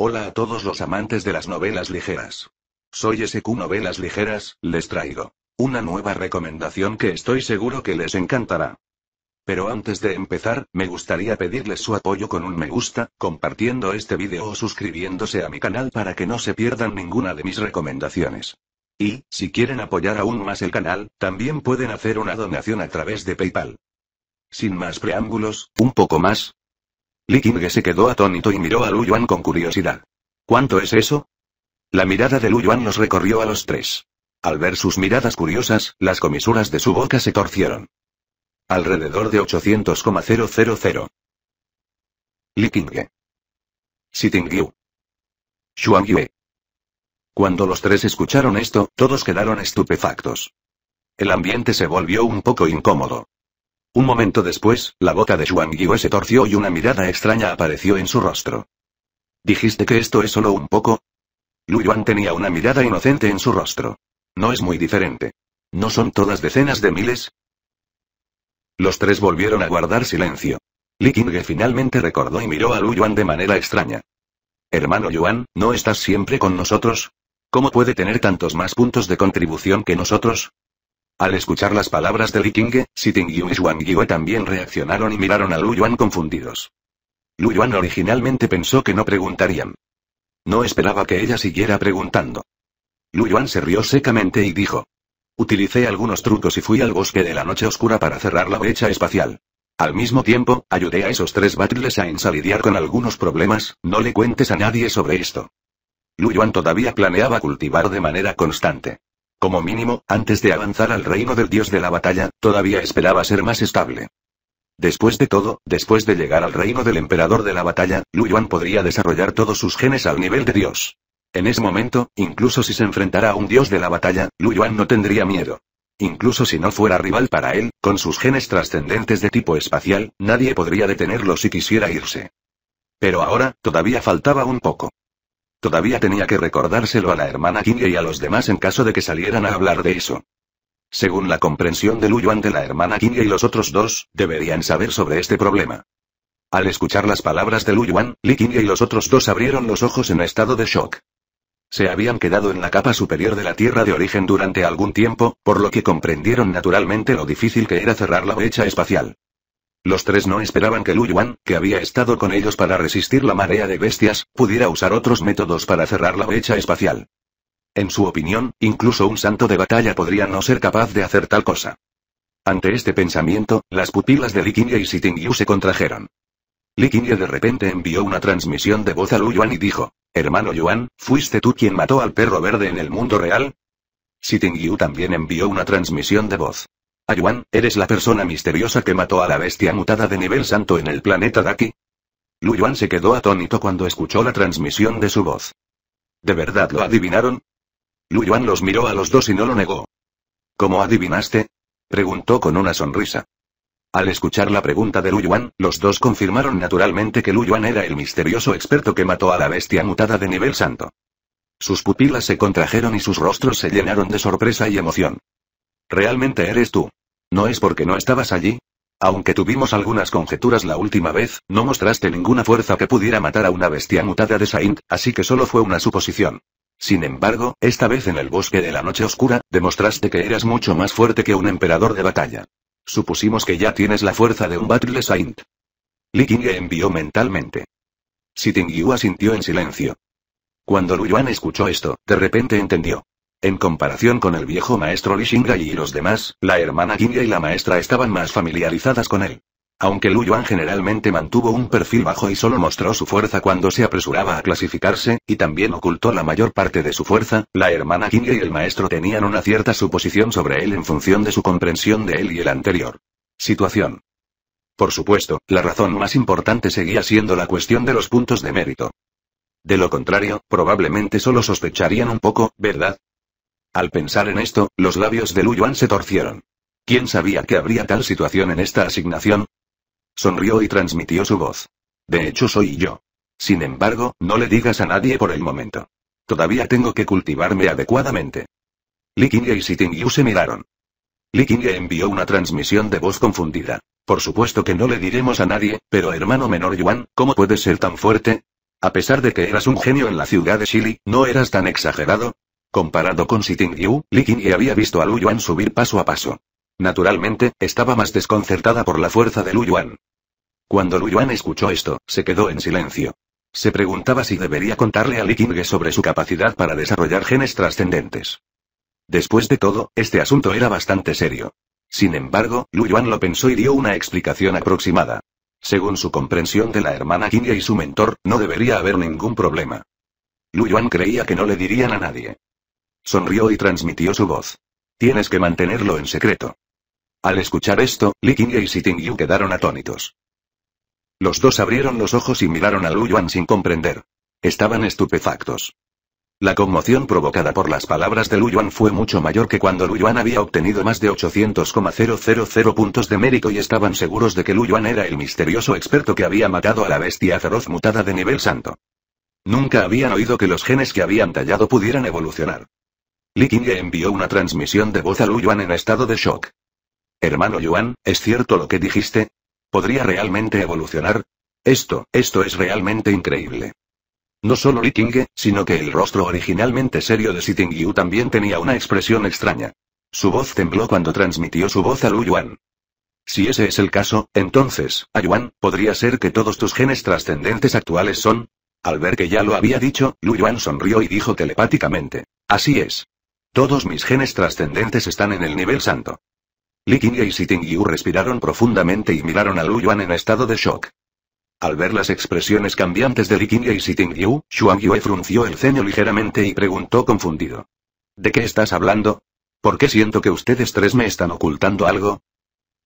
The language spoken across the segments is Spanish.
Hola a todos los amantes de las novelas ligeras. Soy SQ Novelas Ligeras, les traigo una nueva recomendación que estoy seguro que les encantará. Pero antes de empezar, me gustaría pedirles su apoyo con un me gusta, compartiendo este vídeo o suscribiéndose a mi canal para que no se pierdan ninguna de mis recomendaciones. Y, si quieren apoyar aún más el canal, también pueden hacer una donación a través de PayPal. Sin más preámbulos, un poco más, Li Qing se quedó atónito y miró a Lu Yuan con curiosidad. ¿Cuánto es eso? La mirada de Lu Yuan los recorrió a los tres. Al ver sus miradas curiosas, las comisuras de su boca se torcieron. Alrededor de 800,000. Li Yu. xuang Yue. Cuando los tres escucharon esto, todos quedaron estupefactos. El ambiente se volvió un poco incómodo. Un momento después, la boca de Xuan Yue se torció y una mirada extraña apareció en su rostro. ¿Dijiste que esto es solo un poco? Lu Yuan tenía una mirada inocente en su rostro. No es muy diferente. ¿No son todas decenas de miles? Los tres volvieron a guardar silencio. Li Qing finalmente recordó y miró a Lu Yuan de manera extraña. Hermano Yuan, ¿no estás siempre con nosotros? ¿Cómo puede tener tantos más puntos de contribución que nosotros? Al escuchar las palabras de Li Qing, Sitting y Wang Yue también reaccionaron y miraron a Lu Yuan confundidos. Lu Yuan originalmente pensó que no preguntarían. No esperaba que ella siguiera preguntando. Lu Yuan se rió secamente y dijo. Utilicé algunos trucos y fui al bosque de la noche oscura para cerrar la brecha espacial. Al mismo tiempo, ayudé a esos tres Battle a ensalidiar con algunos problemas, no le cuentes a nadie sobre esto. Lu Yuan todavía planeaba cultivar de manera constante. Como mínimo, antes de avanzar al reino del dios de la batalla, todavía esperaba ser más estable. Después de todo, después de llegar al reino del emperador de la batalla, Lu Yuan podría desarrollar todos sus genes al nivel de dios. En ese momento, incluso si se enfrentara a un dios de la batalla, Lu Yuan no tendría miedo. Incluso si no fuera rival para él, con sus genes trascendentes de tipo espacial, nadie podría detenerlo si quisiera irse. Pero ahora, todavía faltaba un poco. Todavía tenía que recordárselo a la hermana Kinye y a los demás en caso de que salieran a hablar de eso. Según la comprensión de Lu Yuan de la hermana Kinye y los otros dos, deberían saber sobre este problema. Al escuchar las palabras de Lu Yuan, Li Kinye y los otros dos abrieron los ojos en estado de shock. Se habían quedado en la capa superior de la Tierra de origen durante algún tiempo, por lo que comprendieron naturalmente lo difícil que era cerrar la brecha espacial. Los tres no esperaban que Lu Yuan, que había estado con ellos para resistir la marea de bestias, pudiera usar otros métodos para cerrar la brecha espacial. En su opinión, incluso un santo de batalla podría no ser capaz de hacer tal cosa. Ante este pensamiento, las pupilas de Li Qingye y Siting Yu se contrajeron. Li Qingye de repente envió una transmisión de voz a Lu Yuan y dijo, Hermano Yuan, ¿fuiste tú quien mató al perro verde en el mundo real? Siting Yu también envió una transmisión de voz. Ayuan, ¿eres la persona misteriosa que mató a la bestia mutada de nivel santo en el planeta Daki? Lu Yuan se quedó atónito cuando escuchó la transmisión de su voz. ¿De verdad lo adivinaron? Lu Yuan los miró a los dos y no lo negó. ¿Cómo adivinaste? preguntó con una sonrisa. Al escuchar la pregunta de Lu Yuan, los dos confirmaron naturalmente que Lu Yuan era el misterioso experto que mató a la bestia mutada de nivel santo. Sus pupilas se contrajeron y sus rostros se llenaron de sorpresa y emoción. Realmente eres tú. ¿No es porque no estabas allí? Aunque tuvimos algunas conjeturas la última vez, no mostraste ninguna fuerza que pudiera matar a una bestia mutada de Saint, así que solo fue una suposición. Sin embargo, esta vez en el bosque de la noche oscura, demostraste que eras mucho más fuerte que un emperador de batalla. Supusimos que ya tienes la fuerza de un Battle Saint. Li envió mentalmente. Sitting Yu asintió en silencio. Cuando Yuan escuchó esto, de repente entendió. En comparación con el viejo maestro Lishingai y los demás, la hermana Kinga y la maestra estaban más familiarizadas con él. Aunque Lu Yuan generalmente mantuvo un perfil bajo y solo mostró su fuerza cuando se apresuraba a clasificarse, y también ocultó la mayor parte de su fuerza, la hermana Kinga y el maestro tenían una cierta suposición sobre él en función de su comprensión de él y el anterior. Situación. Por supuesto, la razón más importante seguía siendo la cuestión de los puntos de mérito. De lo contrario, probablemente solo sospecharían un poco, ¿verdad? Al pensar en esto, los labios de Lu Yuan se torcieron. ¿Quién sabía que habría tal situación en esta asignación? Sonrió y transmitió su voz. De hecho soy yo. Sin embargo, no le digas a nadie por el momento. Todavía tengo que cultivarme adecuadamente. Li Qingye y Sitting Yu se miraron. Li Qingye envió una transmisión de voz confundida. Por supuesto que no le diremos a nadie, pero hermano menor Yuan, ¿cómo puedes ser tan fuerte? A pesar de que eras un genio en la ciudad de Chile, ¿no eras tan exagerado? Comparado con Sitting Yu, Li y había visto a Lu Yuan subir paso a paso. Naturalmente, estaba más desconcertada por la fuerza de Lu Yuan. Cuando Lu Yuan escuchó esto, se quedó en silencio. Se preguntaba si debería contarle a Li Qingye sobre su capacidad para desarrollar genes trascendentes. Después de todo, este asunto era bastante serio. Sin embargo, Lu Yuan lo pensó y dio una explicación aproximada. Según su comprensión de la hermana Qingye y su mentor, no debería haber ningún problema. Lu Yuan creía que no le dirían a nadie. Sonrió y transmitió su voz. Tienes que mantenerlo en secreto. Al escuchar esto, Li Qingye y Sitting Yu quedaron atónitos. Los dos abrieron los ojos y miraron a Lu Yuan sin comprender. Estaban estupefactos. La conmoción provocada por las palabras de Lu Yuan fue mucho mayor que cuando Lu Yuan había obtenido más de 800,000 puntos de mérito y estaban seguros de que Lu Yuan era el misterioso experto que había matado a la bestia feroz mutada de nivel santo. Nunca habían oído que los genes que habían tallado pudieran evolucionar. Li envió una transmisión de voz a Lu Yuan en estado de shock. Hermano Yuan, ¿es cierto lo que dijiste? ¿Podría realmente evolucionar? Esto, esto es realmente increíble. No solo Li sino que el rostro originalmente serio de Si Tingyu también tenía una expresión extraña. Su voz tembló cuando transmitió su voz a Lu Yuan. Si ese es el caso, entonces, a Yuan, podría ser que todos tus genes trascendentes actuales son. Al ver que ya lo había dicho, Lu Yuan sonrió y dijo telepáticamente. Así es. Todos mis genes trascendentes están en el nivel santo. Li Qingye y Sitting Yu respiraron profundamente y miraron a Lu Yuan en estado de shock. Al ver las expresiones cambiantes de Li Qingye y Sitting Yu, Xuan Yue frunció el ceño ligeramente y preguntó confundido. ¿De qué estás hablando? ¿Por qué siento que ustedes tres me están ocultando algo?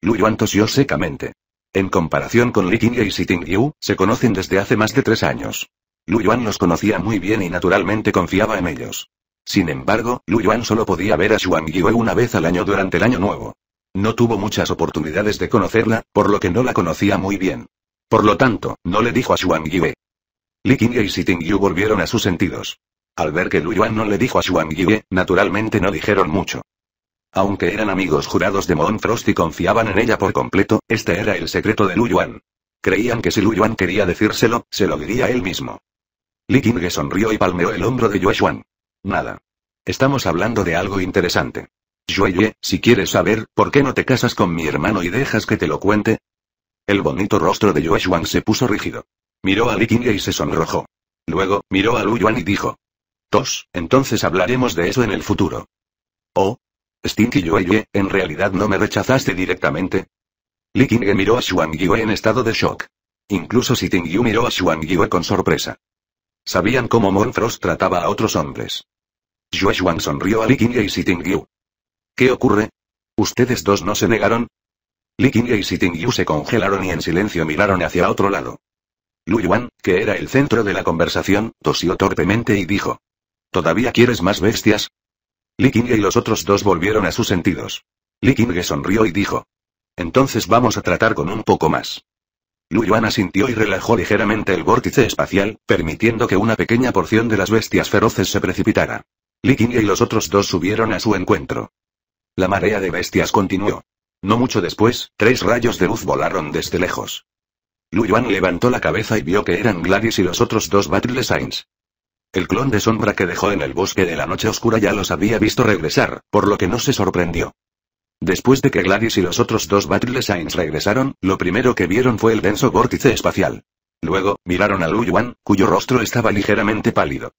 Lu Yuan tosió secamente. En comparación con Li Qingye y Sitting Yu, se conocen desde hace más de tres años. Lu Yuan los conocía muy bien y naturalmente confiaba en ellos. Sin embargo, Lu Yuan solo podía ver a Xuan Yue una vez al año durante el año nuevo. No tuvo muchas oportunidades de conocerla, por lo que no la conocía muy bien. Por lo tanto, no le dijo a Xuan Li Qingye y Xi Yu volvieron a sus sentidos. Al ver que Lu Yuan no le dijo a Xuan naturalmente no dijeron mucho. Aunque eran amigos jurados de Moon Frost y confiaban en ella por completo, este era el secreto de Lu Yuan. Creían que si Lu Yuan quería decírselo, se lo diría él mismo. Li Qingye sonrió y palmeó el hombro de Yue Xuan. Nada. Estamos hablando de algo interesante. Yueyue, si quieres saber, ¿por qué no te casas con mi hermano y dejas que te lo cuente? El bonito rostro de Joshua se puso rígido. Miró a Li y se sonrojó. Luego, miró a Lu Yuan y dijo. Tos, entonces hablaremos de eso en el futuro. Oh. Stinky Yueye, ¿en realidad no me rechazaste directamente? Li miró a Xuan en estado de shock. Incluso si Ting Yu miró a Xuan Yue con sorpresa. Sabían cómo Monfrost trataba a otros hombres sonrió a Li Qingye y Sitingyu. ¿Qué ocurre? ¿Ustedes dos no se negaron? Li Qingye y Sitingyu se congelaron y en silencio miraron hacia otro lado. Lu Yuan, que era el centro de la conversación, tosió torpemente y dijo. ¿Todavía quieres más bestias? Li y los otros dos volvieron a sus sentidos. Li sonrió y dijo. Entonces vamos a tratar con un poco más. Lu Yuan asintió y relajó ligeramente el vórtice espacial, permitiendo que una pequeña porción de las bestias feroces se precipitara. Likinia y los otros dos subieron a su encuentro. La marea de bestias continuó. No mucho después, tres rayos de luz volaron desde lejos. Lu Yuan levantó la cabeza y vio que eran Gladys y los otros dos Battle El clon de sombra que dejó en el bosque de la noche oscura ya los había visto regresar, por lo que no se sorprendió. Después de que Gladys y los otros dos Battle Saints regresaron, lo primero que vieron fue el denso vórtice espacial. Luego, miraron a Lu Yuan, cuyo rostro estaba ligeramente pálido.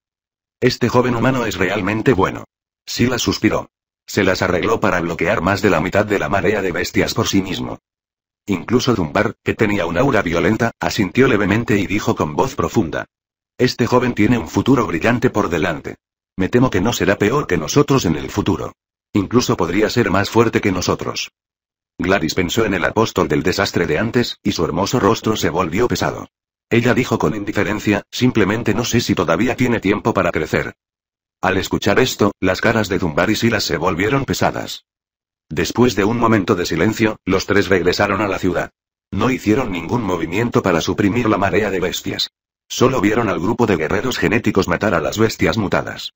Este joven humano es realmente bueno. Silas suspiró. Se las arregló para bloquear más de la mitad de la marea de bestias por sí mismo. Incluso Dunbar, que tenía un aura violenta, asintió levemente y dijo con voz profunda. Este joven tiene un futuro brillante por delante. Me temo que no será peor que nosotros en el futuro. Incluso podría ser más fuerte que nosotros. Gladys pensó en el apóstol del desastre de antes, y su hermoso rostro se volvió pesado. Ella dijo con indiferencia, simplemente no sé si todavía tiene tiempo para crecer. Al escuchar esto, las caras de zumbar y Silas se volvieron pesadas. Después de un momento de silencio, los tres regresaron a la ciudad. No hicieron ningún movimiento para suprimir la marea de bestias. Solo vieron al grupo de guerreros genéticos matar a las bestias mutadas.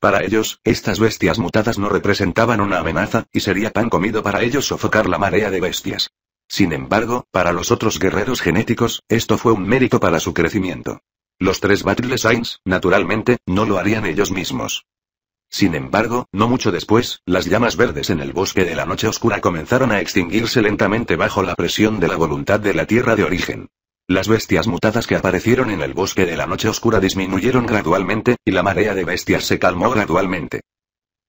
Para ellos, estas bestias mutadas no representaban una amenaza, y sería pan comido para ellos sofocar la marea de bestias. Sin embargo, para los otros guerreros genéticos, esto fue un mérito para su crecimiento. Los tres Battle Saints, naturalmente, no lo harían ellos mismos. Sin embargo, no mucho después, las llamas verdes en el bosque de la noche oscura comenzaron a extinguirse lentamente bajo la presión de la voluntad de la tierra de origen. Las bestias mutadas que aparecieron en el bosque de la noche oscura disminuyeron gradualmente, y la marea de bestias se calmó gradualmente.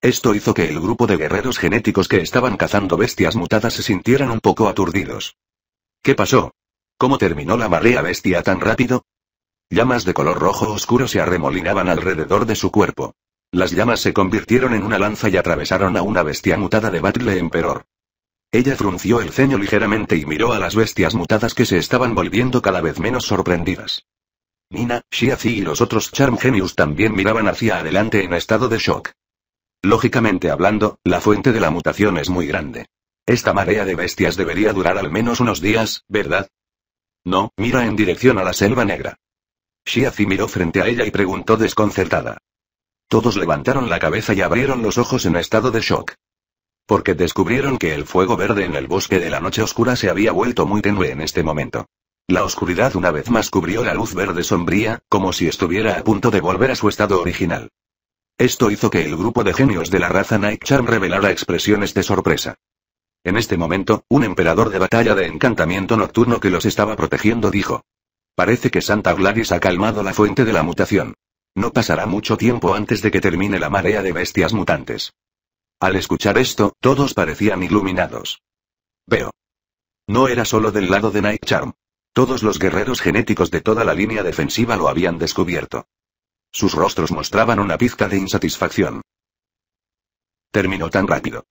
Esto hizo que el grupo de guerreros genéticos que estaban cazando bestias mutadas se sintieran un poco aturdidos. ¿Qué pasó? ¿Cómo terminó la marea bestia tan rápido? Llamas de color rojo oscuro se arremolinaban alrededor de su cuerpo. Las llamas se convirtieron en una lanza y atravesaron a una bestia mutada de Battle Emperor. Ella frunció el ceño ligeramente y miró a las bestias mutadas que se estaban volviendo cada vez menos sorprendidas. Nina, Shiazi y los otros Charm Genius también miraban hacia adelante en estado de shock. Lógicamente hablando, la fuente de la mutación es muy grande. Esta marea de bestias debería durar al menos unos días, ¿verdad? No, mira en dirección a la selva negra. Shiazi miró frente a ella y preguntó desconcertada. Todos levantaron la cabeza y abrieron los ojos en estado de shock. Porque descubrieron que el fuego verde en el bosque de la noche oscura se había vuelto muy tenue en este momento. La oscuridad una vez más cubrió la luz verde sombría, como si estuviera a punto de volver a su estado original. Esto hizo que el grupo de genios de la raza Nightcharm revelara expresiones de sorpresa. En este momento, un emperador de batalla de encantamiento nocturno que los estaba protegiendo dijo. Parece que Santa Gladys ha calmado la fuente de la mutación. No pasará mucho tiempo antes de que termine la marea de bestias mutantes. Al escuchar esto, todos parecían iluminados. Veo. No era solo del lado de Nightcharm. Todos los guerreros genéticos de toda la línea defensiva lo habían descubierto. Sus rostros mostraban una pizca de insatisfacción. Terminó tan rápido.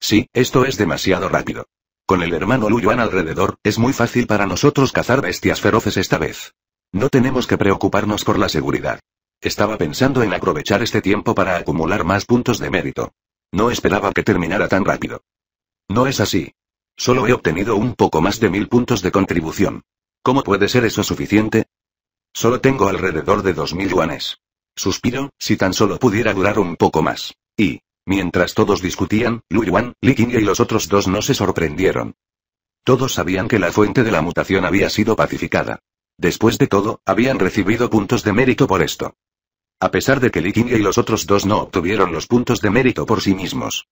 Sí, esto es demasiado rápido. Con el hermano Luyuan alrededor, es muy fácil para nosotros cazar bestias feroces esta vez. No tenemos que preocuparnos por la seguridad. Estaba pensando en aprovechar este tiempo para acumular más puntos de mérito. No esperaba que terminara tan rápido. No es así. Solo he obtenido un poco más de mil puntos de contribución. ¿Cómo puede ser eso suficiente? Solo tengo alrededor de dos mil yuanes. Suspiro, si tan solo pudiera durar un poco más. Y, mientras todos discutían, Lu Yuan, Li Qingye y los otros dos no se sorprendieron. Todos sabían que la fuente de la mutación había sido pacificada. Después de todo, habían recibido puntos de mérito por esto. A pesar de que Li Qingye y los otros dos no obtuvieron los puntos de mérito por sí mismos.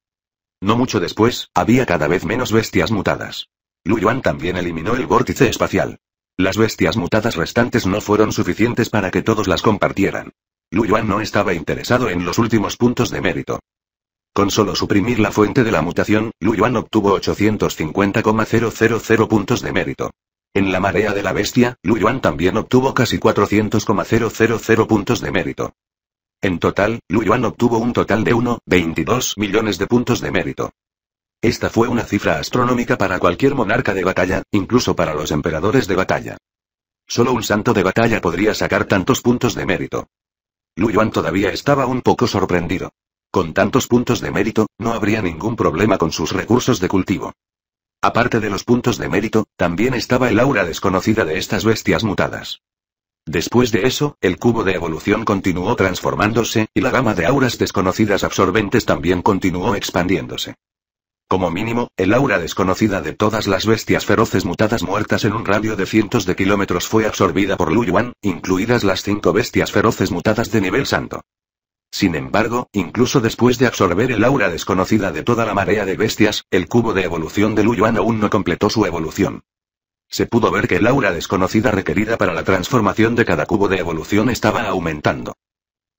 No mucho después, había cada vez menos bestias mutadas. Lu Yuan también eliminó el vórtice espacial. Las bestias mutadas restantes no fueron suficientes para que todos las compartieran. Lu Yuan no estaba interesado en los últimos puntos de mérito. Con solo suprimir la fuente de la mutación, Lu Yuan obtuvo 850,000 puntos de mérito. En la marea de la bestia, Lu Yuan también obtuvo casi 400,000 puntos de mérito. En total, Lu Yuan obtuvo un total de 1,22 millones de puntos de mérito. Esta fue una cifra astronómica para cualquier monarca de batalla, incluso para los emperadores de batalla. Solo un santo de batalla podría sacar tantos puntos de mérito. Lu Yuan todavía estaba un poco sorprendido. Con tantos puntos de mérito, no habría ningún problema con sus recursos de cultivo. Aparte de los puntos de mérito, también estaba el aura desconocida de estas bestias mutadas. Después de eso, el cubo de evolución continuó transformándose, y la gama de auras desconocidas absorbentes también continuó expandiéndose. Como mínimo, el aura desconocida de todas las bestias feroces mutadas muertas en un radio de cientos de kilómetros fue absorbida por Lu Yuan, incluidas las cinco bestias feroces mutadas de nivel santo. Sin embargo, incluso después de absorber el aura desconocida de toda la marea de bestias, el cubo de evolución de Lu Yuan aún no completó su evolución. Se pudo ver que el aura desconocida requerida para la transformación de cada cubo de evolución estaba aumentando.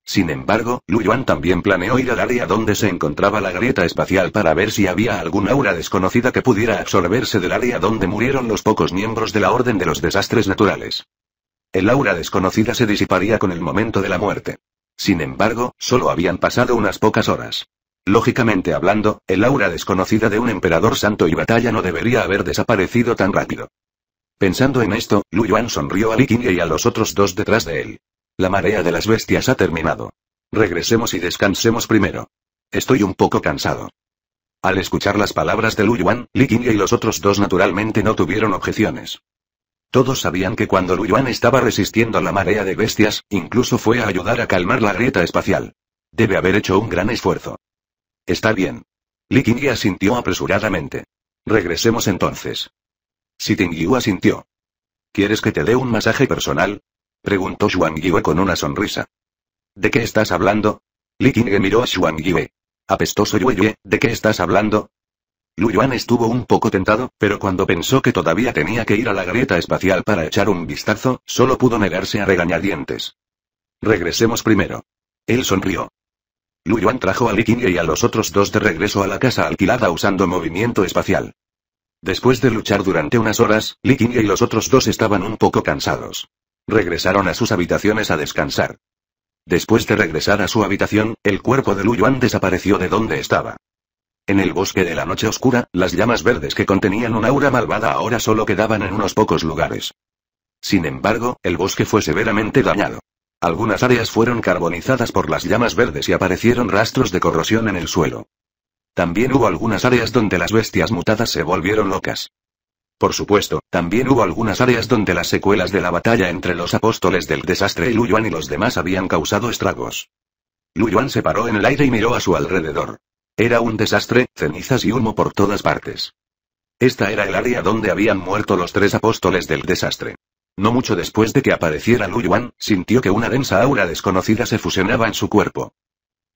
Sin embargo, Lu Yuan también planeó ir al área donde se encontraba la grieta espacial para ver si había alguna aura desconocida que pudiera absorberse del área donde murieron los pocos miembros de la Orden de los Desastres Naturales. El aura desconocida se disiparía con el momento de la muerte. Sin embargo, solo habían pasado unas pocas horas. Lógicamente hablando, el aura desconocida de un emperador santo y batalla no debería haber desaparecido tan rápido. Pensando en esto, Lu Yuan sonrió a Li y a los otros dos detrás de él. La marea de las bestias ha terminado. Regresemos y descansemos primero. Estoy un poco cansado. Al escuchar las palabras de Lu Yuan, Li Qing y los otros dos naturalmente no tuvieron objeciones. Todos sabían que cuando Lu Yuan estaba resistiendo a la marea de bestias, incluso fue a ayudar a calmar la grieta espacial. Debe haber hecho un gran esfuerzo. Está bien. Li ya asintió apresuradamente. Regresemos entonces. Si Tingyu asintió. ¿Quieres que te dé un masaje personal? Preguntó Yue con una sonrisa. ¿De qué estás hablando? Li Qingye miró a Xuan Yue. Apestoso Yue ¿de qué estás hablando? Lu Yuan estuvo un poco tentado, pero cuando pensó que todavía tenía que ir a la grieta espacial para echar un vistazo, solo pudo negarse a regañadientes. Regresemos primero. Él sonrió. Lu Yuan trajo a Li Qingye y a los otros dos de regreso a la casa alquilada usando movimiento espacial. Después de luchar durante unas horas, Li Qingye y los otros dos estaban un poco cansados. Regresaron a sus habitaciones a descansar. Después de regresar a su habitación, el cuerpo de Lu Yuan desapareció de donde estaba. En el bosque de la noche oscura, las llamas verdes que contenían un aura malvada ahora solo quedaban en unos pocos lugares. Sin embargo, el bosque fue severamente dañado. Algunas áreas fueron carbonizadas por las llamas verdes y aparecieron rastros de corrosión en el suelo. También hubo algunas áreas donde las bestias mutadas se volvieron locas. Por supuesto, también hubo algunas áreas donde las secuelas de la batalla entre los apóstoles del desastre y Yuan y los demás habían causado estragos. Yuan se paró en el aire y miró a su alrededor. Era un desastre, cenizas y humo por todas partes. Esta era el área donde habían muerto los tres apóstoles del desastre. No mucho después de que apareciera Yuan, sintió que una densa aura desconocida se fusionaba en su cuerpo.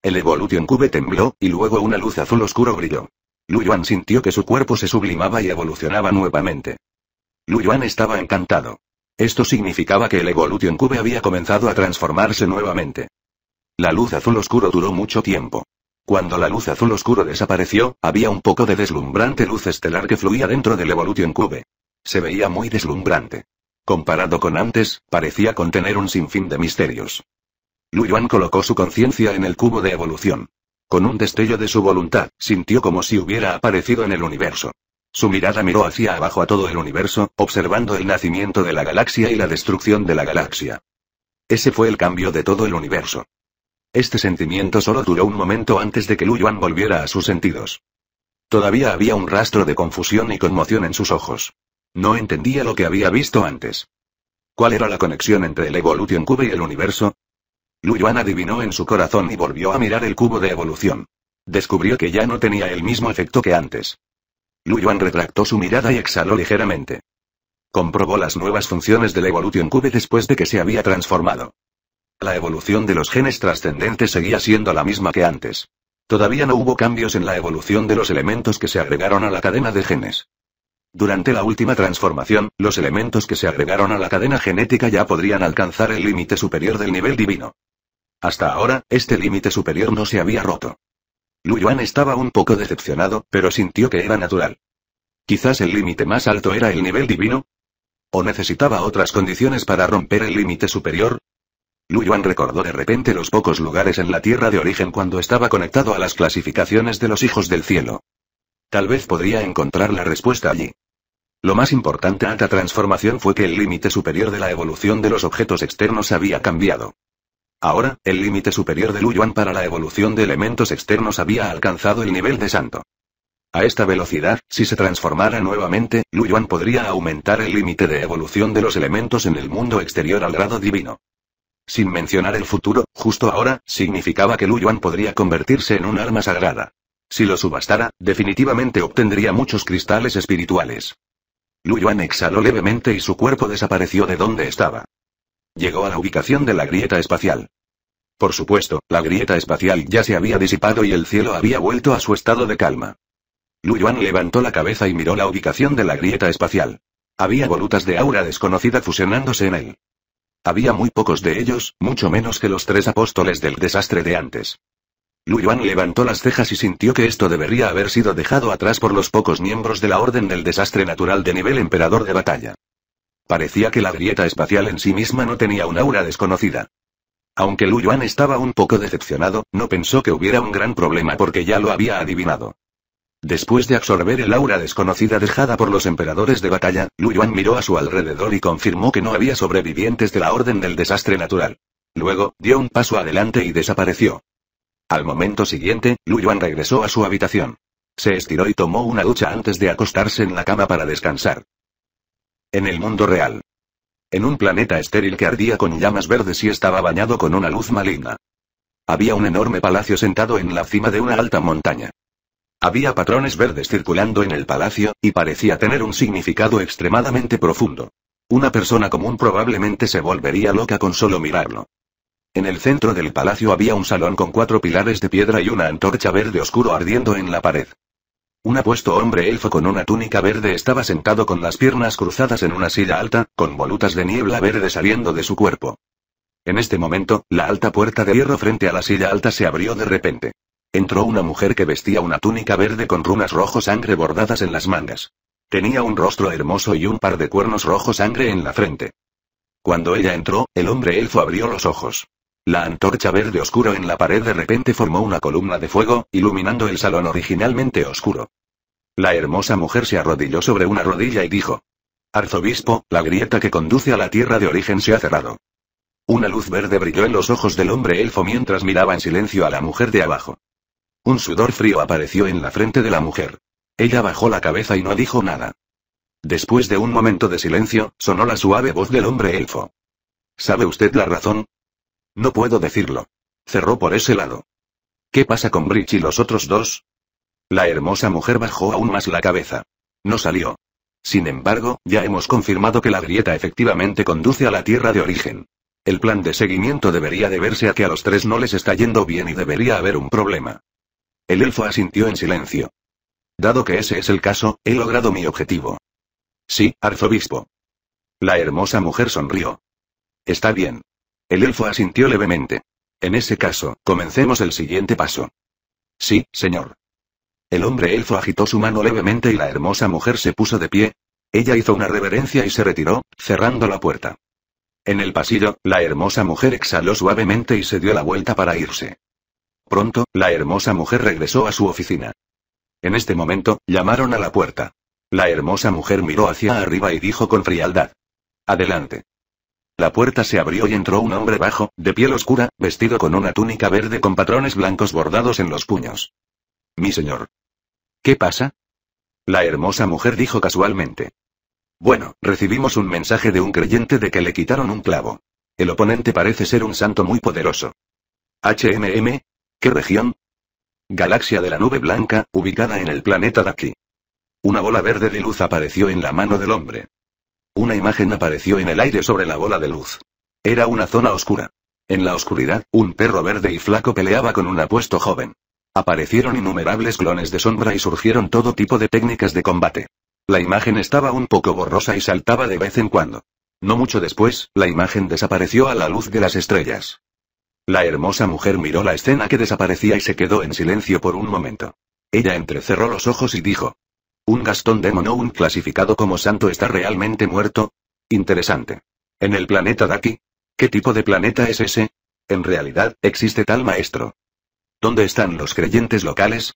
El Evolution Cube tembló, y luego una luz azul oscuro brilló. Lu Yuan sintió que su cuerpo se sublimaba y evolucionaba nuevamente. Lu Yuan estaba encantado. Esto significaba que el Evolution Cube había comenzado a transformarse nuevamente. La luz azul oscuro duró mucho tiempo. Cuando la luz azul oscuro desapareció, había un poco de deslumbrante luz estelar que fluía dentro del Evolution Cube. Se veía muy deslumbrante. Comparado con antes, parecía contener un sinfín de misterios. Lu Yuan colocó su conciencia en el cubo de evolución. Con un destello de su voluntad, sintió como si hubiera aparecido en el universo. Su mirada miró hacia abajo a todo el universo, observando el nacimiento de la galaxia y la destrucción de la galaxia. Ese fue el cambio de todo el universo. Este sentimiento solo duró un momento antes de que Lu Yuan volviera a sus sentidos. Todavía había un rastro de confusión y conmoción en sus ojos. No entendía lo que había visto antes. ¿Cuál era la conexión entre el Evolution Cube y el universo? Lu Yuan adivinó en su corazón y volvió a mirar el cubo de evolución. Descubrió que ya no tenía el mismo efecto que antes. Lu Yuan retractó su mirada y exhaló ligeramente. Comprobó las nuevas funciones del Evolution Cube después de que se había transformado. La evolución de los genes trascendentes seguía siendo la misma que antes. Todavía no hubo cambios en la evolución de los elementos que se agregaron a la cadena de genes. Durante la última transformación, los elementos que se agregaron a la cadena genética ya podrían alcanzar el límite superior del nivel divino. Hasta ahora, este límite superior no se había roto. Lu Yuan estaba un poco decepcionado, pero sintió que era natural. Quizás el límite más alto era el nivel divino. ¿O necesitaba otras condiciones para romper el límite superior? Lu Yuan recordó de repente los pocos lugares en la tierra de origen cuando estaba conectado a las clasificaciones de los hijos del cielo. Tal vez podría encontrar la respuesta allí. Lo más importante a esta transformación fue que el límite superior de la evolución de los objetos externos había cambiado. Ahora, el límite superior de Lu Yuan para la evolución de elementos externos había alcanzado el nivel de santo. A esta velocidad, si se transformara nuevamente, Lu Yuan podría aumentar el límite de evolución de los elementos en el mundo exterior al grado divino. Sin mencionar el futuro, justo ahora, significaba que Luyuan podría convertirse en un arma sagrada. Si lo subastara, definitivamente obtendría muchos cristales espirituales. Luyuan exhaló levemente y su cuerpo desapareció de donde estaba. Llegó a la ubicación de la grieta espacial. Por supuesto, la grieta espacial ya se había disipado y el cielo había vuelto a su estado de calma. Lu Yuan levantó la cabeza y miró la ubicación de la grieta espacial. Había volutas de aura desconocida fusionándose en él. Había muy pocos de ellos, mucho menos que los tres apóstoles del desastre de antes. Lu Yuan levantó las cejas y sintió que esto debería haber sido dejado atrás por los pocos miembros de la Orden del Desastre Natural de nivel Emperador de Batalla. Parecía que la grieta espacial en sí misma no tenía un aura desconocida. Aunque Lu Yuan estaba un poco decepcionado, no pensó que hubiera un gran problema porque ya lo había adivinado. Después de absorber el aura desconocida dejada por los emperadores de batalla, Lu Yuan miró a su alrededor y confirmó que no había sobrevivientes de la Orden del Desastre Natural. Luego, dio un paso adelante y desapareció. Al momento siguiente, Lu Yuan regresó a su habitación. Se estiró y tomó una ducha antes de acostarse en la cama para descansar. En el mundo real. En un planeta estéril que ardía con llamas verdes y estaba bañado con una luz maligna. Había un enorme palacio sentado en la cima de una alta montaña. Había patrones verdes circulando en el palacio, y parecía tener un significado extremadamente profundo. Una persona común probablemente se volvería loca con solo mirarlo. En el centro del palacio había un salón con cuatro pilares de piedra y una antorcha verde oscuro ardiendo en la pared. Un apuesto hombre elfo con una túnica verde estaba sentado con las piernas cruzadas en una silla alta, con volutas de niebla verde saliendo de su cuerpo. En este momento, la alta puerta de hierro frente a la silla alta se abrió de repente. Entró una mujer que vestía una túnica verde con runas rojo sangre bordadas en las mangas. Tenía un rostro hermoso y un par de cuernos rojo sangre en la frente. Cuando ella entró, el hombre elfo abrió los ojos. La antorcha verde oscuro en la pared de repente formó una columna de fuego, iluminando el salón originalmente oscuro. La hermosa mujer se arrodilló sobre una rodilla y dijo. Arzobispo, la grieta que conduce a la tierra de origen se ha cerrado. Una luz verde brilló en los ojos del hombre elfo mientras miraba en silencio a la mujer de abajo. Un sudor frío apareció en la frente de la mujer. Ella bajó la cabeza y no dijo nada. Después de un momento de silencio, sonó la suave voz del hombre elfo. ¿Sabe usted la razón? No puedo decirlo. Cerró por ese lado. ¿Qué pasa con Bridge y los otros dos? La hermosa mujer bajó aún más la cabeza. No salió. Sin embargo, ya hemos confirmado que la grieta efectivamente conduce a la tierra de origen. El plan de seguimiento debería deberse a que a los tres no les está yendo bien y debería haber un problema. El elfo asintió en silencio. Dado que ese es el caso, he logrado mi objetivo. Sí, arzobispo. La hermosa mujer sonrió. Está bien. El elfo asintió levemente. En ese caso, comencemos el siguiente paso. Sí, señor. El hombre elfo agitó su mano levemente y la hermosa mujer se puso de pie. Ella hizo una reverencia y se retiró, cerrando la puerta. En el pasillo, la hermosa mujer exhaló suavemente y se dio la vuelta para irse. Pronto, la hermosa mujer regresó a su oficina. En este momento, llamaron a la puerta. La hermosa mujer miró hacia arriba y dijo con frialdad. Adelante. La puerta se abrió y entró un hombre bajo, de piel oscura, vestido con una túnica verde con patrones blancos bordados en los puños. Mi señor. ¿Qué pasa? La hermosa mujer dijo casualmente. Bueno, recibimos un mensaje de un creyente de que le quitaron un clavo. El oponente parece ser un santo muy poderoso. HMM? ¿Qué región? Galaxia de la Nube Blanca, ubicada en el planeta Daki. Una bola verde de luz apareció en la mano del hombre. Una imagen apareció en el aire sobre la bola de luz. Era una zona oscura. En la oscuridad, un perro verde y flaco peleaba con un apuesto joven. Aparecieron innumerables clones de sombra y surgieron todo tipo de técnicas de combate. La imagen estaba un poco borrosa y saltaba de vez en cuando. No mucho después, la imagen desapareció a la luz de las estrellas. La hermosa mujer miró la escena que desaparecía y se quedó en silencio por un momento. Ella entrecerró los ojos y dijo, ¿Un Gastón un clasificado como santo está realmente muerto? Interesante. ¿En el planeta Daki? ¿Qué tipo de planeta es ese? En realidad, existe tal maestro. ¿Dónde están los creyentes locales?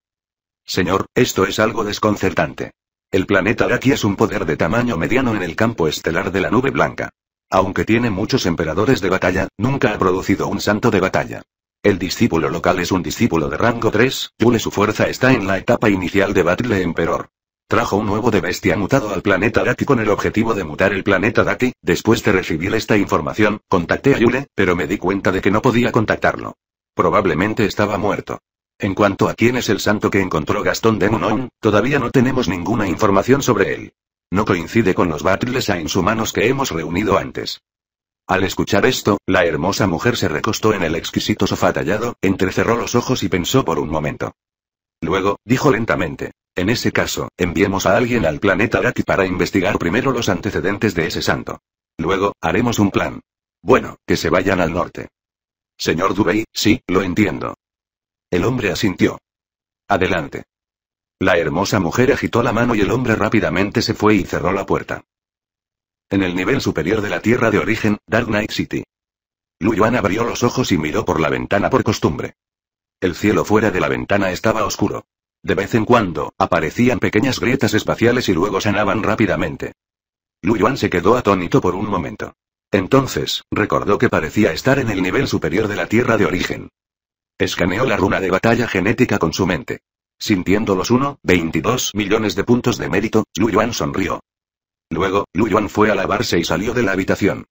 Señor, esto es algo desconcertante. El planeta Daki es un poder de tamaño mediano en el campo estelar de la nube blanca. Aunque tiene muchos emperadores de batalla, nunca ha producido un santo de batalla. El discípulo local es un discípulo de rango 3, Yule su fuerza está en la etapa inicial de Battle Emperor. Trajo un nuevo de bestia mutado al planeta Daki con el objetivo de mutar el planeta Daki. Después de recibir esta información, contacté a Yule, pero me di cuenta de que no podía contactarlo. Probablemente estaba muerto. En cuanto a quién es el santo que encontró Gastón de Monon, todavía no tenemos ninguna información sobre él. No coincide con los Battle a humanos que hemos reunido antes. Al escuchar esto, la hermosa mujer se recostó en el exquisito sofá tallado, entrecerró los ojos y pensó por un momento luego, dijo lentamente. En ese caso, enviemos a alguien al planeta Gati para investigar primero los antecedentes de ese santo. Luego, haremos un plan. Bueno, que se vayan al norte. Señor Dubey, sí, lo entiendo. El hombre asintió. Adelante. La hermosa mujer agitó la mano y el hombre rápidamente se fue y cerró la puerta. En el nivel superior de la Tierra de origen, Dark Knight City. Luyuan abrió los ojos y miró por la ventana por costumbre. El cielo fuera de la ventana estaba oscuro. De vez en cuando, aparecían pequeñas grietas espaciales y luego sanaban rápidamente. Lu Yuan se quedó atónito por un momento. Entonces, recordó que parecía estar en el nivel superior de la Tierra de origen. Escaneó la runa de batalla genética con su mente. Sintiendo los 1,22 millones de puntos de mérito, Lu Yuan sonrió. Luego, Lu Yuan fue a lavarse y salió de la habitación.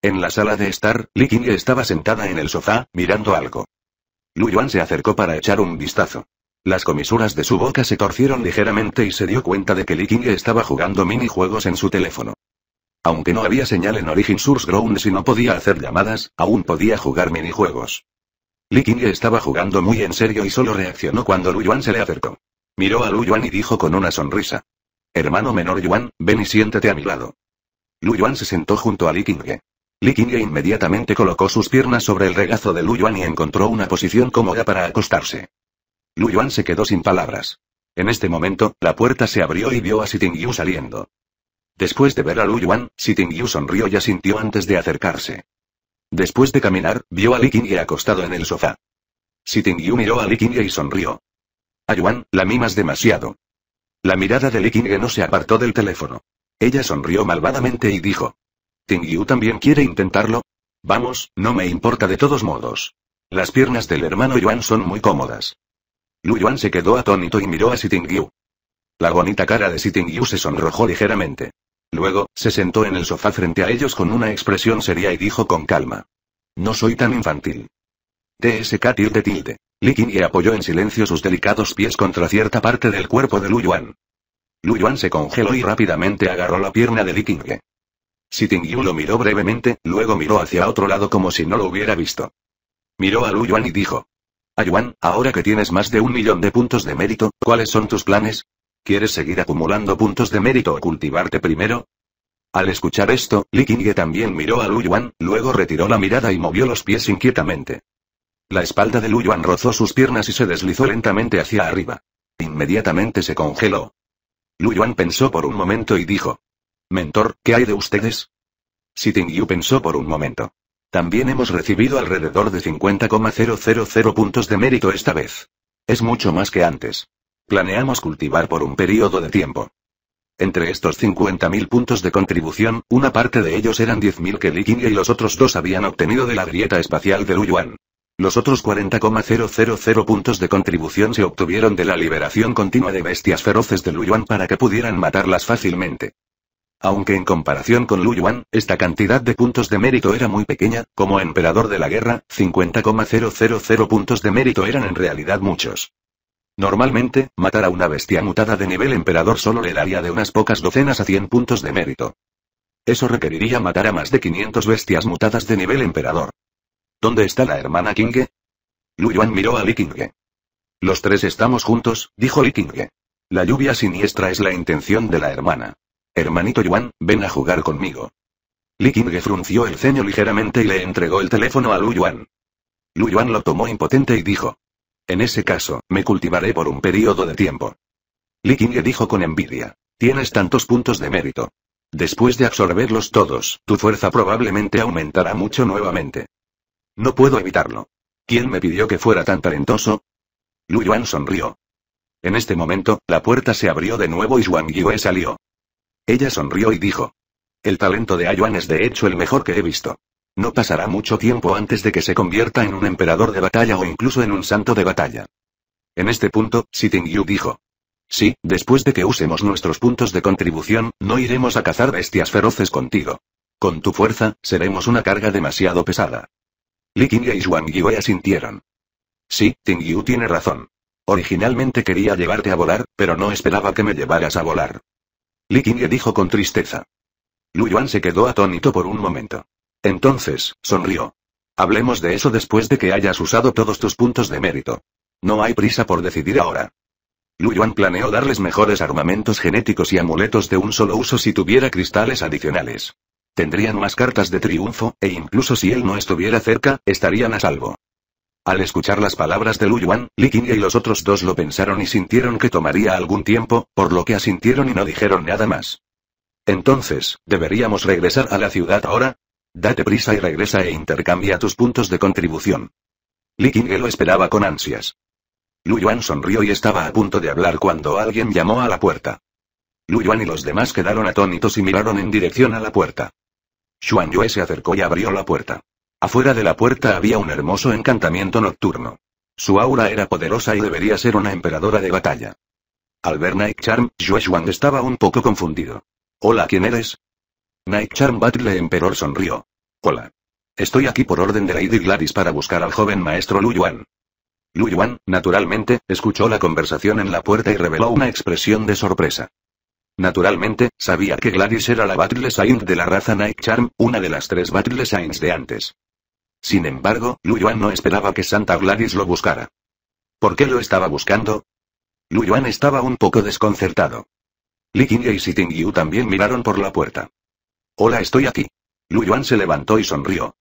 En la sala de estar, Li estaba sentada en el sofá, mirando algo. Lu Yuan se acercó para echar un vistazo. Las comisuras de su boca se torcieron ligeramente y se dio cuenta de que Li Qing estaba jugando minijuegos en su teléfono. Aunque no había señal en Origin Source Ground y no podía hacer llamadas, aún podía jugar minijuegos. Li Qing estaba jugando muy en serio y solo reaccionó cuando Lu Yuan se le acercó. Miró a Lu Yuan y dijo con una sonrisa. Hermano menor Yuan, ven y siéntate a mi lado. Lu Yuan se sentó junto a Li Qing. Li Qingye inmediatamente colocó sus piernas sobre el regazo de Lu Yuan y encontró una posición cómoda para acostarse. Lu Yuan se quedó sin palabras. En este momento, la puerta se abrió y vio a Sitting saliendo. Después de ver a Lu Yuan, Sitting Yu sonrió y asintió antes de acercarse. Después de caminar, vio a Li Qingye acostado en el sofá. Sitting miró a Li Qingye y sonrió. A Yuan, la mimas demasiado. La mirada de Li Qingye no se apartó del teléfono. Ella sonrió malvadamente y dijo. ¿Tingyu también quiere intentarlo? Vamos, no me importa de todos modos. Las piernas del hermano Yuan son muy cómodas. Lu Yuan se quedó atónito y miró a yu La bonita cara de yu se sonrojó ligeramente. Luego, se sentó en el sofá frente a ellos con una expresión seria y dijo con calma. No soy tan infantil. TSK tilde tilde. Li Qingye apoyó en silencio sus delicados pies contra cierta parte del cuerpo de Lu Yuan. Lu Yuan se congeló y rápidamente agarró la pierna de Li Ting Yu lo miró brevemente, luego miró hacia otro lado como si no lo hubiera visto. Miró a Lu Yuan y dijo. Yuan, ahora que tienes más de un millón de puntos de mérito, ¿cuáles son tus planes? ¿Quieres seguir acumulando puntos de mérito o cultivarte primero? Al escuchar esto, Li Qingye también miró a Lu Yuan, luego retiró la mirada y movió los pies inquietamente. La espalda de Lu Yuan rozó sus piernas y se deslizó lentamente hacia arriba. Inmediatamente se congeló. Lu Yuan pensó por un momento y dijo. Mentor, ¿qué hay de ustedes? Yu pensó por un momento. También hemos recibido alrededor de 50,000 puntos de mérito esta vez. Es mucho más que antes. Planeamos cultivar por un periodo de tiempo. Entre estos 50.000 puntos de contribución, una parte de ellos eran 10.000 que Li y los otros dos habían obtenido de la grieta espacial de Luyuan. Los otros 40,000 puntos de contribución se obtuvieron de la liberación continua de bestias feroces de Luyuan para que pudieran matarlas fácilmente. Aunque en comparación con Lu Yuan, esta cantidad de puntos de mérito era muy pequeña, como emperador de la guerra, 50,000 puntos de mérito eran en realidad muchos. Normalmente, matar a una bestia mutada de nivel emperador solo le daría de unas pocas docenas a 100 puntos de mérito. Eso requeriría matar a más de 500 bestias mutadas de nivel emperador. ¿Dónde está la hermana Kinge? Lu Yuan miró a Li Kinge. Los tres estamos juntos, dijo Li Kinge. La lluvia siniestra es la intención de la hermana. Hermanito Yuan, ven a jugar conmigo. Li Qinghe frunció el ceño ligeramente y le entregó el teléfono a Lu Yuan. Lu Yuan lo tomó impotente y dijo. En ese caso, me cultivaré por un periodo de tiempo. Li le dijo con envidia. Tienes tantos puntos de mérito. Después de absorberlos todos, tu fuerza probablemente aumentará mucho nuevamente. No puedo evitarlo. ¿Quién me pidió que fuera tan talentoso? Lu Yuan sonrió. En este momento, la puerta se abrió de nuevo y Zhuang Yue salió. Ella sonrió y dijo. El talento de Ayuan es de hecho el mejor que he visto. No pasará mucho tiempo antes de que se convierta en un emperador de batalla o incluso en un santo de batalla. En este punto, Sitting Yu dijo. Sí, después de que usemos nuestros puntos de contribución, no iremos a cazar bestias feroces contigo. Con tu fuerza, seremos una carga demasiado pesada. Li Qingye y Yue asintieron. Sí, Ting Yu tiene razón. Originalmente quería llevarte a volar, pero no esperaba que me llevaras a volar. Li dijo con tristeza. Lu Yuan se quedó atónito por un momento. Entonces, sonrió. Hablemos de eso después de que hayas usado todos tus puntos de mérito. No hay prisa por decidir ahora. Lu Yuan planeó darles mejores armamentos genéticos y amuletos de un solo uso si tuviera cristales adicionales. Tendrían más cartas de triunfo, e incluso si él no estuviera cerca, estarían a salvo. Al escuchar las palabras de Lu Yuan, Li Qing y los otros dos lo pensaron y sintieron que tomaría algún tiempo, por lo que asintieron y no dijeron nada más. Entonces, ¿deberíamos regresar a la ciudad ahora? Date prisa y regresa e intercambia tus puntos de contribución. Li Qing lo esperaba con ansias. Lu Yuan sonrió y estaba a punto de hablar cuando alguien llamó a la puerta. Lu Yuan y los demás quedaron atónitos y miraron en dirección a la puerta. Xuan Yue se acercó y abrió la puerta. Afuera de la puerta había un hermoso encantamiento nocturno. Su aura era poderosa y debería ser una emperadora de batalla. Al ver Night Charm, estaba un poco confundido. Hola, ¿quién eres? Night Charm Battle Emperor sonrió. Hola. Estoy aquí por orden de Lady Gladys para buscar al joven maestro Lu Yuan. Lu Yuan, naturalmente, escuchó la conversación en la puerta y reveló una expresión de sorpresa. Naturalmente, sabía que Gladys era la Battle Saint de la raza Night Charm, una de las tres Battle Saints de antes. Sin embargo, Lu Yuan no esperaba que Santa Gladys lo buscara. ¿Por qué lo estaba buscando? Lu Yuan estaba un poco desconcertado. Li Qingye y Sitingyu también miraron por la puerta. Hola, estoy aquí. Lu Yuan se levantó y sonrió.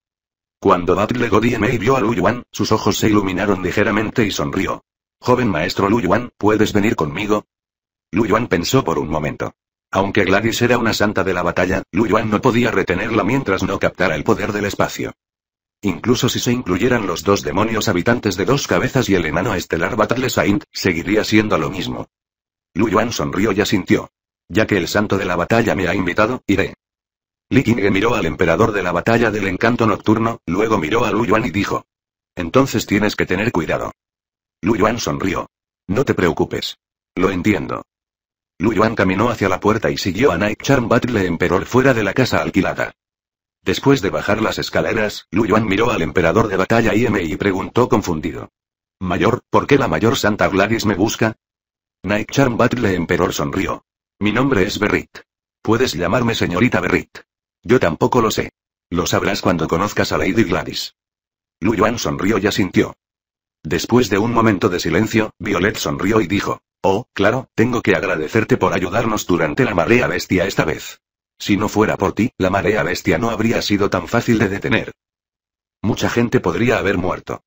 Cuando Battle Godie Mei vio a Lu Yuan, sus ojos se iluminaron ligeramente y sonrió. Joven maestro Lu Yuan, ¿puedes venir conmigo? Lu Yuan pensó por un momento. Aunque Gladys era una santa de la batalla, Lu Yuan no podía retenerla mientras no captara el poder del espacio. Incluso si se incluyeran los dos demonios habitantes de dos cabezas y el enano estelar Battle Saint, seguiría siendo lo mismo. Lu Yuan sonrió y asintió. Ya que el santo de la batalla me ha invitado, iré. Li Qingge miró al emperador de la batalla del encanto nocturno, luego miró a Lu Yuan y dijo. Entonces tienes que tener cuidado. Lu Yuan sonrió. No te preocupes. Lo entiendo. Lu Yuan caminó hacia la puerta y siguió a Night Charm Battle Emperor fuera de la casa alquilada. Después de bajar las escaleras, Lu Yuan miró al emperador de batalla IM y preguntó confundido. Mayor, ¿por qué la mayor Santa Gladys me busca? Night Charm Battle Emperor sonrió. Mi nombre es Berrit. Puedes llamarme señorita Berrit. Yo tampoco lo sé. Lo sabrás cuando conozcas a Lady Gladys. Lu Yuan sonrió y asintió. Después de un momento de silencio, Violet sonrió y dijo. Oh, claro, tengo que agradecerte por ayudarnos durante la marea bestia esta vez. Si no fuera por ti, la marea bestia no habría sido tan fácil de detener. Mucha gente podría haber muerto.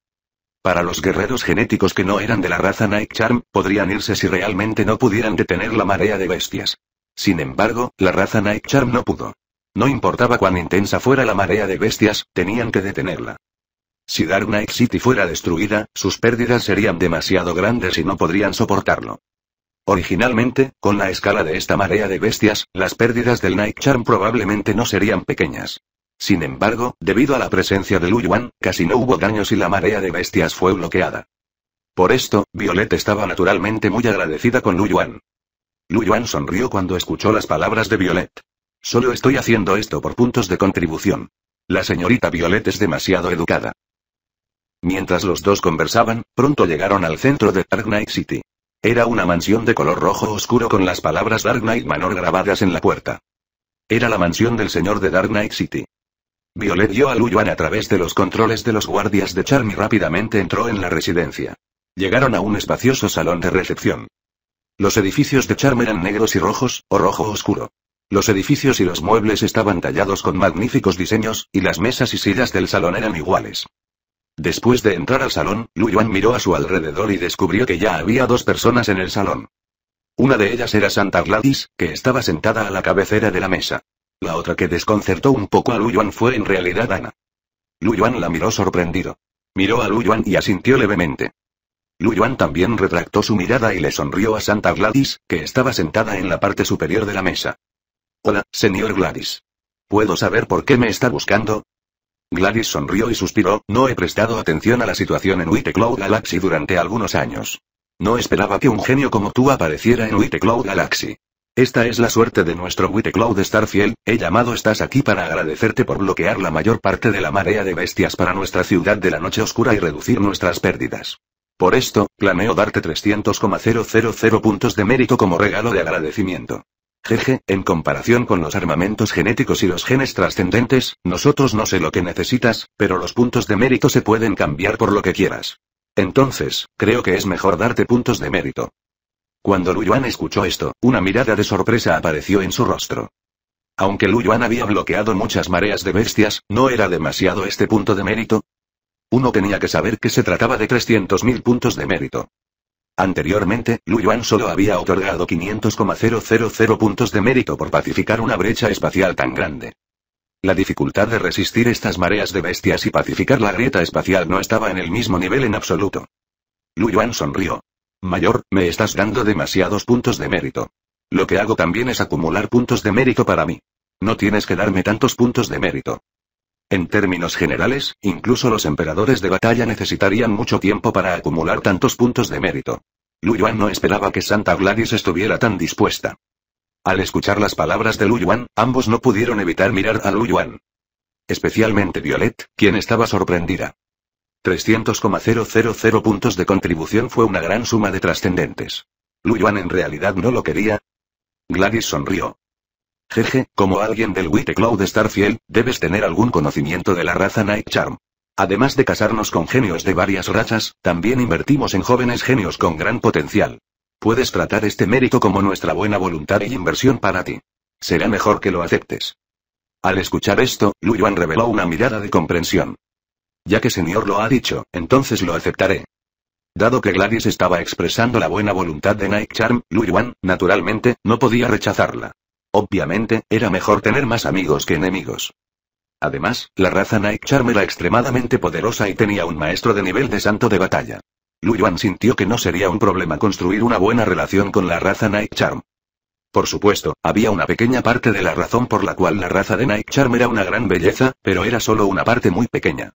Para los guerreros genéticos que no eran de la raza Night Charm, podrían irse si realmente no pudieran detener la marea de bestias. Sin embargo, la raza Night Charm no pudo. No importaba cuán intensa fuera la marea de bestias, tenían que detenerla. Si Dark Night City fuera destruida, sus pérdidas serían demasiado grandes y no podrían soportarlo. Originalmente, con la escala de esta marea de bestias, las pérdidas del Night Charm probablemente no serían pequeñas. Sin embargo, debido a la presencia de Lu Yuan, casi no hubo daños y la marea de bestias fue bloqueada. Por esto, Violet estaba naturalmente muy agradecida con Lu Yuan. Lu Yuan sonrió cuando escuchó las palabras de Violet. Solo estoy haciendo esto por puntos de contribución. La señorita Violet es demasiado educada. Mientras los dos conversaban, pronto llegaron al centro de Dark Knight City. Era una mansión de color rojo oscuro con las palabras Dark Knight Manor grabadas en la puerta. Era la mansión del señor de Dark Knight City. Violet dio a Luyuan a través de los controles de los guardias de Charm y rápidamente entró en la residencia. Llegaron a un espacioso salón de recepción. Los edificios de Charm eran negros y rojos, o rojo oscuro. Los edificios y los muebles estaban tallados con magníficos diseños, y las mesas y sillas del salón eran iguales. Después de entrar al salón, Lu Yuan miró a su alrededor y descubrió que ya había dos personas en el salón. Una de ellas era Santa Gladys, que estaba sentada a la cabecera de la mesa. La otra que desconcertó un poco a Lu Yuan fue en realidad Ana. Lu Yuan la miró sorprendido. Miró a Lu Yuan y asintió levemente. Lu Yuan también retractó su mirada y le sonrió a Santa Gladys, que estaba sentada en la parte superior de la mesa. Hola, señor Gladys. ¿Puedo saber por qué me está buscando? Gladys sonrió y suspiró, no he prestado atención a la situación en Witte Cloud Galaxy durante algunos años. No esperaba que un genio como tú apareciera en Witte Cloud Galaxy. Esta es la suerte de nuestro White Cloud Starfield, he llamado estás aquí para agradecerte por bloquear la mayor parte de la marea de bestias para nuestra ciudad de la noche oscura y reducir nuestras pérdidas. Por esto, planeo darte 300,000 puntos de mérito como regalo de agradecimiento. Jeje, en comparación con los armamentos genéticos y los genes trascendentes, nosotros no sé lo que necesitas, pero los puntos de mérito se pueden cambiar por lo que quieras. Entonces, creo que es mejor darte puntos de mérito. Cuando Luyuan escuchó esto, una mirada de sorpresa apareció en su rostro. Aunque Luyuan había bloqueado muchas mareas de bestias, ¿no era demasiado este punto de mérito? Uno tenía que saber que se trataba de 300.000 puntos de mérito. Anteriormente, Lu Yuan solo había otorgado 500,000 puntos de mérito por pacificar una brecha espacial tan grande. La dificultad de resistir estas mareas de bestias y pacificar la grieta espacial no estaba en el mismo nivel en absoluto. Lu Yuan sonrió. Mayor, me estás dando demasiados puntos de mérito. Lo que hago también es acumular puntos de mérito para mí. No tienes que darme tantos puntos de mérito. En términos generales, incluso los emperadores de batalla necesitarían mucho tiempo para acumular tantos puntos de mérito. Lu Yuan no esperaba que Santa Gladys estuviera tan dispuesta. Al escuchar las palabras de Lu Yuan, ambos no pudieron evitar mirar a Lu Yuan. Especialmente Violet, quien estaba sorprendida. 300,000 puntos de contribución fue una gran suma de trascendentes. Lu Yuan en realidad no lo quería. Gladys sonrió. Jeje, como alguien del White Cloud Starfield, debes tener algún conocimiento de la raza Night Charm. Además de casarnos con genios de varias razas, también invertimos en jóvenes genios con gran potencial. Puedes tratar este mérito como nuestra buena voluntad y inversión para ti. Será mejor que lo aceptes. Al escuchar esto, Lu Yuan reveló una mirada de comprensión. Ya que señor lo ha dicho, entonces lo aceptaré. Dado que Gladys estaba expresando la buena voluntad de Night Charm, Lu Yuan, naturalmente, no podía rechazarla. Obviamente, era mejor tener más amigos que enemigos. Además, la raza Night Charm era extremadamente poderosa y tenía un maestro de nivel de santo de batalla. Lu Yuan sintió que no sería un problema construir una buena relación con la raza Night Charm. Por supuesto, había una pequeña parte de la razón por la cual la raza de Night Charm era una gran belleza, pero era solo una parte muy pequeña.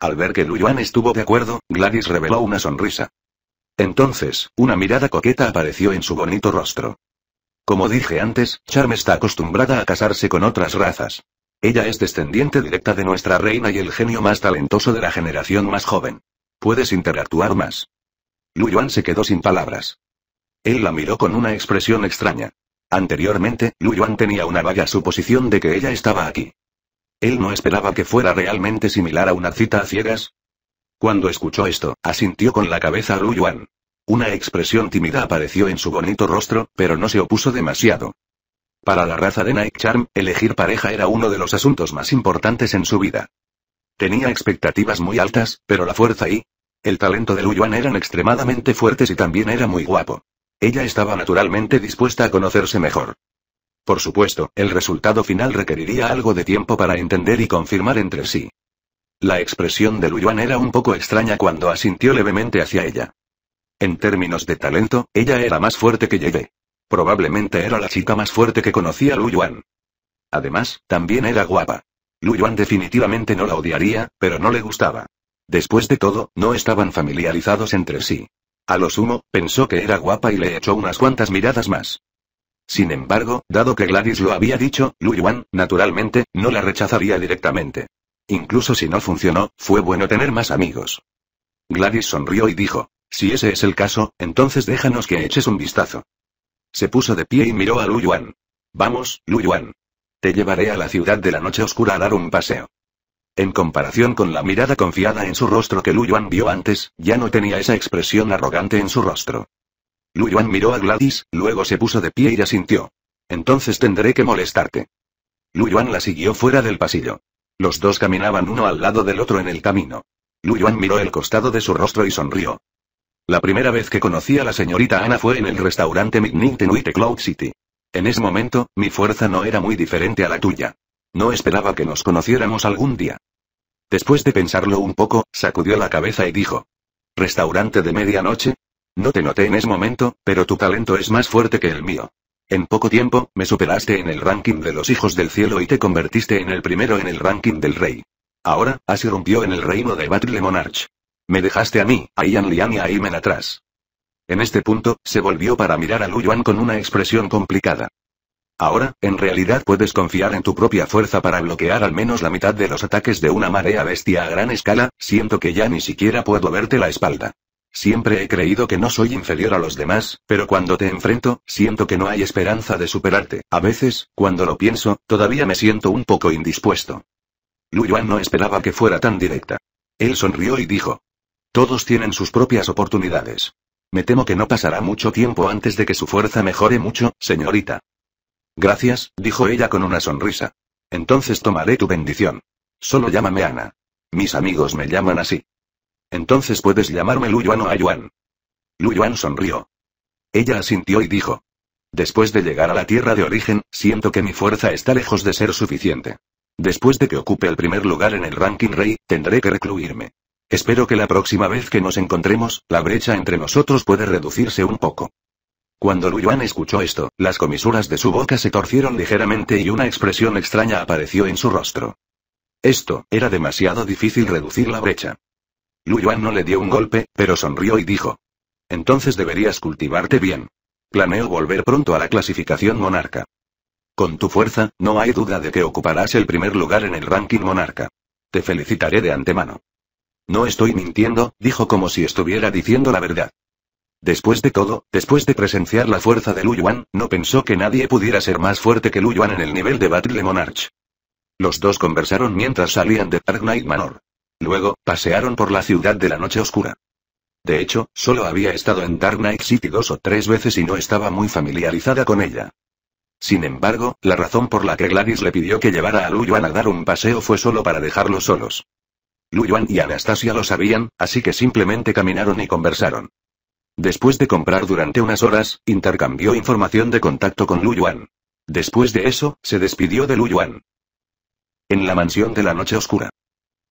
Al ver que Lu Yuan estuvo de acuerdo, Gladys reveló una sonrisa. Entonces, una mirada coqueta apareció en su bonito rostro. Como dije antes, Charm está acostumbrada a casarse con otras razas. Ella es descendiente directa de nuestra reina y el genio más talentoso de la generación más joven. Puedes interactuar más. Lu Yuan se quedó sin palabras. Él la miró con una expresión extraña. Anteriormente, Lu Yuan tenía una vaga suposición de que ella estaba aquí. Él no esperaba que fuera realmente similar a una cita a ciegas. Cuando escuchó esto, asintió con la cabeza a Lu Yuan. Una expresión tímida apareció en su bonito rostro, pero no se opuso demasiado. Para la raza de Nike Charm, elegir pareja era uno de los asuntos más importantes en su vida. Tenía expectativas muy altas, pero la fuerza y el talento de Lu Yuan eran extremadamente fuertes y también era muy guapo. Ella estaba naturalmente dispuesta a conocerse mejor. Por supuesto, el resultado final requeriría algo de tiempo para entender y confirmar entre sí. La expresión de Lu Yuan era un poco extraña cuando asintió levemente hacia ella. En términos de talento, ella era más fuerte que Llegué. Probablemente era la chica más fuerte que conocía Lu Yuan. Además, también era guapa. Lu Yuan definitivamente no la odiaría, pero no le gustaba. Después de todo, no estaban familiarizados entre sí. A lo sumo, pensó que era guapa y le echó unas cuantas miradas más. Sin embargo, dado que Gladys lo había dicho, Lu Yuan, naturalmente, no la rechazaría directamente. Incluso si no funcionó, fue bueno tener más amigos. Gladys sonrió y dijo, si ese es el caso, entonces déjanos que eches un vistazo. Se puso de pie y miró a Lu Yuan. Vamos, Lu Yuan. Te llevaré a la ciudad de la noche oscura a dar un paseo. En comparación con la mirada confiada en su rostro que Lu Yuan vio antes, ya no tenía esa expresión arrogante en su rostro. Lu Yuan miró a Gladys, luego se puso de pie y asintió. Entonces tendré que molestarte. Lu Yuan la siguió fuera del pasillo. Los dos caminaban uno al lado del otro en el camino. Lu Yuan miró el costado de su rostro y sonrió. La primera vez que conocí a la señorita Ana fue en el restaurante Midnight Cloud City. En ese momento, mi fuerza no era muy diferente a la tuya. No esperaba que nos conociéramos algún día. Después de pensarlo un poco, sacudió la cabeza y dijo. ¿Restaurante de medianoche? No te noté en ese momento, pero tu talento es más fuerte que el mío. En poco tiempo, me superaste en el ranking de los hijos del cielo y te convertiste en el primero en el ranking del rey. Ahora, has rompió en el reino de Battle Monarch. Me dejaste a mí, a Ian Lian y a Imen atrás. En este punto, se volvió para mirar a Lu Yuan con una expresión complicada. Ahora, en realidad puedes confiar en tu propia fuerza para bloquear al menos la mitad de los ataques de una marea bestia a gran escala, siento que ya ni siquiera puedo verte la espalda. Siempre he creído que no soy inferior a los demás, pero cuando te enfrento, siento que no hay esperanza de superarte. A veces, cuando lo pienso, todavía me siento un poco indispuesto. Lu Yuan no esperaba que fuera tan directa. Él sonrió y dijo, todos tienen sus propias oportunidades. Me temo que no pasará mucho tiempo antes de que su fuerza mejore mucho, señorita. Gracias, dijo ella con una sonrisa. Entonces tomaré tu bendición. Solo llámame Ana. Mis amigos me llaman así. Entonces puedes llamarme Yuan o Ayuan. Yuan sonrió. Ella asintió y dijo. Después de llegar a la tierra de origen, siento que mi fuerza está lejos de ser suficiente. Después de que ocupe el primer lugar en el ranking rey, tendré que recluirme. Espero que la próxima vez que nos encontremos, la brecha entre nosotros puede reducirse un poco. Cuando Yuan escuchó esto, las comisuras de su boca se torcieron ligeramente y una expresión extraña apareció en su rostro. Esto, era demasiado difícil reducir la brecha. Yuan no le dio un golpe, pero sonrió y dijo. Entonces deberías cultivarte bien. Planeo volver pronto a la clasificación monarca. Con tu fuerza, no hay duda de que ocuparás el primer lugar en el ranking monarca. Te felicitaré de antemano. No estoy mintiendo, dijo como si estuviera diciendo la verdad. Después de todo, después de presenciar la fuerza de Lu Yuan, no pensó que nadie pudiera ser más fuerte que Lu Yuan en el nivel de Battle Monarch. Los dos conversaron mientras salían de Dark Knight Manor. Luego, pasearon por la ciudad de la noche oscura. De hecho, solo había estado en Dark Knight City dos o tres veces y no estaba muy familiarizada con ella. Sin embargo, la razón por la que Gladys le pidió que llevara a Lu Yuan a dar un paseo fue solo para dejarlos solos. Lu Yuan y Anastasia lo sabían, así que simplemente caminaron y conversaron. Después de comprar durante unas horas, intercambió información de contacto con Lu Yuan. Después de eso, se despidió de Lu Yuan. En la mansión de la noche oscura.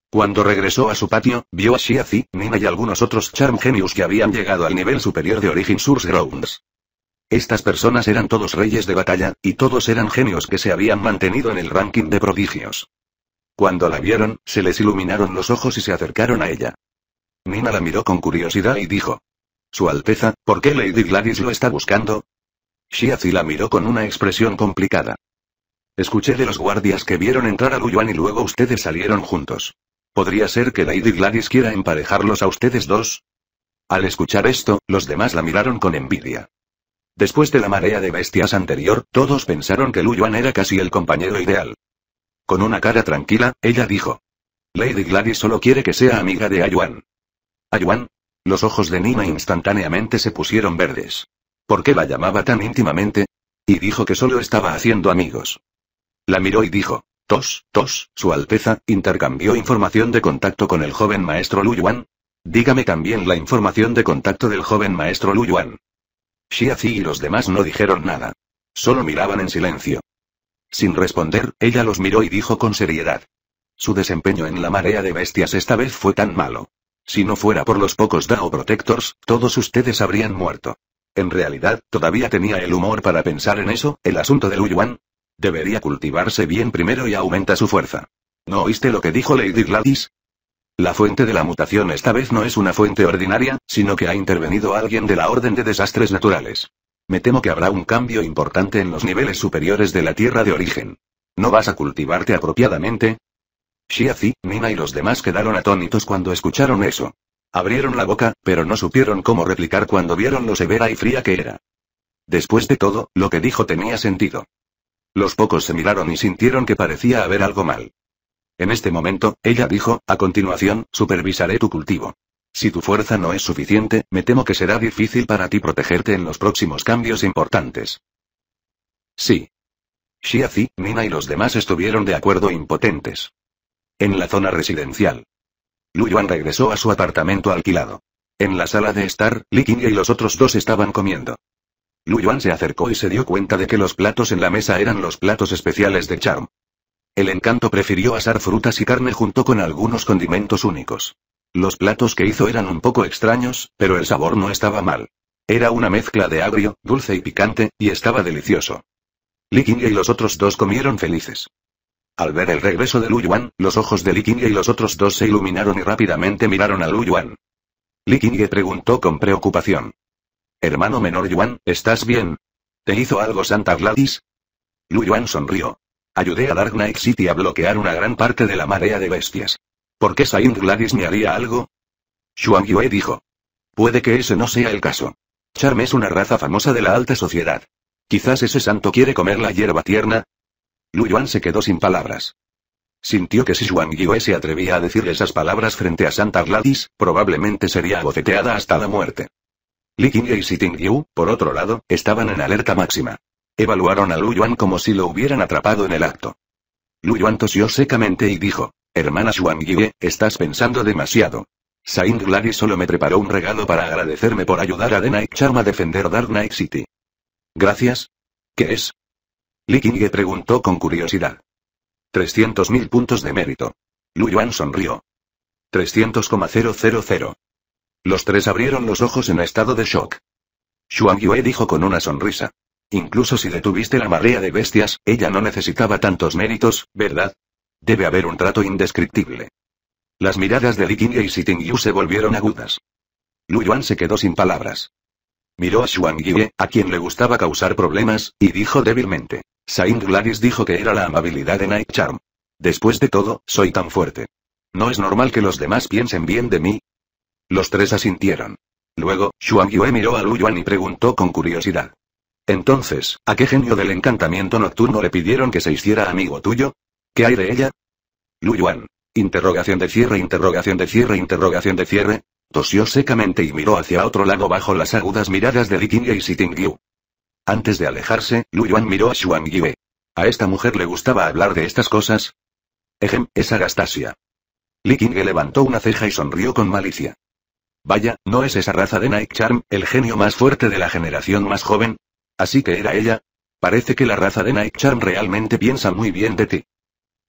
Cuando regresó a su patio, vio a Xia Nina y algunos otros Charm Genius que habían llegado al nivel superior de Origin Source Grounds. Estas personas eran todos reyes de batalla, y todos eran genios que se habían mantenido en el ranking de prodigios. Cuando la vieron, se les iluminaron los ojos y se acercaron a ella. Nina la miró con curiosidad y dijo. Su Alteza, ¿por qué Lady Gladys lo está buscando? Shiazi la miró con una expresión complicada. Escuché de los guardias que vieron entrar a Luyuan y luego ustedes salieron juntos. ¿Podría ser que Lady Gladys quiera emparejarlos a ustedes dos? Al escuchar esto, los demás la miraron con envidia. Después de la marea de bestias anterior, todos pensaron que Luyuan era casi el compañero ideal. Con una cara tranquila, ella dijo. Lady Gladys solo quiere que sea amiga de Ayuan. ¿Ayuan? Los ojos de Nina instantáneamente se pusieron verdes. ¿Por qué la llamaba tan íntimamente? Y dijo que solo estaba haciendo amigos. La miró y dijo, Tos, tos, Su Alteza, intercambió información de contacto con el joven maestro Lu Yuan. Dígame también la información de contacto del joven maestro Lu Yuan. Xia y los demás no dijeron nada. Solo miraban en silencio. Sin responder, ella los miró y dijo con seriedad. Su desempeño en la marea de bestias esta vez fue tan malo. Si no fuera por los pocos Dao Protectors, todos ustedes habrían muerto. En realidad, todavía tenía el humor para pensar en eso, el asunto de Lu Yuan. Debería cultivarse bien primero y aumenta su fuerza. ¿No oíste lo que dijo Lady Gladys? La fuente de la mutación esta vez no es una fuente ordinaria, sino que ha intervenido alguien de la Orden de Desastres Naturales. Me temo que habrá un cambio importante en los niveles superiores de la tierra de origen. ¿No vas a cultivarte apropiadamente? Shiazi, Nina y los demás quedaron atónitos cuando escucharon eso. Abrieron la boca, pero no supieron cómo replicar cuando vieron lo severa y fría que era. Después de todo, lo que dijo tenía sentido. Los pocos se miraron y sintieron que parecía haber algo mal. En este momento, ella dijo, a continuación, supervisaré tu cultivo. Si tu fuerza no es suficiente, me temo que será difícil para ti protegerte en los próximos cambios importantes. Sí. Zi, Nina y los demás estuvieron de acuerdo impotentes. En la zona residencial. Lu Yuan regresó a su apartamento alquilado. En la sala de estar, Li Qing y los otros dos estaban comiendo. Lu Yuan se acercó y se dio cuenta de que los platos en la mesa eran los platos especiales de Charm. El encanto prefirió asar frutas y carne junto con algunos condimentos únicos. Los platos que hizo eran un poco extraños, pero el sabor no estaba mal. Era una mezcla de agrio, dulce y picante, y estaba delicioso. Li y los otros dos comieron felices. Al ver el regreso de Lu Yuan, los ojos de Li y los otros dos se iluminaron y rápidamente miraron a Lu Yuan. Li preguntó con preocupación. Hermano menor Yuan, ¿estás bien? ¿Te hizo algo Santa Gladys? Lu Yuan sonrió. Ayudé a Dark Knight City a bloquear una gran parte de la marea de bestias. ¿Por qué Saint Gladys me haría algo? Xuan Yue dijo. Puede que ese no sea el caso. Charm es una raza famosa de la alta sociedad. Quizás ese santo quiere comer la hierba tierna. Lu Yuan se quedó sin palabras. Sintió que si Xuan Yue se atrevía a decir esas palabras frente a Santa Gladys, probablemente sería abofeteada hasta la muerte. Li Qingye y Siting Yu, por otro lado, estaban en alerta máxima. Evaluaron a Lu Yuan como si lo hubieran atrapado en el acto. Lu Yuan tosió secamente y dijo. Hermana Shuangyue, estás pensando demasiado. Saint Glary solo me preparó un regalo para agradecerme por ayudar a Night Charm a defender Dark Night City. Gracias. ¿Qué es? Li preguntó con curiosidad. 300.000 puntos de mérito. Lu Yuan sonrió. 300,000. Los tres abrieron los ojos en estado de shock. Shuangyue Yue dijo con una sonrisa. Incluso si detuviste la marea de bestias, ella no necesitaba tantos méritos, ¿verdad? Debe haber un trato indescriptible. Las miradas de Li y sitting Yu se volvieron agudas. Lu Yuan se quedó sin palabras. Miró a Xuangyue, a quien le gustaba causar problemas, y dijo débilmente. Sain Gladys dijo que era la amabilidad de Night Charm. Después de todo, soy tan fuerte. ¿No es normal que los demás piensen bien de mí? Los tres asintieron. Luego, Xuangyue miró a Lu Yuan y preguntó con curiosidad. Entonces, ¿a qué genio del encantamiento nocturno le pidieron que se hiciera amigo tuyo? ¿Qué hay de ella? Lu Yuan. Interrogación de cierre, interrogación de cierre, interrogación de cierre. Tosió secamente y miró hacia otro lado bajo las agudas miradas de Li Qingye y sitting Yu. Antes de alejarse, Lu Yuan miró a Xuan ¿A esta mujer le gustaba hablar de estas cosas? Ejem, esa Gastasia. Li Qingye levantó una ceja y sonrió con malicia. Vaya, ¿no es esa raza de Night Charm, el genio más fuerte de la generación más joven? Así que era ella. Parece que la raza de Night Charm realmente piensa muy bien de ti.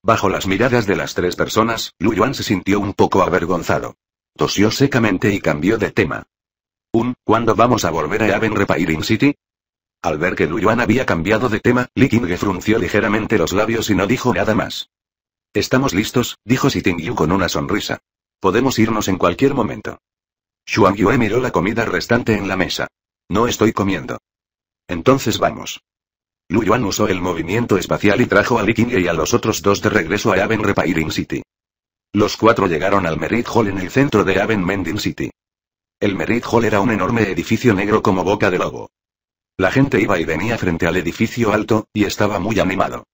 Bajo las miradas de las tres personas, Lu Yuan se sintió un poco avergonzado. Tosió secamente y cambió de tema. Un, ¿cuándo vamos a volver a Aven Repairing City? Al ver que Lu Yuan había cambiado de tema, Li Qing frunció ligeramente los labios y no dijo nada más. Estamos listos, dijo Xi Yu con una sonrisa. Podemos irnos en cualquier momento. Xuan Yue miró la comida restante en la mesa. No estoy comiendo. Entonces vamos. Lu Yuan usó el movimiento espacial y trajo a Li y a los otros dos de regreso a Aven Repairing City. Los cuatro llegaron al Merit Hall en el centro de Aven Mending City. El Merit Hall era un enorme edificio negro como boca de lobo. La gente iba y venía frente al edificio alto, y estaba muy animado.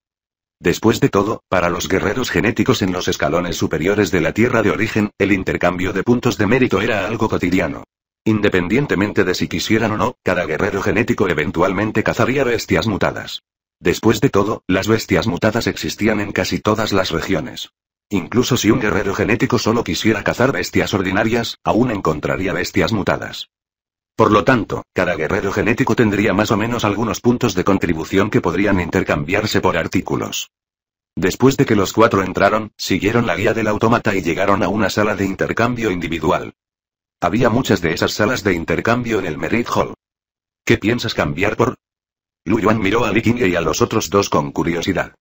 Después de todo, para los guerreros genéticos en los escalones superiores de la tierra de origen, el intercambio de puntos de mérito era algo cotidiano. Independientemente de si quisieran o no, cada guerrero genético eventualmente cazaría bestias mutadas. Después de todo, las bestias mutadas existían en casi todas las regiones. Incluso si un guerrero genético solo quisiera cazar bestias ordinarias, aún encontraría bestias mutadas. Por lo tanto, cada guerrero genético tendría más o menos algunos puntos de contribución que podrían intercambiarse por artículos. Después de que los cuatro entraron, siguieron la guía del autómata y llegaron a una sala de intercambio individual. Había muchas de esas salas de intercambio en el Merit Hall. ¿Qué piensas cambiar por? Lu Yuan miró a Li y a los otros dos con curiosidad.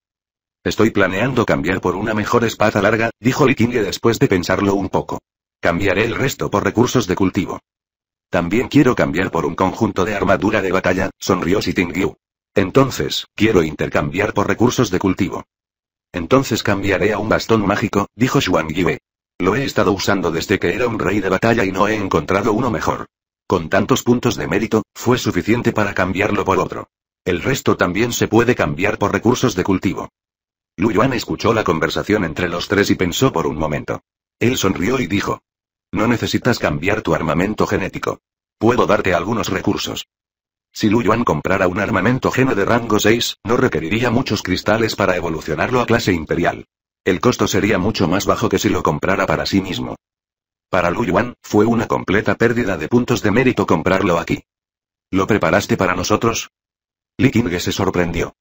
Estoy planeando cambiar por una mejor espada larga, dijo Li después de pensarlo un poco. Cambiaré el resto por recursos de cultivo. También quiero cambiar por un conjunto de armadura de batalla, sonrió Xi Tingyu. Entonces, quiero intercambiar por recursos de cultivo. Entonces cambiaré a un bastón mágico, dijo Xuan lo he estado usando desde que era un rey de batalla y no he encontrado uno mejor. Con tantos puntos de mérito, fue suficiente para cambiarlo por otro. El resto también se puede cambiar por recursos de cultivo. Lu Yuan escuchó la conversación entre los tres y pensó por un momento. Él sonrió y dijo. No necesitas cambiar tu armamento genético. Puedo darte algunos recursos. Si Lu Yuan comprara un armamento geno de rango 6, no requeriría muchos cristales para evolucionarlo a clase imperial. El costo sería mucho más bajo que si lo comprara para sí mismo. Para Lu Yuan, fue una completa pérdida de puntos de mérito comprarlo aquí. ¿Lo preparaste para nosotros? Li Qing se sorprendió.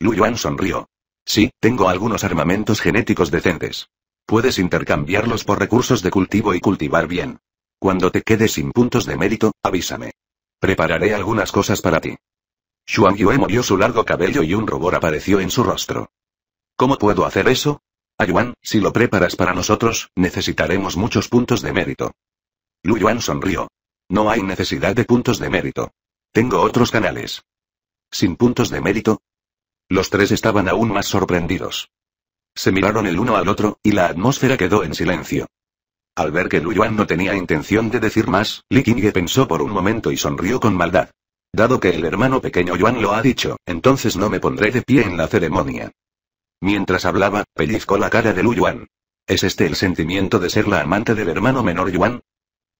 Lu Yuan sonrió. Sí, tengo algunos armamentos genéticos decentes. Puedes intercambiarlos por recursos de cultivo y cultivar bien. Cuando te quedes sin puntos de mérito, avísame. Prepararé algunas cosas para ti. Xuan Yue movió su largo cabello y un rubor apareció en su rostro. ¿Cómo puedo hacer eso? Ah, Yuan, si lo preparas para nosotros, necesitaremos muchos puntos de mérito. Lu Yuan sonrió. No hay necesidad de puntos de mérito. Tengo otros canales. ¿Sin puntos de mérito? Los tres estaban aún más sorprendidos. Se miraron el uno al otro, y la atmósfera quedó en silencio. Al ver que Lu Yuan no tenía intención de decir más, Li Qingye pensó por un momento y sonrió con maldad. Dado que el hermano pequeño Yuan lo ha dicho, entonces no me pondré de pie en la ceremonia. Mientras hablaba, pellizcó la cara de Lu Yuan. ¿Es este el sentimiento de ser la amante del hermano menor Yuan?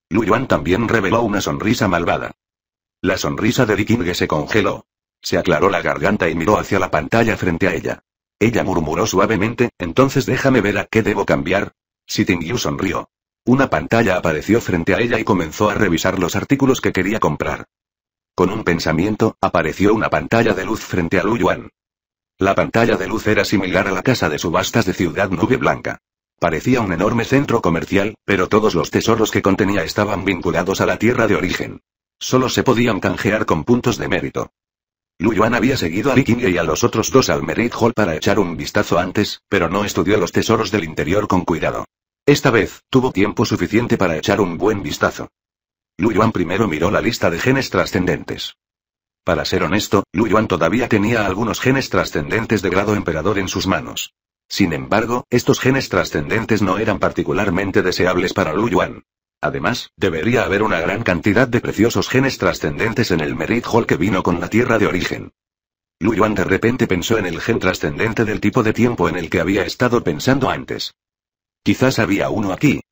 Lu Yuan también reveló una sonrisa malvada. La sonrisa de Dikingue se congeló. Se aclaró la garganta y miró hacia la pantalla frente a ella. Ella murmuró suavemente, entonces déjame ver a qué debo cambiar. Sitting Yu sonrió. Una pantalla apareció frente a ella y comenzó a revisar los artículos que quería comprar. Con un pensamiento, apareció una pantalla de luz frente a Lu Yuan. La pantalla de luz era similar a la casa de subastas de Ciudad Nube Blanca. Parecía un enorme centro comercial, pero todos los tesoros que contenía estaban vinculados a la tierra de origen. Solo se podían canjear con puntos de mérito. Lu Yuan había seguido a Li y a los otros dos al Merit Hall para echar un vistazo antes, pero no estudió los tesoros del interior con cuidado. Esta vez, tuvo tiempo suficiente para echar un buen vistazo. Lu Yuan primero miró la lista de genes trascendentes. Para ser honesto, Lu Yuan todavía tenía algunos genes trascendentes de grado emperador en sus manos. Sin embargo, estos genes trascendentes no eran particularmente deseables para Lu Yuan. Además, debería haber una gran cantidad de preciosos genes trascendentes en el Merit Hall que vino con la tierra de origen. Lu Yuan de repente pensó en el gen trascendente del tipo de tiempo en el que había estado pensando antes. Quizás había uno aquí.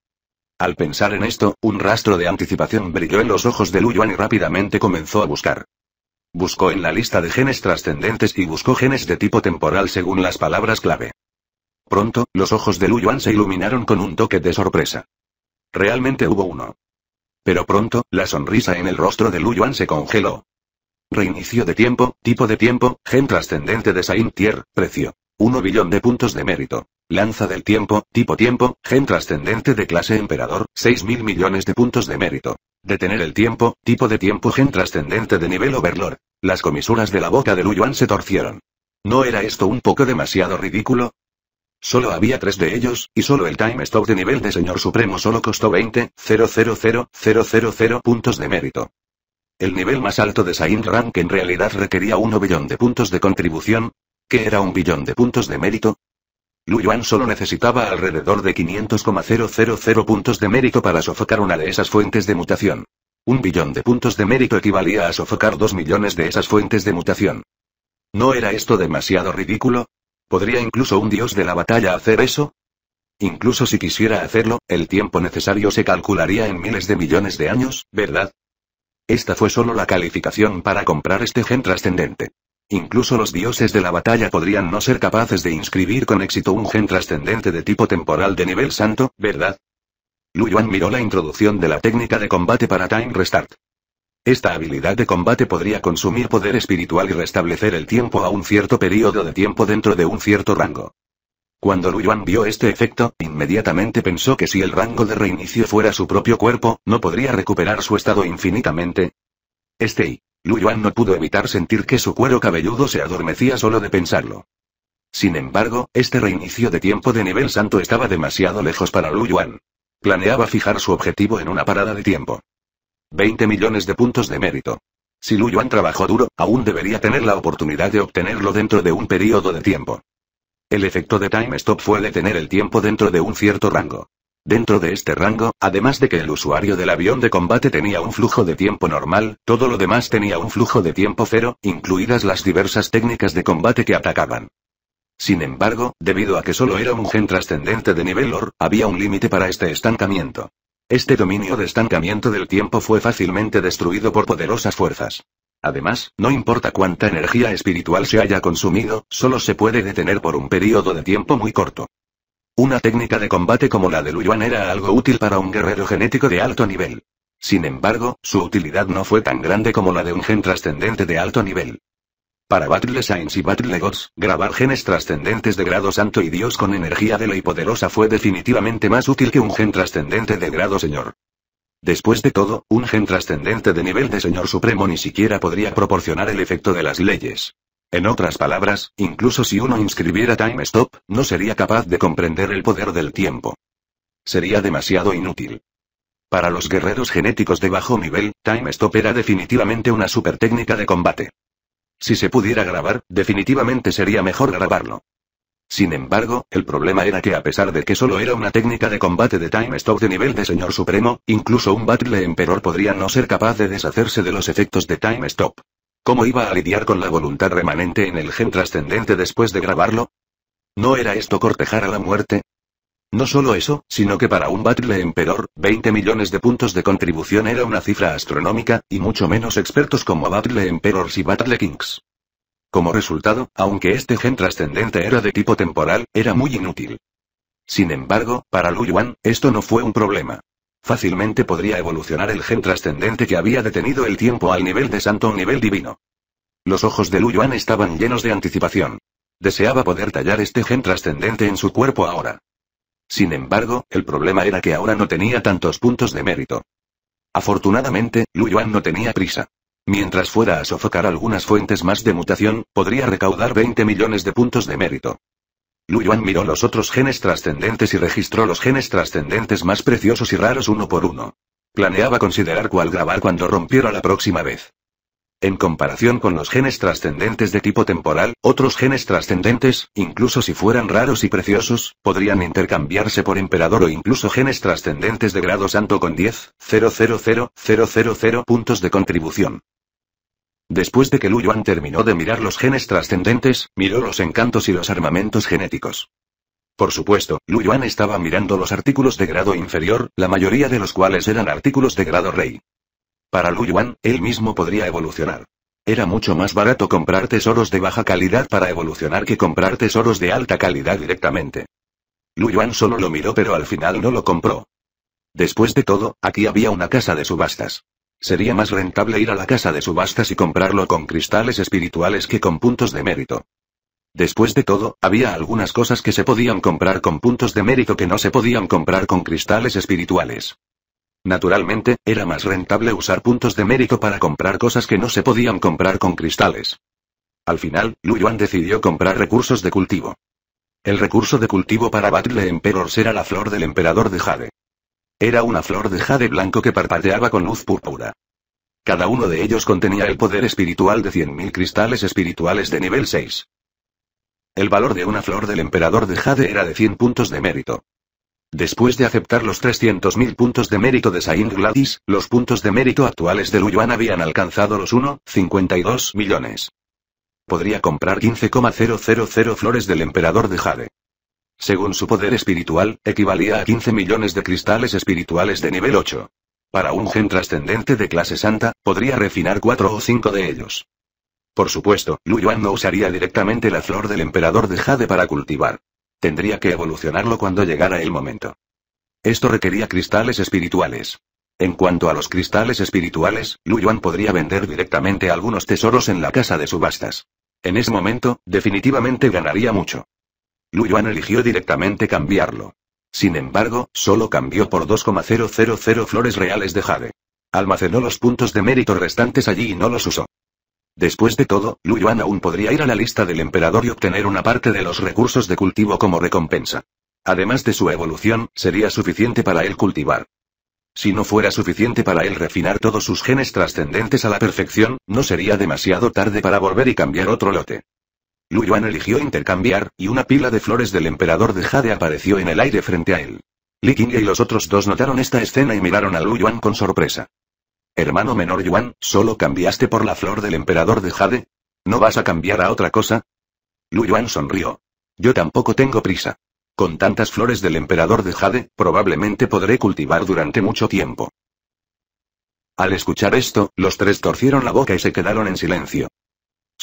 Al pensar en esto, un rastro de anticipación brilló en los ojos de Lu Yuan y rápidamente comenzó a buscar. Buscó en la lista de genes trascendentes y buscó genes de tipo temporal según las palabras clave. Pronto, los ojos de Lu Yuan se iluminaron con un toque de sorpresa. Realmente hubo uno. Pero pronto, la sonrisa en el rostro de Lu Yuan se congeló. Reinicio de tiempo, tipo de tiempo, gen trascendente de Saint Tier, precio. 1 billón de puntos de mérito. Lanza del tiempo, tipo tiempo, gen trascendente de clase emperador, 6.000 millones de puntos de mérito. Detener el tiempo, tipo de tiempo gen trascendente de nivel overlord. Las comisuras de la boca de Yuan se torcieron. ¿No era esto un poco demasiado ridículo? Solo había tres de ellos, y solo el time stop de nivel de señor supremo solo costó 20, puntos de mérito. El nivel más alto de Saint Rank en realidad requería 1 billón de puntos de contribución. ¿Qué era un billón de puntos de mérito? Lu Yuan solo necesitaba alrededor de 500,000 puntos de mérito para sofocar una de esas fuentes de mutación. Un billón de puntos de mérito equivalía a sofocar dos millones de esas fuentes de mutación. ¿No era esto demasiado ridículo? ¿Podría incluso un dios de la batalla hacer eso? Incluso si quisiera hacerlo, el tiempo necesario se calcularía en miles de millones de años, ¿verdad? Esta fue solo la calificación para comprar este gen trascendente. Incluso los dioses de la batalla podrían no ser capaces de inscribir con éxito un gen trascendente de tipo temporal de nivel santo, ¿verdad? Lu Yuan miró la introducción de la técnica de combate para Time Restart. Esta habilidad de combate podría consumir poder espiritual y restablecer el tiempo a un cierto periodo de tiempo dentro de un cierto rango. Cuando Lu Yuan vio este efecto, inmediatamente pensó que si el rango de reinicio fuera su propio cuerpo, no podría recuperar su estado infinitamente. Este Lu Yuan no pudo evitar sentir que su cuero cabelludo se adormecía solo de pensarlo. Sin embargo, este reinicio de tiempo de nivel santo estaba demasiado lejos para Lu Yuan. Planeaba fijar su objetivo en una parada de tiempo. 20 millones de puntos de mérito. Si Lu Yuan trabajó duro, aún debería tener la oportunidad de obtenerlo dentro de un periodo de tiempo. El efecto de Time Stop fue detener el tiempo dentro de un cierto rango. Dentro de este rango, además de que el usuario del avión de combate tenía un flujo de tiempo normal, todo lo demás tenía un flujo de tiempo cero, incluidas las diversas técnicas de combate que atacaban. Sin embargo, debido a que solo era un gen trascendente de nivel OR, había un límite para este estancamiento. Este dominio de estancamiento del tiempo fue fácilmente destruido por poderosas fuerzas. Además, no importa cuánta energía espiritual se haya consumido, solo se puede detener por un período de tiempo muy corto. Una técnica de combate como la de Luyuan era algo útil para un guerrero genético de alto nivel. Sin embargo, su utilidad no fue tan grande como la de un gen trascendente de alto nivel. Para Battle Science y Battle Gods, grabar genes trascendentes de grado santo y dios con energía de ley poderosa fue definitivamente más útil que un gen trascendente de grado señor. Después de todo, un gen trascendente de nivel de señor supremo ni siquiera podría proporcionar el efecto de las leyes. En otras palabras, incluso si uno inscribiera Time Stop, no sería capaz de comprender el poder del tiempo. Sería demasiado inútil. Para los guerreros genéticos de bajo nivel, Time Stop era definitivamente una super técnica de combate. Si se pudiera grabar, definitivamente sería mejor grabarlo. Sin embargo, el problema era que a pesar de que solo era una técnica de combate de Time Stop de nivel de Señor Supremo, incluso un Battle Emperor podría no ser capaz de deshacerse de los efectos de Time Stop. ¿Cómo iba a lidiar con la voluntad remanente en el gen trascendente después de grabarlo? ¿No era esto cortejar a la muerte? No solo eso, sino que para un Battle Emperor, 20 millones de puntos de contribución era una cifra astronómica, y mucho menos expertos como Battle Emperors y Battle Kings. Como resultado, aunque este gen trascendente era de tipo temporal, era muy inútil. Sin embargo, para Lu Yuan, esto no fue un problema. Fácilmente podría evolucionar el gen trascendente que había detenido el tiempo al nivel de santo o nivel divino. Los ojos de Lu Yuan estaban llenos de anticipación. Deseaba poder tallar este gen trascendente en su cuerpo ahora. Sin embargo, el problema era que ahora no tenía tantos puntos de mérito. Afortunadamente, Lu Yuan no tenía prisa. Mientras fuera a sofocar algunas fuentes más de mutación, podría recaudar 20 millones de puntos de mérito. Lu Yuan miró los otros genes trascendentes y registró los genes trascendentes más preciosos y raros uno por uno. Planeaba considerar cuál grabar cuando rompiera la próxima vez. En comparación con los genes trascendentes de tipo temporal, otros genes trascendentes, incluso si fueran raros y preciosos, podrían intercambiarse por emperador o incluso genes trascendentes de grado santo con 10, puntos de contribución. Después de que Lu Yuan terminó de mirar los genes trascendentes, miró los encantos y los armamentos genéticos. Por supuesto, Lu Yuan estaba mirando los artículos de grado inferior, la mayoría de los cuales eran artículos de grado rey. Para Lu Yuan, él mismo podría evolucionar. Era mucho más barato comprar tesoros de baja calidad para evolucionar que comprar tesoros de alta calidad directamente. Lu Yuan solo lo miró pero al final no lo compró. Después de todo, aquí había una casa de subastas. Sería más rentable ir a la casa de subastas y comprarlo con cristales espirituales que con puntos de mérito. Después de todo, había algunas cosas que se podían comprar con puntos de mérito que no se podían comprar con cristales espirituales. Naturalmente, era más rentable usar puntos de mérito para comprar cosas que no se podían comprar con cristales. Al final, Lu Yuan decidió comprar recursos de cultivo. El recurso de cultivo para Battle Emperors era la flor del emperador de Jade. Era una flor de jade blanco que parpadeaba con luz púrpura. Cada uno de ellos contenía el poder espiritual de 100.000 cristales espirituales de nivel 6. El valor de una flor del emperador de Jade era de 100 puntos de mérito. Después de aceptar los 300.000 puntos de mérito de Saint Gladys, los puntos de mérito actuales de Luyuan habían alcanzado los 1,52 millones. Podría comprar 15,000 flores del emperador de Jade. Según su poder espiritual, equivalía a 15 millones de cristales espirituales de nivel 8. Para un gen trascendente de clase santa, podría refinar 4 o 5 de ellos. Por supuesto, Lu Yuan no usaría directamente la flor del emperador de Jade para cultivar. Tendría que evolucionarlo cuando llegara el momento. Esto requería cristales espirituales. En cuanto a los cristales espirituales, Lu Yuan podría vender directamente algunos tesoros en la casa de subastas. En ese momento, definitivamente ganaría mucho. Lu Yuan eligió directamente cambiarlo. Sin embargo, solo cambió por 2,000 flores reales de jade. Almacenó los puntos de mérito restantes allí y no los usó. Después de todo, Lu Yuan aún podría ir a la lista del emperador y obtener una parte de los recursos de cultivo como recompensa. Además de su evolución, sería suficiente para él cultivar. Si no fuera suficiente para él refinar todos sus genes trascendentes a la perfección, no sería demasiado tarde para volver y cambiar otro lote. Lu Yuan eligió intercambiar, y una pila de flores del emperador de Jade apareció en el aire frente a él. Li Qing y los otros dos notaron esta escena y miraron a Lu Yuan con sorpresa. Hermano menor Yuan, ¿solo cambiaste por la flor del emperador de Jade? ¿No vas a cambiar a otra cosa? Lu Yuan sonrió. Yo tampoco tengo prisa. Con tantas flores del emperador de Jade, probablemente podré cultivar durante mucho tiempo. Al escuchar esto, los tres torcieron la boca y se quedaron en silencio.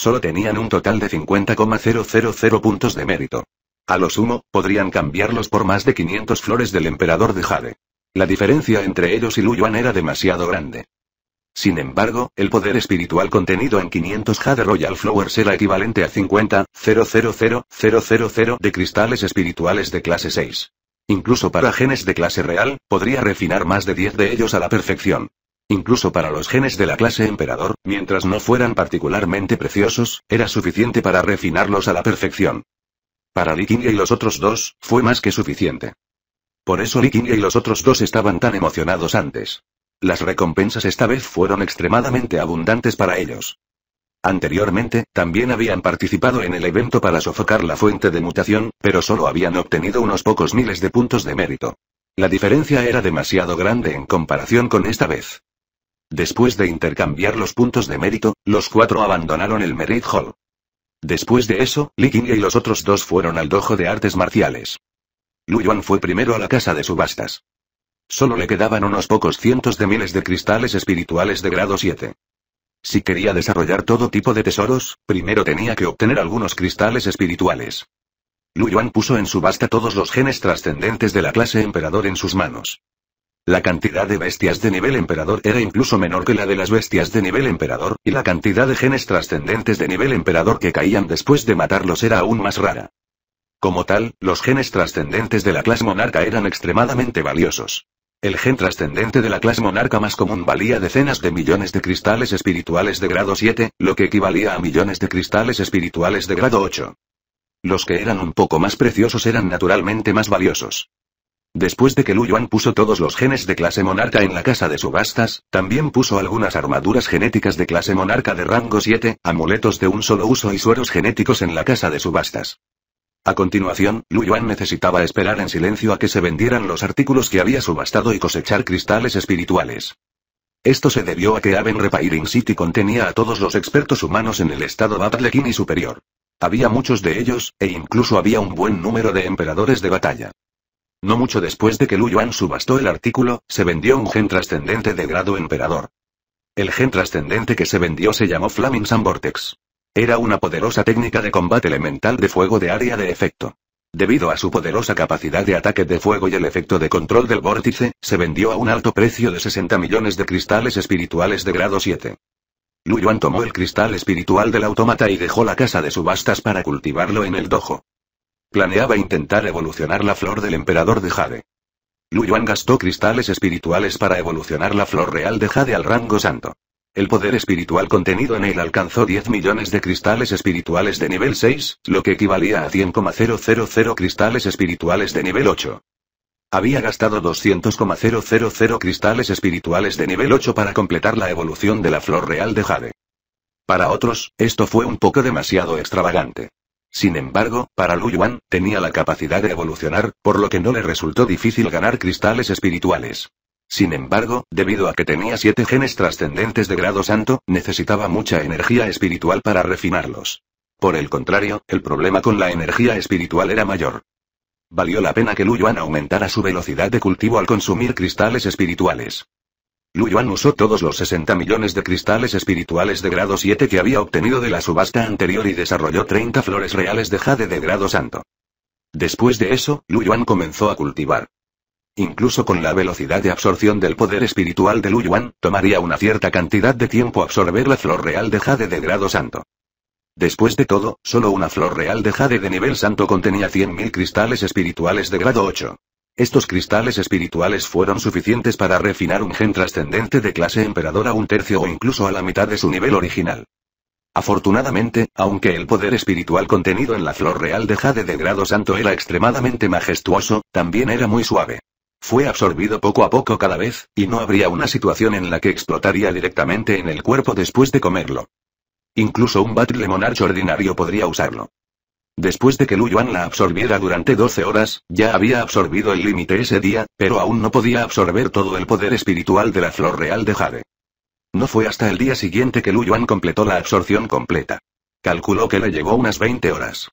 Solo tenían un total de 50,000 puntos de mérito. A lo sumo, podrían cambiarlos por más de 500 flores del emperador de Jade. La diferencia entre ellos y Lu Yuan era demasiado grande. Sin embargo, el poder espiritual contenido en 500 Jade Royal Flowers era equivalente a 50,000,000 de cristales espirituales de clase 6. Incluso para genes de clase real, podría refinar más de 10 de ellos a la perfección. Incluso para los genes de la clase emperador, mientras no fueran particularmente preciosos, era suficiente para refinarlos a la perfección. Para Likinga y los otros dos, fue más que suficiente. Por eso Likinga y los otros dos estaban tan emocionados antes. Las recompensas esta vez fueron extremadamente abundantes para ellos. Anteriormente, también habían participado en el evento para sofocar la fuente de mutación, pero solo habían obtenido unos pocos miles de puntos de mérito. La diferencia era demasiado grande en comparación con esta vez. Después de intercambiar los puntos de mérito, los cuatro abandonaron el Merit Hall. Después de eso, Li Qing y los otros dos fueron al dojo de artes marciales. Lu Yuan fue primero a la casa de subastas. Solo le quedaban unos pocos cientos de miles de cristales espirituales de grado 7. Si quería desarrollar todo tipo de tesoros, primero tenía que obtener algunos cristales espirituales. Lu Yuan puso en subasta todos los genes trascendentes de la clase emperador en sus manos. La cantidad de bestias de nivel emperador era incluso menor que la de las bestias de nivel emperador, y la cantidad de genes trascendentes de nivel emperador que caían después de matarlos era aún más rara. Como tal, los genes trascendentes de la clase monarca eran extremadamente valiosos. El gen trascendente de la clase monarca más común valía decenas de millones de cristales espirituales de grado 7, lo que equivalía a millones de cristales espirituales de grado 8. Los que eran un poco más preciosos eran naturalmente más valiosos. Después de que Lu Yuan puso todos los genes de clase monarca en la casa de subastas, también puso algunas armaduras genéticas de clase monarca de rango 7, amuletos de un solo uso y sueros genéticos en la casa de subastas. A continuación, Lu Yuan necesitaba esperar en silencio a que se vendieran los artículos que había subastado y cosechar cristales espirituales. Esto se debió a que Aven Repairing City contenía a todos los expertos humanos en el estado Batlekin y superior. Había muchos de ellos, e incluso había un buen número de emperadores de batalla. No mucho después de que Lu Yuan subastó el artículo, se vendió un gen trascendente de grado emperador. El gen trascendente que se vendió se llamó Flaming Sun Vortex. Era una poderosa técnica de combate elemental de fuego de área de efecto. Debido a su poderosa capacidad de ataque de fuego y el efecto de control del vórtice, se vendió a un alto precio de 60 millones de cristales espirituales de grado 7. Lu Yuan tomó el cristal espiritual del autómata y dejó la casa de subastas para cultivarlo en el dojo. Planeaba intentar evolucionar la flor del emperador de Jade. Lu Yuan gastó cristales espirituales para evolucionar la flor real de Jade al rango santo. El poder espiritual contenido en él alcanzó 10 millones de cristales espirituales de nivel 6, lo que equivalía a 100,000 cristales espirituales de nivel 8. Había gastado 200,000 cristales espirituales de nivel 8 para completar la evolución de la flor real de Jade. Para otros, esto fue un poco demasiado extravagante. Sin embargo, para Lu Yuan, tenía la capacidad de evolucionar, por lo que no le resultó difícil ganar cristales espirituales. Sin embargo, debido a que tenía siete genes trascendentes de grado santo, necesitaba mucha energía espiritual para refinarlos. Por el contrario, el problema con la energía espiritual era mayor. Valió la pena que Lu Yuan aumentara su velocidad de cultivo al consumir cristales espirituales. Lu Yuan usó todos los 60 millones de cristales espirituales de grado 7 que había obtenido de la subasta anterior y desarrolló 30 flores reales de jade de grado santo. Después de eso, Lu Yuan comenzó a cultivar. Incluso con la velocidad de absorción del poder espiritual de Lu Yuan, tomaría una cierta cantidad de tiempo absorber la flor real de jade de grado santo. Después de todo, solo una flor real de jade de nivel santo contenía 100.000 cristales espirituales de grado 8. Estos cristales espirituales fueron suficientes para refinar un gen trascendente de clase emperador a un tercio o incluso a la mitad de su nivel original. Afortunadamente, aunque el poder espiritual contenido en la flor real de jade de grado santo era extremadamente majestuoso, también era muy suave. Fue absorbido poco a poco cada vez, y no habría una situación en la que explotaría directamente en el cuerpo después de comerlo. Incluso un batlemonarch ordinario podría usarlo. Después de que Lu Yuan la absorbiera durante 12 horas, ya había absorbido el límite ese día, pero aún no podía absorber todo el poder espiritual de la flor real de Jade. No fue hasta el día siguiente que Lu Yuan completó la absorción completa. Calculó que le llevó unas 20 horas.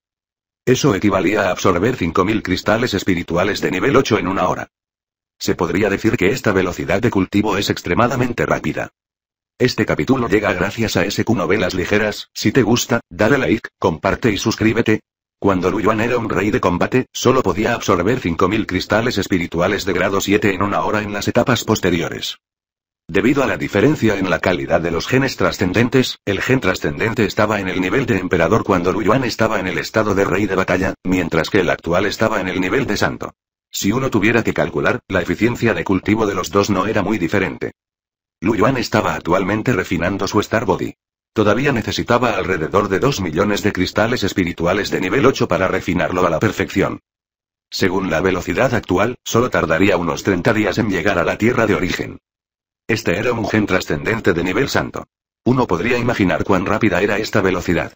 Eso equivalía a absorber 5.000 cristales espirituales de nivel 8 en una hora. Se podría decir que esta velocidad de cultivo es extremadamente rápida. Este capítulo llega gracias a SQ Novelas Ligeras, si te gusta, dale like, comparte y suscríbete, cuando Yuan era un rey de combate, solo podía absorber 5.000 cristales espirituales de grado 7 en una hora en las etapas posteriores. Debido a la diferencia en la calidad de los genes trascendentes, el gen trascendente estaba en el nivel de emperador cuando Yuan estaba en el estado de rey de batalla, mientras que el actual estaba en el nivel de santo. Si uno tuviera que calcular, la eficiencia de cultivo de los dos no era muy diferente. Lu Yuan estaba actualmente refinando su Star Body. Todavía necesitaba alrededor de 2 millones de cristales espirituales de nivel 8 para refinarlo a la perfección. Según la velocidad actual, solo tardaría unos 30 días en llegar a la tierra de origen. Este era un gen trascendente de nivel santo. Uno podría imaginar cuán rápida era esta velocidad.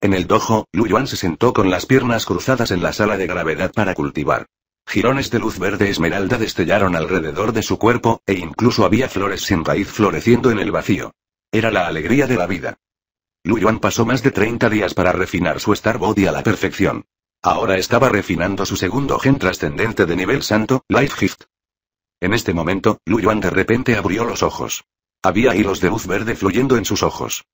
En el dojo, Lu Yuan se sentó con las piernas cruzadas en la sala de gravedad para cultivar. Girones de luz verde esmeralda destellaron alrededor de su cuerpo, e incluso había flores sin raíz floreciendo en el vacío. Era la alegría de la vida. Lu Yuan pasó más de 30 días para refinar su Star Body a la perfección. Ahora estaba refinando su segundo gen trascendente de nivel santo, Life Gift. En este momento, Lu Yuan de repente abrió los ojos. Había hilos de luz verde fluyendo en sus ojos.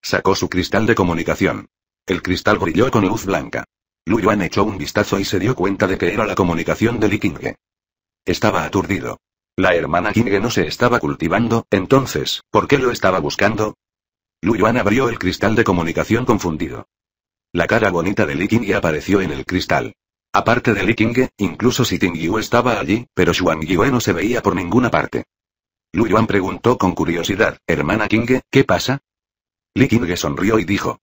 Sacó su cristal de comunicación. El cristal brilló con luz blanca. Lu Yuan echó un vistazo y se dio cuenta de que era la comunicación de Li Estaba aturdido. La hermana Kinge no se estaba cultivando, entonces, ¿por qué lo estaba buscando? Lu Yuan abrió el cristal de comunicación confundido. La cara bonita de Li y apareció en el cristal. Aparte de Li incluso si Ting Yu estaba allí, pero Xuan Yue no se veía por ninguna parte. Lu Yuan preguntó con curiosidad, hermana King, ¿qué pasa? Li King sonrió y dijo.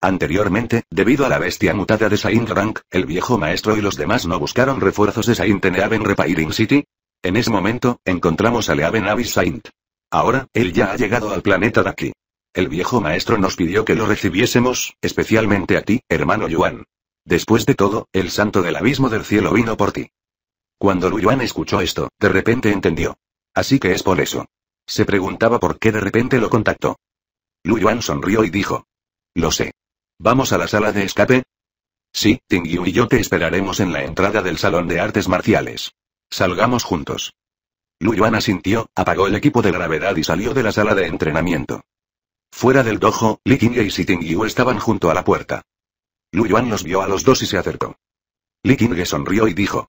Anteriormente, debido a la bestia mutada de Saint Rank, el viejo maestro y los demás no buscaron refuerzos de Saint Teneab en Repairing City, en ese momento, encontramos a Leaven Abyss Saint. Ahora, él ya ha llegado al planeta de aquí. El viejo maestro nos pidió que lo recibiésemos, especialmente a ti, hermano Yuan. Después de todo, el santo del abismo del cielo vino por ti. Cuando Lu Yuan escuchó esto, de repente entendió. Así que es por eso. Se preguntaba por qué de repente lo contactó. Lu Yuan sonrió y dijo. Lo sé. ¿Vamos a la sala de escape? Sí, Ting y yo te esperaremos en la entrada del salón de artes marciales. Salgamos juntos. Lu Yuan asintió, apagó el equipo de gravedad y salió de la sala de entrenamiento. Fuera del dojo, Li Qingye y sitting Yu estaban junto a la puerta. Lu Yuan los vio a los dos y se acercó. Li Qingye sonrió y dijo.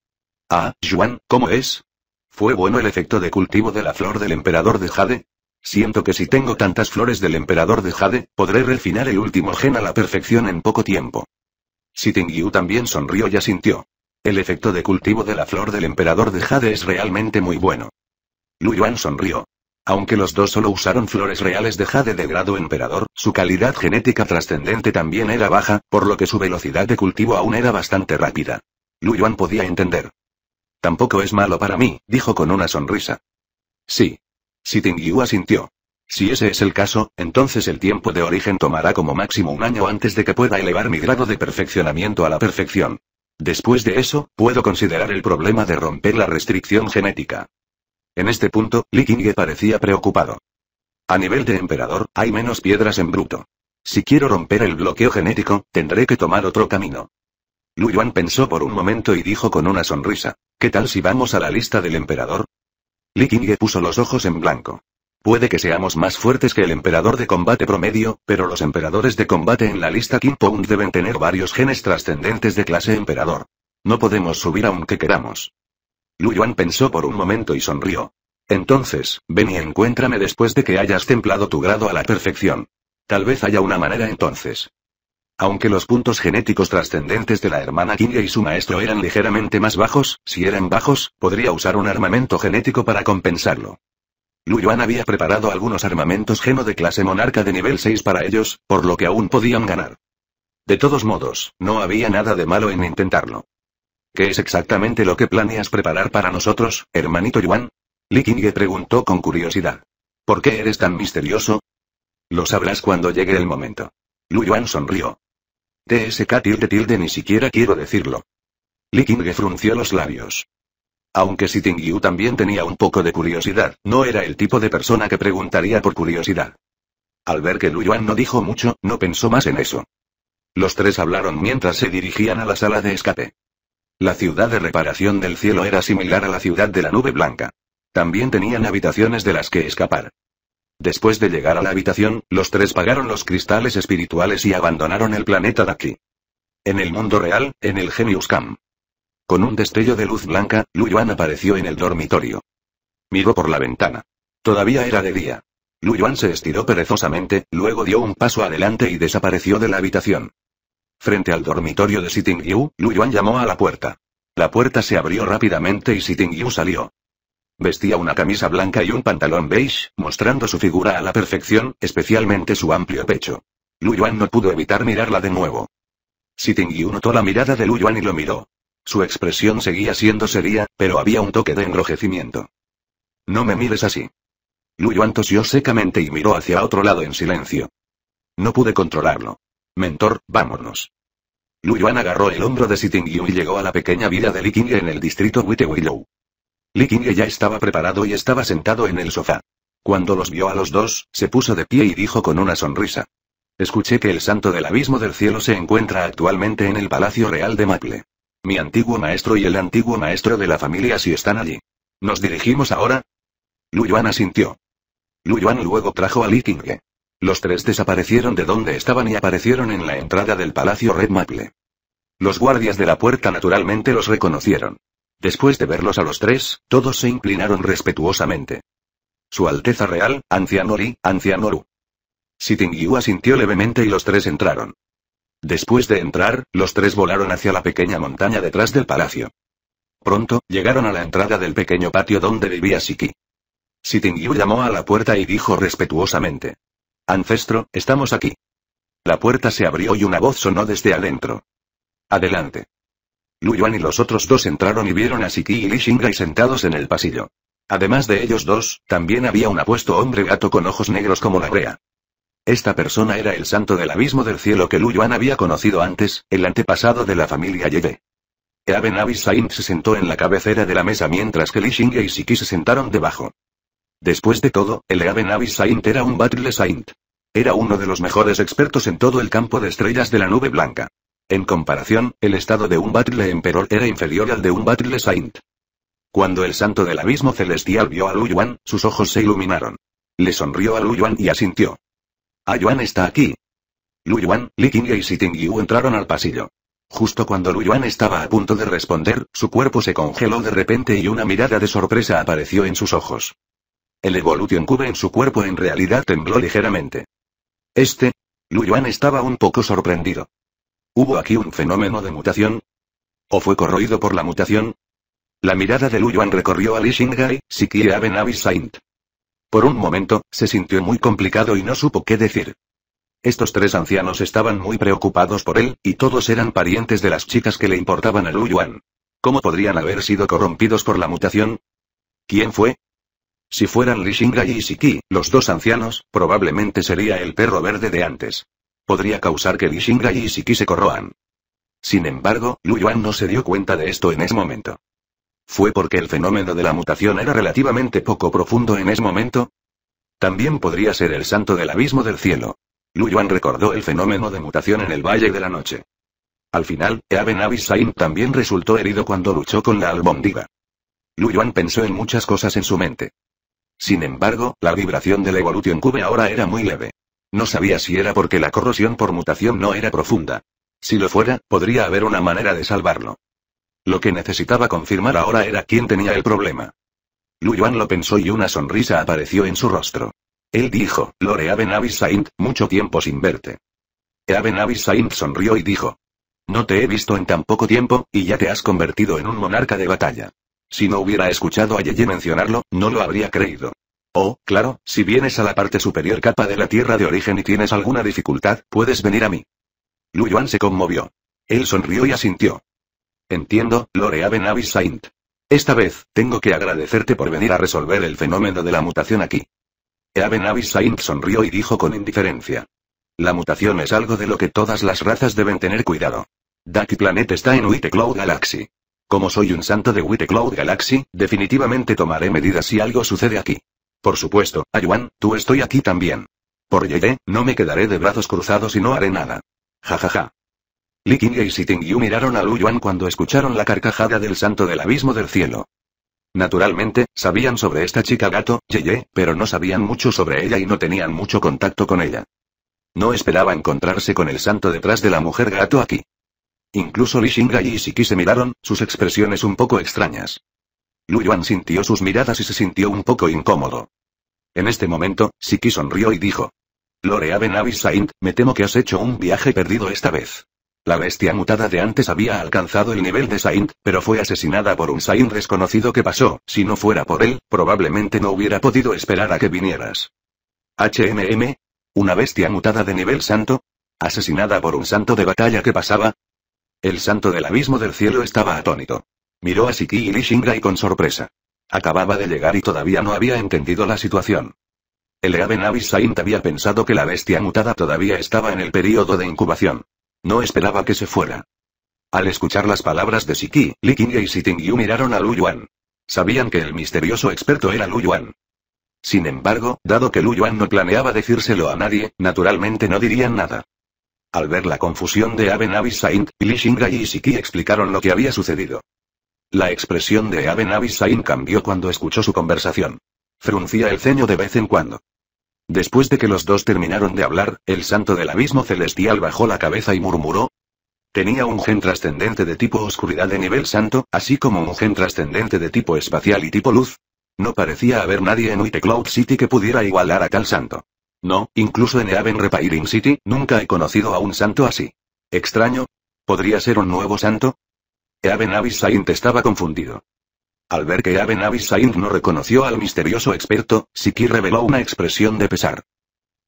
Ah, Yuan, ¿cómo es? ¿Fue bueno el efecto de cultivo de la flor del emperador de Jade? Siento que si tengo tantas flores del emperador de Jade, podré refinar el último gen a la perfección en poco tiempo. sitting también sonrió y asintió. El efecto de cultivo de la flor del emperador de Jade es realmente muy bueno. Lu Yuan sonrió. Aunque los dos solo usaron flores reales de jade de grado emperador, su calidad genética trascendente también era baja, por lo que su velocidad de cultivo aún era bastante rápida. Lu Yuan podía entender. Tampoco es malo para mí, dijo con una sonrisa. Sí. Si Tingyu asintió. Si ese es el caso, entonces el tiempo de origen tomará como máximo un año antes de que pueda elevar mi grado de perfeccionamiento a la perfección. Después de eso, puedo considerar el problema de romper la restricción genética. En este punto, Qingye parecía preocupado. A nivel de emperador, hay menos piedras en bruto. Si quiero romper el bloqueo genético, tendré que tomar otro camino. Lu Yuan pensó por un momento y dijo con una sonrisa, ¿qué tal si vamos a la lista del emperador? Qingye puso los ojos en blanco. Puede que seamos más fuertes que el emperador de combate promedio, pero los emperadores de combate en la lista King Pong deben tener varios genes trascendentes de clase emperador. No podemos subir aunque queramos. Lu Yuan pensó por un momento y sonrió. Entonces, ven y encuéntrame después de que hayas templado tu grado a la perfección. Tal vez haya una manera entonces. Aunque los puntos genéticos trascendentes de la hermana Kinga y su maestro eran ligeramente más bajos, si eran bajos, podría usar un armamento genético para compensarlo. Yuan había preparado algunos armamentos geno de clase monarca de nivel 6 para ellos, por lo que aún podían ganar. De todos modos, no había nada de malo en intentarlo. ¿Qué es exactamente lo que planeas preparar para nosotros, hermanito Yuan? Li preguntó con curiosidad. ¿Por qué eres tan misterioso? Lo sabrás cuando llegue el momento. Lu Yuan sonrió. TSK tilde tilde ni siquiera quiero decirlo. Li frunció los labios. Aunque Yu también tenía un poco de curiosidad, no era el tipo de persona que preguntaría por curiosidad. Al ver que Yuan no dijo mucho, no pensó más en eso. Los tres hablaron mientras se dirigían a la sala de escape. La ciudad de reparación del cielo era similar a la ciudad de la nube blanca. También tenían habitaciones de las que escapar. Después de llegar a la habitación, los tres pagaron los cristales espirituales y abandonaron el planeta de aquí. En el mundo real, en el Genius Camp. Con un destello de luz blanca, Lu Yuan apareció en el dormitorio. Miró por la ventana. Todavía era de día. Lu Yuan se estiró perezosamente, luego dio un paso adelante y desapareció de la habitación. Frente al dormitorio de Sitting Yu, Lu Yuan llamó a la puerta. La puerta se abrió rápidamente y Sitting Yu salió. Vestía una camisa blanca y un pantalón beige, mostrando su figura a la perfección, especialmente su amplio pecho. Lu Yuan no pudo evitar mirarla de nuevo. Sitting Yu notó la mirada de Lu Yuan y lo miró. Su expresión seguía siendo seria, pero había un toque de enrojecimiento. No me mires así. Lu Yuan tosió secamente y miró hacia otro lado en silencio. No pude controlarlo. Mentor, vámonos. Yuan agarró el hombro de Sitting y llegó a la pequeña villa de Qingye en el distrito Witewillow. Qingye ya estaba preparado y estaba sentado en el sofá. Cuando los vio a los dos, se puso de pie y dijo con una sonrisa. Escuché que el santo del abismo del cielo se encuentra actualmente en el Palacio Real de Maple. Mi antiguo maestro y el antiguo maestro de la familia si están allí. ¿Nos dirigimos ahora? Lu Yuan asintió. Lu Yuan luego trajo a Li Qingye. Los tres desaparecieron de donde estaban y aparecieron en la entrada del Palacio Red Maple. Los guardias de la puerta naturalmente los reconocieron. Después de verlos a los tres, todos se inclinaron respetuosamente. Su Alteza Real, Anciano Li, Anciano Lu. Yu asintió levemente y los tres entraron. Después de entrar, los tres volaron hacia la pequeña montaña detrás del palacio. Pronto, llegaron a la entrada del pequeño patio donde vivía Siki. Sitingyu llamó a la puerta y dijo respetuosamente. Ancestro, estamos aquí. La puerta se abrió y una voz sonó desde adentro. Adelante. Lu Yuan y los otros dos entraron y vieron a Siki y Li sentados en el pasillo. Además de ellos dos, también había un apuesto hombre gato con ojos negros como la brea. Esta persona era el santo del abismo del cielo que Lu Yuan había conocido antes, el antepasado de la familia Yede. Eaben Abi se sentó en la cabecera de la mesa mientras que Li Xingye y Siki se sentaron debajo. Después de todo, el Eaben Abi era un Battle Saint. Era uno de los mejores expertos en todo el campo de estrellas de la nube blanca. En comparación, el estado de un Battle Emperor era inferior al de un Battle Saint. Cuando el santo del abismo celestial vio a Lu Yuan, sus ojos se iluminaron. Le sonrió a Lu Yuan y asintió. Ah, Yuan está aquí. Lu Yuan, Li Qingye y Siting Yu entraron al pasillo. Justo cuando Lu Yuan estaba a punto de responder, su cuerpo se congeló de repente y una mirada de sorpresa apareció en sus ojos. El Evolution Cube en su cuerpo en realidad tembló ligeramente. Este. Lu Yuan estaba un poco sorprendido. ¿Hubo aquí un fenómeno de mutación? ¿O fue corroído por la mutación? La mirada de Lu Yuan recorrió a Li Xingai, y Aben Saint. Por un momento, se sintió muy complicado y no supo qué decir. Estos tres ancianos estaban muy preocupados por él, y todos eran parientes de las chicas que le importaban a Lu Yuan. ¿Cómo podrían haber sido corrompidos por la mutación? ¿Quién fue? Si fueran Li Xingai y Siki, los dos ancianos, probablemente sería el perro verde de antes. Podría causar que Li Xingai y Siki se corroan. Sin embargo, Lu Yuan no se dio cuenta de esto en ese momento. ¿Fue porque el fenómeno de la mutación era relativamente poco profundo en ese momento? También podría ser el santo del abismo del cielo. Lu Yuan recordó el fenómeno de mutación en el Valle de la Noche. Al final, Eben Abissain también resultó herido cuando luchó con la albóndiga. Lu Yuan pensó en muchas cosas en su mente. Sin embargo, la vibración del Evolution Cube ahora era muy leve. No sabía si era porque la corrosión por mutación no era profunda. Si lo fuera, podría haber una manera de salvarlo. Lo que necesitaba confirmar ahora era quién tenía el problema. Lu Yuan lo pensó y una sonrisa apareció en su rostro. Él dijo, Lore Abenavis Saint, mucho tiempo sin verte. Abenavis Saint sonrió y dijo. No te he visto en tan poco tiempo, y ya te has convertido en un monarca de batalla. Si no hubiera escuchado a Yeye mencionarlo, no lo habría creído. Oh, claro, si vienes a la parte superior capa de la tierra de origen y tienes alguna dificultad, puedes venir a mí. Lu Yuan se conmovió. Él sonrió y asintió. Entiendo, Lore Abenavi Saint. Esta vez, tengo que agradecerte por venir a resolver el fenómeno de la mutación aquí. Abenavi Saint sonrió y dijo con indiferencia. La mutación es algo de lo que todas las razas deben tener cuidado. Daki Planet está en Witte Cloud Galaxy. Como soy un santo de White Cloud Galaxy, definitivamente tomaré medidas si algo sucede aquí. Por supuesto, Ayuan, tú estoy aquí también. Por llegué, no me quedaré de brazos cruzados y no haré nada. Ja ja ja. Li Qingye y Sitting miraron a Lu Yuan cuando escucharon la carcajada del santo del abismo del cielo. Naturalmente, sabían sobre esta chica gato, Yeye, pero no sabían mucho sobre ella y no tenían mucho contacto con ella. No esperaba encontrarse con el santo detrás de la mujer gato aquí. Incluso Li Shingai y Siki se miraron, sus expresiones un poco extrañas. Lu Yuan sintió sus miradas y se sintió un poco incómodo. En este momento, Siki sonrió y dijo. Lorea Benavis Saint, me temo que has hecho un viaje perdido esta vez. La bestia mutada de antes había alcanzado el nivel de Saint, pero fue asesinada por un Saint desconocido que pasó. Si no fuera por él, probablemente no hubiera podido esperar a que vinieras. HMM. Una bestia mutada de nivel santo. Asesinada por un santo de batalla que pasaba. El santo del abismo del cielo estaba atónito. Miró a Siki y y, con sorpresa. Acababa de llegar y todavía no había entendido la situación. El Navi Saint había pensado que la bestia mutada todavía estaba en el período de incubación. No esperaba que se fuera. Al escuchar las palabras de Siki, Li y Sitting miraron a Lu Yuan. Sabían que el misterioso experto era Lu Yuan. Sin embargo, dado que Lu Yuan no planeaba decírselo a nadie, naturalmente no dirían nada. Al ver la confusión de Aben Abis Li y Siki explicaron lo que había sucedido. La expresión de Aben Abis cambió cuando escuchó su conversación. Fruncía el ceño de vez en cuando. Después de que los dos terminaron de hablar, el santo del abismo celestial bajó la cabeza y murmuró. Tenía un gen trascendente de tipo oscuridad de nivel santo, así como un gen trascendente de tipo espacial y tipo luz. No parecía haber nadie en White Cloud City que pudiera igualar a tal santo. No, incluso en Eaven Repairing City, nunca he conocido a un santo así. Extraño. ¿Podría ser un nuevo santo? Eaven Abyss estaba confundido. Al ver que Aben Abisaint no reconoció al misterioso experto, Siki reveló una expresión de pesar.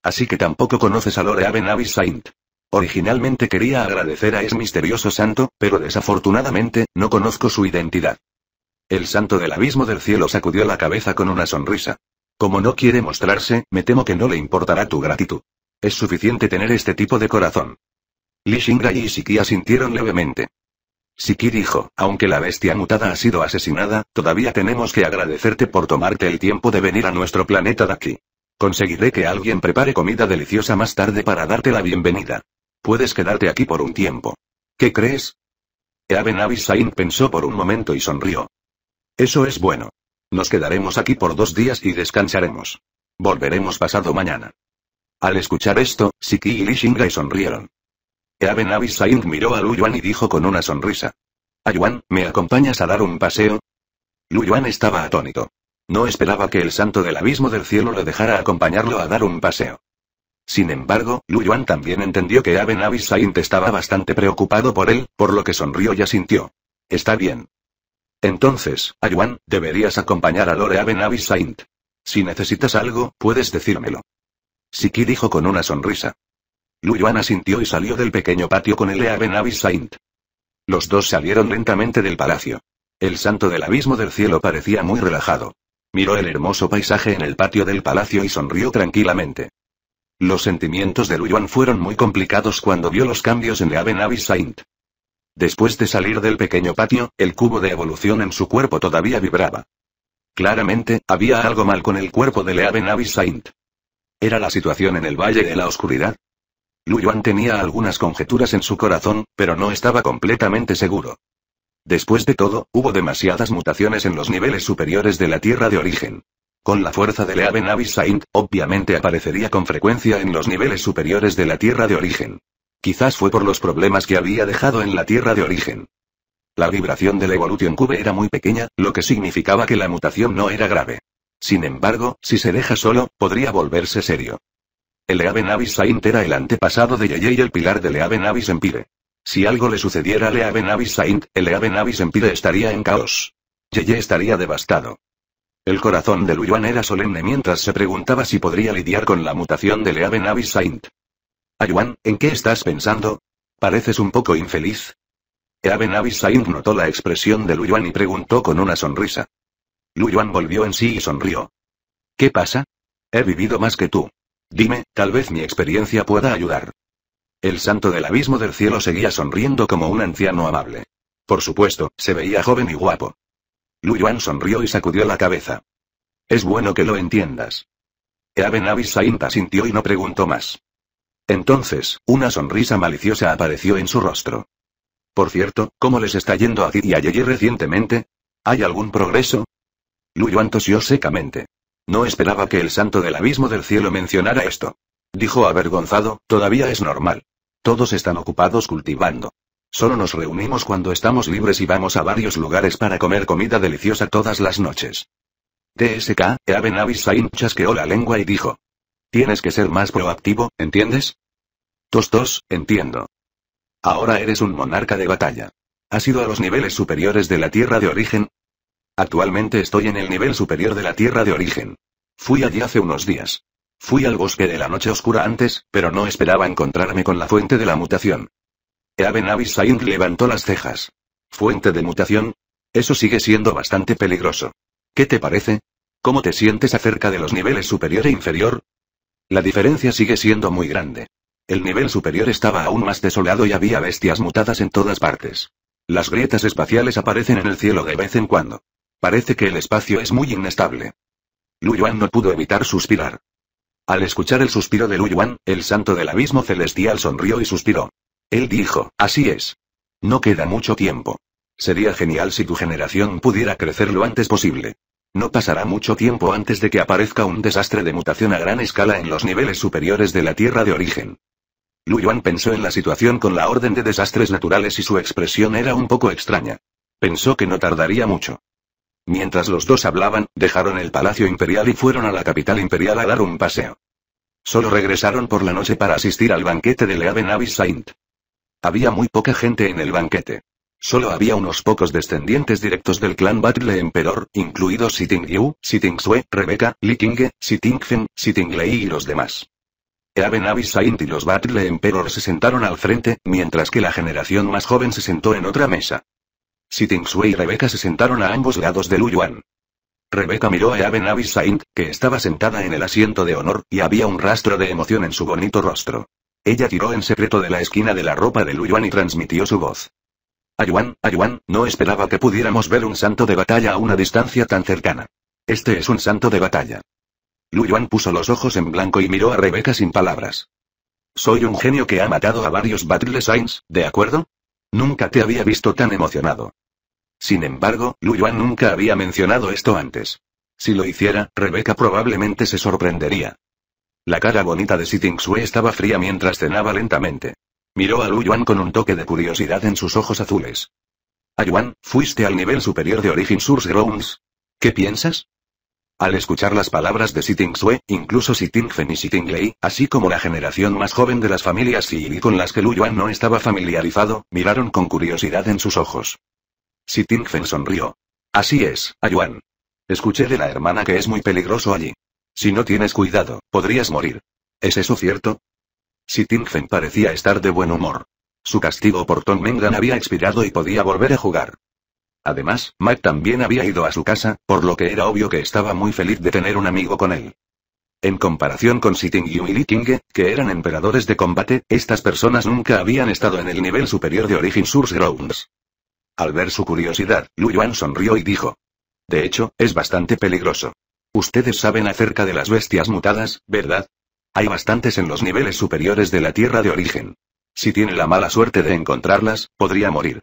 Así que tampoco conoces a Lore Aben Saint Originalmente quería agradecer a ese misterioso santo, pero desafortunadamente, no conozco su identidad. El santo del abismo del cielo sacudió la cabeza con una sonrisa. Como no quiere mostrarse, me temo que no le importará tu gratitud. Es suficiente tener este tipo de corazón. Li y Siki asintieron levemente. Siki dijo, aunque la bestia mutada ha sido asesinada, todavía tenemos que agradecerte por tomarte el tiempo de venir a nuestro planeta de aquí. Conseguiré que alguien prepare comida deliciosa más tarde para darte la bienvenida. Puedes quedarte aquí por un tiempo. ¿Qué crees? Eaben Abisain pensó por un momento y sonrió. Eso es bueno. Nos quedaremos aquí por dos días y descansaremos. Volveremos pasado mañana. Al escuchar esto, Siki y Lishingai sonrieron. Aben Abishaint miró a Lu y dijo con una sonrisa. Ayuan, ah, ¿me acompañas a dar un paseo? Lu Yuan estaba atónito. No esperaba que el santo del abismo del cielo lo dejara acompañarlo a dar un paseo. Sin embargo, Lu Yuan también entendió que Aben Abishaint estaba bastante preocupado por él, por lo que sonrió y asintió. Está bien. Entonces, Ayuan, ah, deberías acompañar a Lore Aben Si necesitas algo, puedes decírmelo. Siki dijo con una sonrisa. Luyuan asintió y salió del pequeño patio con el Eaven Abyss Saint. Los dos salieron lentamente del palacio. El santo del abismo del cielo parecía muy relajado. Miró el hermoso paisaje en el patio del palacio y sonrió tranquilamente. Los sentimientos de Luyuan fueron muy complicados cuando vio los cambios en Leaven Abyss Saint. Después de salir del pequeño patio, el cubo de evolución en su cuerpo todavía vibraba. Claramente, había algo mal con el cuerpo de Leaven Abyss Saint. ¿Era la situación en el Valle de la Oscuridad? Yuan tenía algunas conjeturas en su corazón, pero no estaba completamente seguro. Después de todo, hubo demasiadas mutaciones en los niveles superiores de la Tierra de origen. Con la fuerza de Leaven Saint, obviamente aparecería con frecuencia en los niveles superiores de la Tierra de origen. Quizás fue por los problemas que había dejado en la Tierra de origen. La vibración del Evolution Cube era muy pequeña, lo que significaba que la mutación no era grave. Sin embargo, si se deja solo, podría volverse serio. El Eaven Abyss Saint era el antepasado de Yeye y el pilar de Eaven Abyss Empire. Si algo le sucediera a Eaven Abyss Saint, el Eaven Abyss Empire estaría en caos. Yeye estaría devastado. El corazón de Luyuan era solemne mientras se preguntaba si podría lidiar con la mutación de Eaven Abyss Saint. Ayuan, ah, ¿en qué estás pensando? ¿Pareces un poco infeliz? Eaven Abyss notó la expresión de Luyuan y preguntó con una sonrisa. Luyuan volvió en sí y sonrió. ¿Qué pasa? He vivido más que tú. Dime, tal vez mi experiencia pueda ayudar. El santo del abismo del cielo seguía sonriendo como un anciano amable. Por supuesto, se veía joven y guapo. Lu Yuan sonrió y sacudió la cabeza. Es bueno que lo entiendas. Eaben Abisainta sintió y no preguntó más. Entonces, una sonrisa maliciosa apareció en su rostro. Por cierto, ¿cómo les está yendo a ti y a Yeye recientemente? ¿Hay algún progreso? Lu Yuan tosió secamente. No esperaba que el santo del abismo del cielo mencionara esto. Dijo avergonzado, todavía es normal. Todos están ocupados cultivando. Solo nos reunimos cuando estamos libres y vamos a varios lugares para comer comida deliciosa todas las noches. TSK, Eaben hinchas chasqueó la lengua y dijo. Tienes que ser más proactivo, ¿entiendes? Tostos, entiendo. Ahora eres un monarca de batalla. Has ido a los niveles superiores de la tierra de origen, Actualmente estoy en el nivel superior de la Tierra de origen. Fui allí hace unos días. Fui al bosque de la noche oscura antes, pero no esperaba encontrarme con la fuente de la mutación. Eaben Avis levantó las cejas. ¿Fuente de mutación? Eso sigue siendo bastante peligroso. ¿Qué te parece? ¿Cómo te sientes acerca de los niveles superior e inferior? La diferencia sigue siendo muy grande. El nivel superior estaba aún más desolado y había bestias mutadas en todas partes. Las grietas espaciales aparecen en el cielo de vez en cuando. Parece que el espacio es muy inestable. Lu Yuan no pudo evitar suspirar. Al escuchar el suspiro de Lu Yuan, el santo del abismo celestial sonrió y suspiró. Él dijo, así es. No queda mucho tiempo. Sería genial si tu generación pudiera crecer lo antes posible. No pasará mucho tiempo antes de que aparezca un desastre de mutación a gran escala en los niveles superiores de la Tierra de origen. Lu Yuan pensó en la situación con la Orden de Desastres Naturales y su expresión era un poco extraña. Pensó que no tardaría mucho. Mientras los dos hablaban, dejaron el Palacio Imperial y fueron a la capital imperial a dar un paseo. Solo regresaron por la noche para asistir al banquete de Leaven Saint. Había muy poca gente en el banquete. Solo había unos pocos descendientes directos del clan Batle Emperor, incluidos Sitting Yu, Sitting Sue, Rebecca, Likinge, Sitting Fen, Sitting Lei y los demás. Eaven Saint y los Batle Emperor se sentaron al frente, mientras que la generación más joven se sentó en otra mesa. Sitting y Rebeca se sentaron a ambos lados de Lu Yuan. Rebeca miró a Aben Saint, que estaba sentada en el asiento de honor, y había un rastro de emoción en su bonito rostro. Ella tiró en secreto de la esquina de la ropa de Lu Yuan y transmitió su voz. Ayuan, Ayuan, no esperaba que pudiéramos ver un santo de batalla a una distancia tan cercana. Este es un santo de batalla. Lu Yuan puso los ojos en blanco y miró a Rebeca sin palabras. Soy un genio que ha matado a varios Battle Saints, ¿de acuerdo? Nunca te había visto tan emocionado. Sin embargo, Lu Yuan nunca había mencionado esto antes. Si lo hiciera, Rebeca probablemente se sorprendería. La cara bonita de Sitting Sue estaba fría mientras cenaba lentamente. Miró a Lu Yuan con un toque de curiosidad en sus ojos azules. A ah, Yuan, ¿fuiste al nivel superior de Origin Source Grounds? ¿Qué piensas? Al escuchar las palabras de Sitting Sue, incluso Sitting Fen y Sitting Lei, así como la generación más joven de las familias y con las que Lu Yuan no estaba familiarizado, miraron con curiosidad en sus ojos. Tingfen sonrió. Así es, Ayuan. Escuché de la hermana que es muy peligroso allí. Si no tienes cuidado, podrías morir. ¿Es eso cierto? Tingfen parecía estar de buen humor. Su castigo por Tom Mengan había expirado y podía volver a jugar. Además, Mike también había ido a su casa, por lo que era obvio que estaba muy feliz de tener un amigo con él. En comparación con Sitting Yu y King, que eran emperadores de combate, estas personas nunca habían estado en el nivel superior de Origin Source Grounds. Al ver su curiosidad, Lu Yuan sonrió y dijo. De hecho, es bastante peligroso. Ustedes saben acerca de las bestias mutadas, ¿verdad? Hay bastantes en los niveles superiores de la tierra de origen. Si tiene la mala suerte de encontrarlas, podría morir.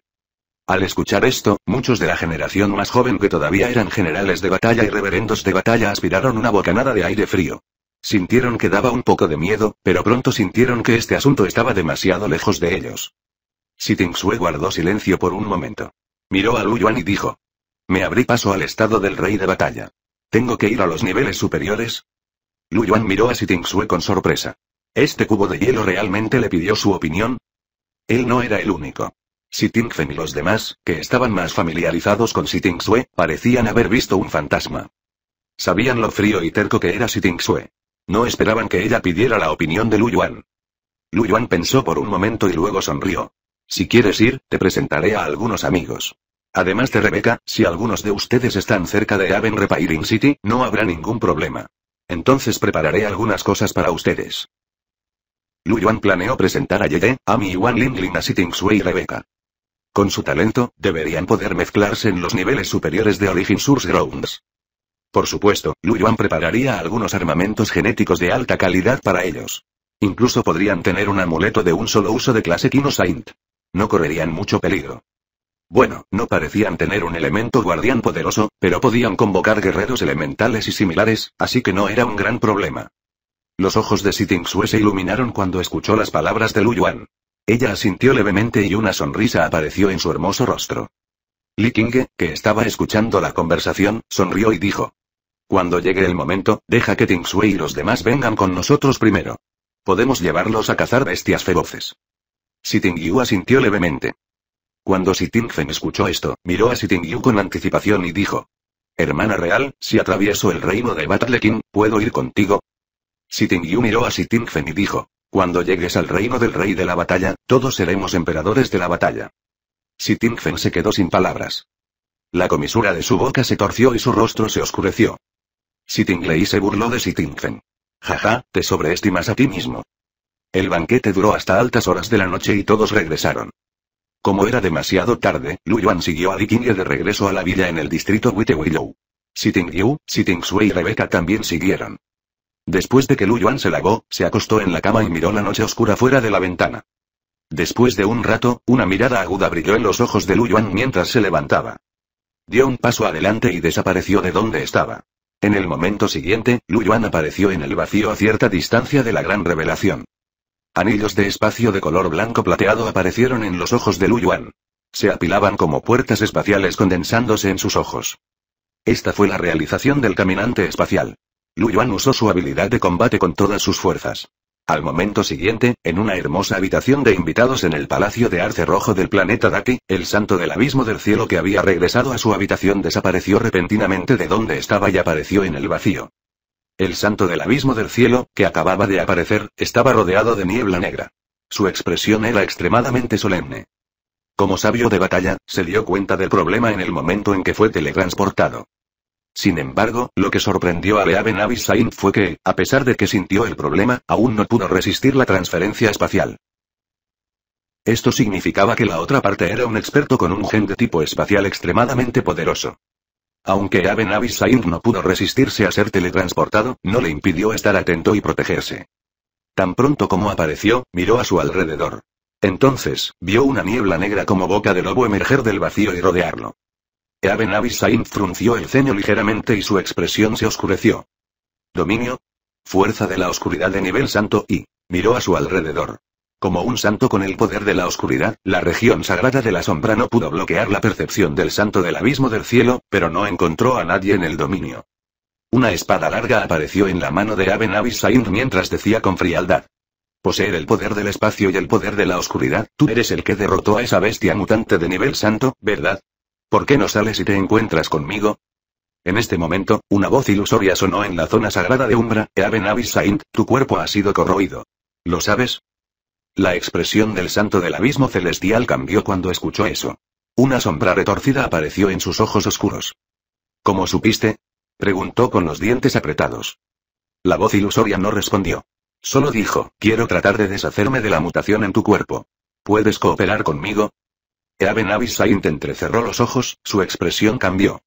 Al escuchar esto, muchos de la generación más joven que todavía eran generales de batalla y reverendos de batalla aspiraron una bocanada de aire frío. Sintieron que daba un poco de miedo, pero pronto sintieron que este asunto estaba demasiado lejos de ellos. Sitting Sue guardó silencio por un momento. Miró a Lu Yuan y dijo. Me abrí paso al estado del rey de batalla. ¿Tengo que ir a los niveles superiores? Lu Yuan miró a Sitting con sorpresa. ¿Este cubo de hielo realmente le pidió su opinión? Él no era el único. Sitting Fen y los demás, que estaban más familiarizados con Sitting parecían haber visto un fantasma. Sabían lo frío y terco que era Sitting No esperaban que ella pidiera la opinión de Lu Yuan. Lu Yuan pensó por un momento y luego sonrió. Si quieres ir, te presentaré a algunos amigos. Además de Rebeca, si algunos de ustedes están cerca de Aven Repairing City, no habrá ningún problema. Entonces prepararé algunas cosas para ustedes. Lu Yuan planeó presentar a Yede, Ami y Wan Ling a Sitting Sui y Rebeca. Con su talento, deberían poder mezclarse en los niveles superiores de Origin Source Grounds. Por supuesto, Lu Yuan prepararía algunos armamentos genéticos de alta calidad para ellos. Incluso podrían tener un amuleto de un solo uso de clase Kino Saint. No correrían mucho peligro. Bueno, no parecían tener un elemento guardián poderoso, pero podían convocar guerreros elementales y similares, así que no era un gran problema. Los ojos de Sitting Sue se iluminaron cuando escuchó las palabras de Lu Yuan. Ella asintió levemente y una sonrisa apareció en su hermoso rostro. Li Qingge, que estaba escuchando la conversación, sonrió y dijo. Cuando llegue el momento, deja que Ting Sue y los demás vengan con nosotros primero. Podemos llevarlos a cazar bestias feroces. Sitingyu asintió levemente. Cuando Sitingfen escuchó esto, miró a Sitingyu con anticipación y dijo. Hermana real, si atravieso el reino de King, ¿puedo ir contigo? Sitingyu miró a Sitingfen y dijo. Cuando llegues al reino del rey de la batalla, todos seremos emperadores de la batalla. Sitingfen se quedó sin palabras. La comisura de su boca se torció y su rostro se oscureció. Sitinglei se burló de Sitingfen. Jaja, te sobreestimas a ti mismo. El banquete duró hasta altas horas de la noche y todos regresaron. Como era demasiado tarde, Lu Yuan siguió a y de regreso a la villa en el distrito Witewillow. Sitting Yu, Sitting Sui y Rebecca también siguieron. Después de que Lu Yuan se lavó, se acostó en la cama y miró la noche oscura fuera de la ventana. Después de un rato, una mirada aguda brilló en los ojos de Lu Yuan mientras se levantaba. Dio un paso adelante y desapareció de donde estaba. En el momento siguiente, Lu Yuan apareció en el vacío a cierta distancia de la gran revelación. Anillos de espacio de color blanco plateado aparecieron en los ojos de Lu Yuan. Se apilaban como puertas espaciales condensándose en sus ojos. Esta fue la realización del caminante espacial. Lu Yuan usó su habilidad de combate con todas sus fuerzas. Al momento siguiente, en una hermosa habitación de invitados en el Palacio de Arce Rojo del planeta Daki, el santo del abismo del cielo que había regresado a su habitación desapareció repentinamente de donde estaba y apareció en el vacío. El santo del abismo del cielo, que acababa de aparecer, estaba rodeado de niebla negra. Su expresión era extremadamente solemne. Como sabio de batalla, se dio cuenta del problema en el momento en que fue teletransportado. Sin embargo, lo que sorprendió a Leaven Abissain fue que, a pesar de que sintió el problema, aún no pudo resistir la transferencia espacial. Esto significaba que la otra parte era un experto con un gen de tipo espacial extremadamente poderoso. Aunque Aben Abisair no pudo resistirse a ser teletransportado, no le impidió estar atento y protegerse. Tan pronto como apareció, miró a su alrededor. Entonces, vio una niebla negra como boca de lobo emerger del vacío y rodearlo. Aben Abisain frunció el ceño ligeramente y su expresión se oscureció. Dominio. Fuerza de la oscuridad de nivel santo y. Miró a su alrededor. Como un santo con el poder de la oscuridad, la región sagrada de la sombra no pudo bloquear la percepción del santo del abismo del cielo, pero no encontró a nadie en el dominio. Una espada larga apareció en la mano de Aben Abisain mientras decía con frialdad. Poseer el poder del espacio y el poder de la oscuridad, tú eres el que derrotó a esa bestia mutante de nivel santo, ¿verdad? ¿Por qué no sales y te encuentras conmigo? En este momento, una voz ilusoria sonó en la zona sagrada de Umbra, Aben Saind, tu cuerpo ha sido corroído. ¿Lo sabes? La expresión del santo del abismo celestial cambió cuando escuchó eso. Una sombra retorcida apareció en sus ojos oscuros. ¿Cómo supiste? preguntó con los dientes apretados. La voz ilusoria no respondió. Solo dijo, quiero tratar de deshacerme de la mutación en tu cuerpo. ¿Puedes cooperar conmigo? Eaben Saint entrecerró los ojos, su expresión cambió.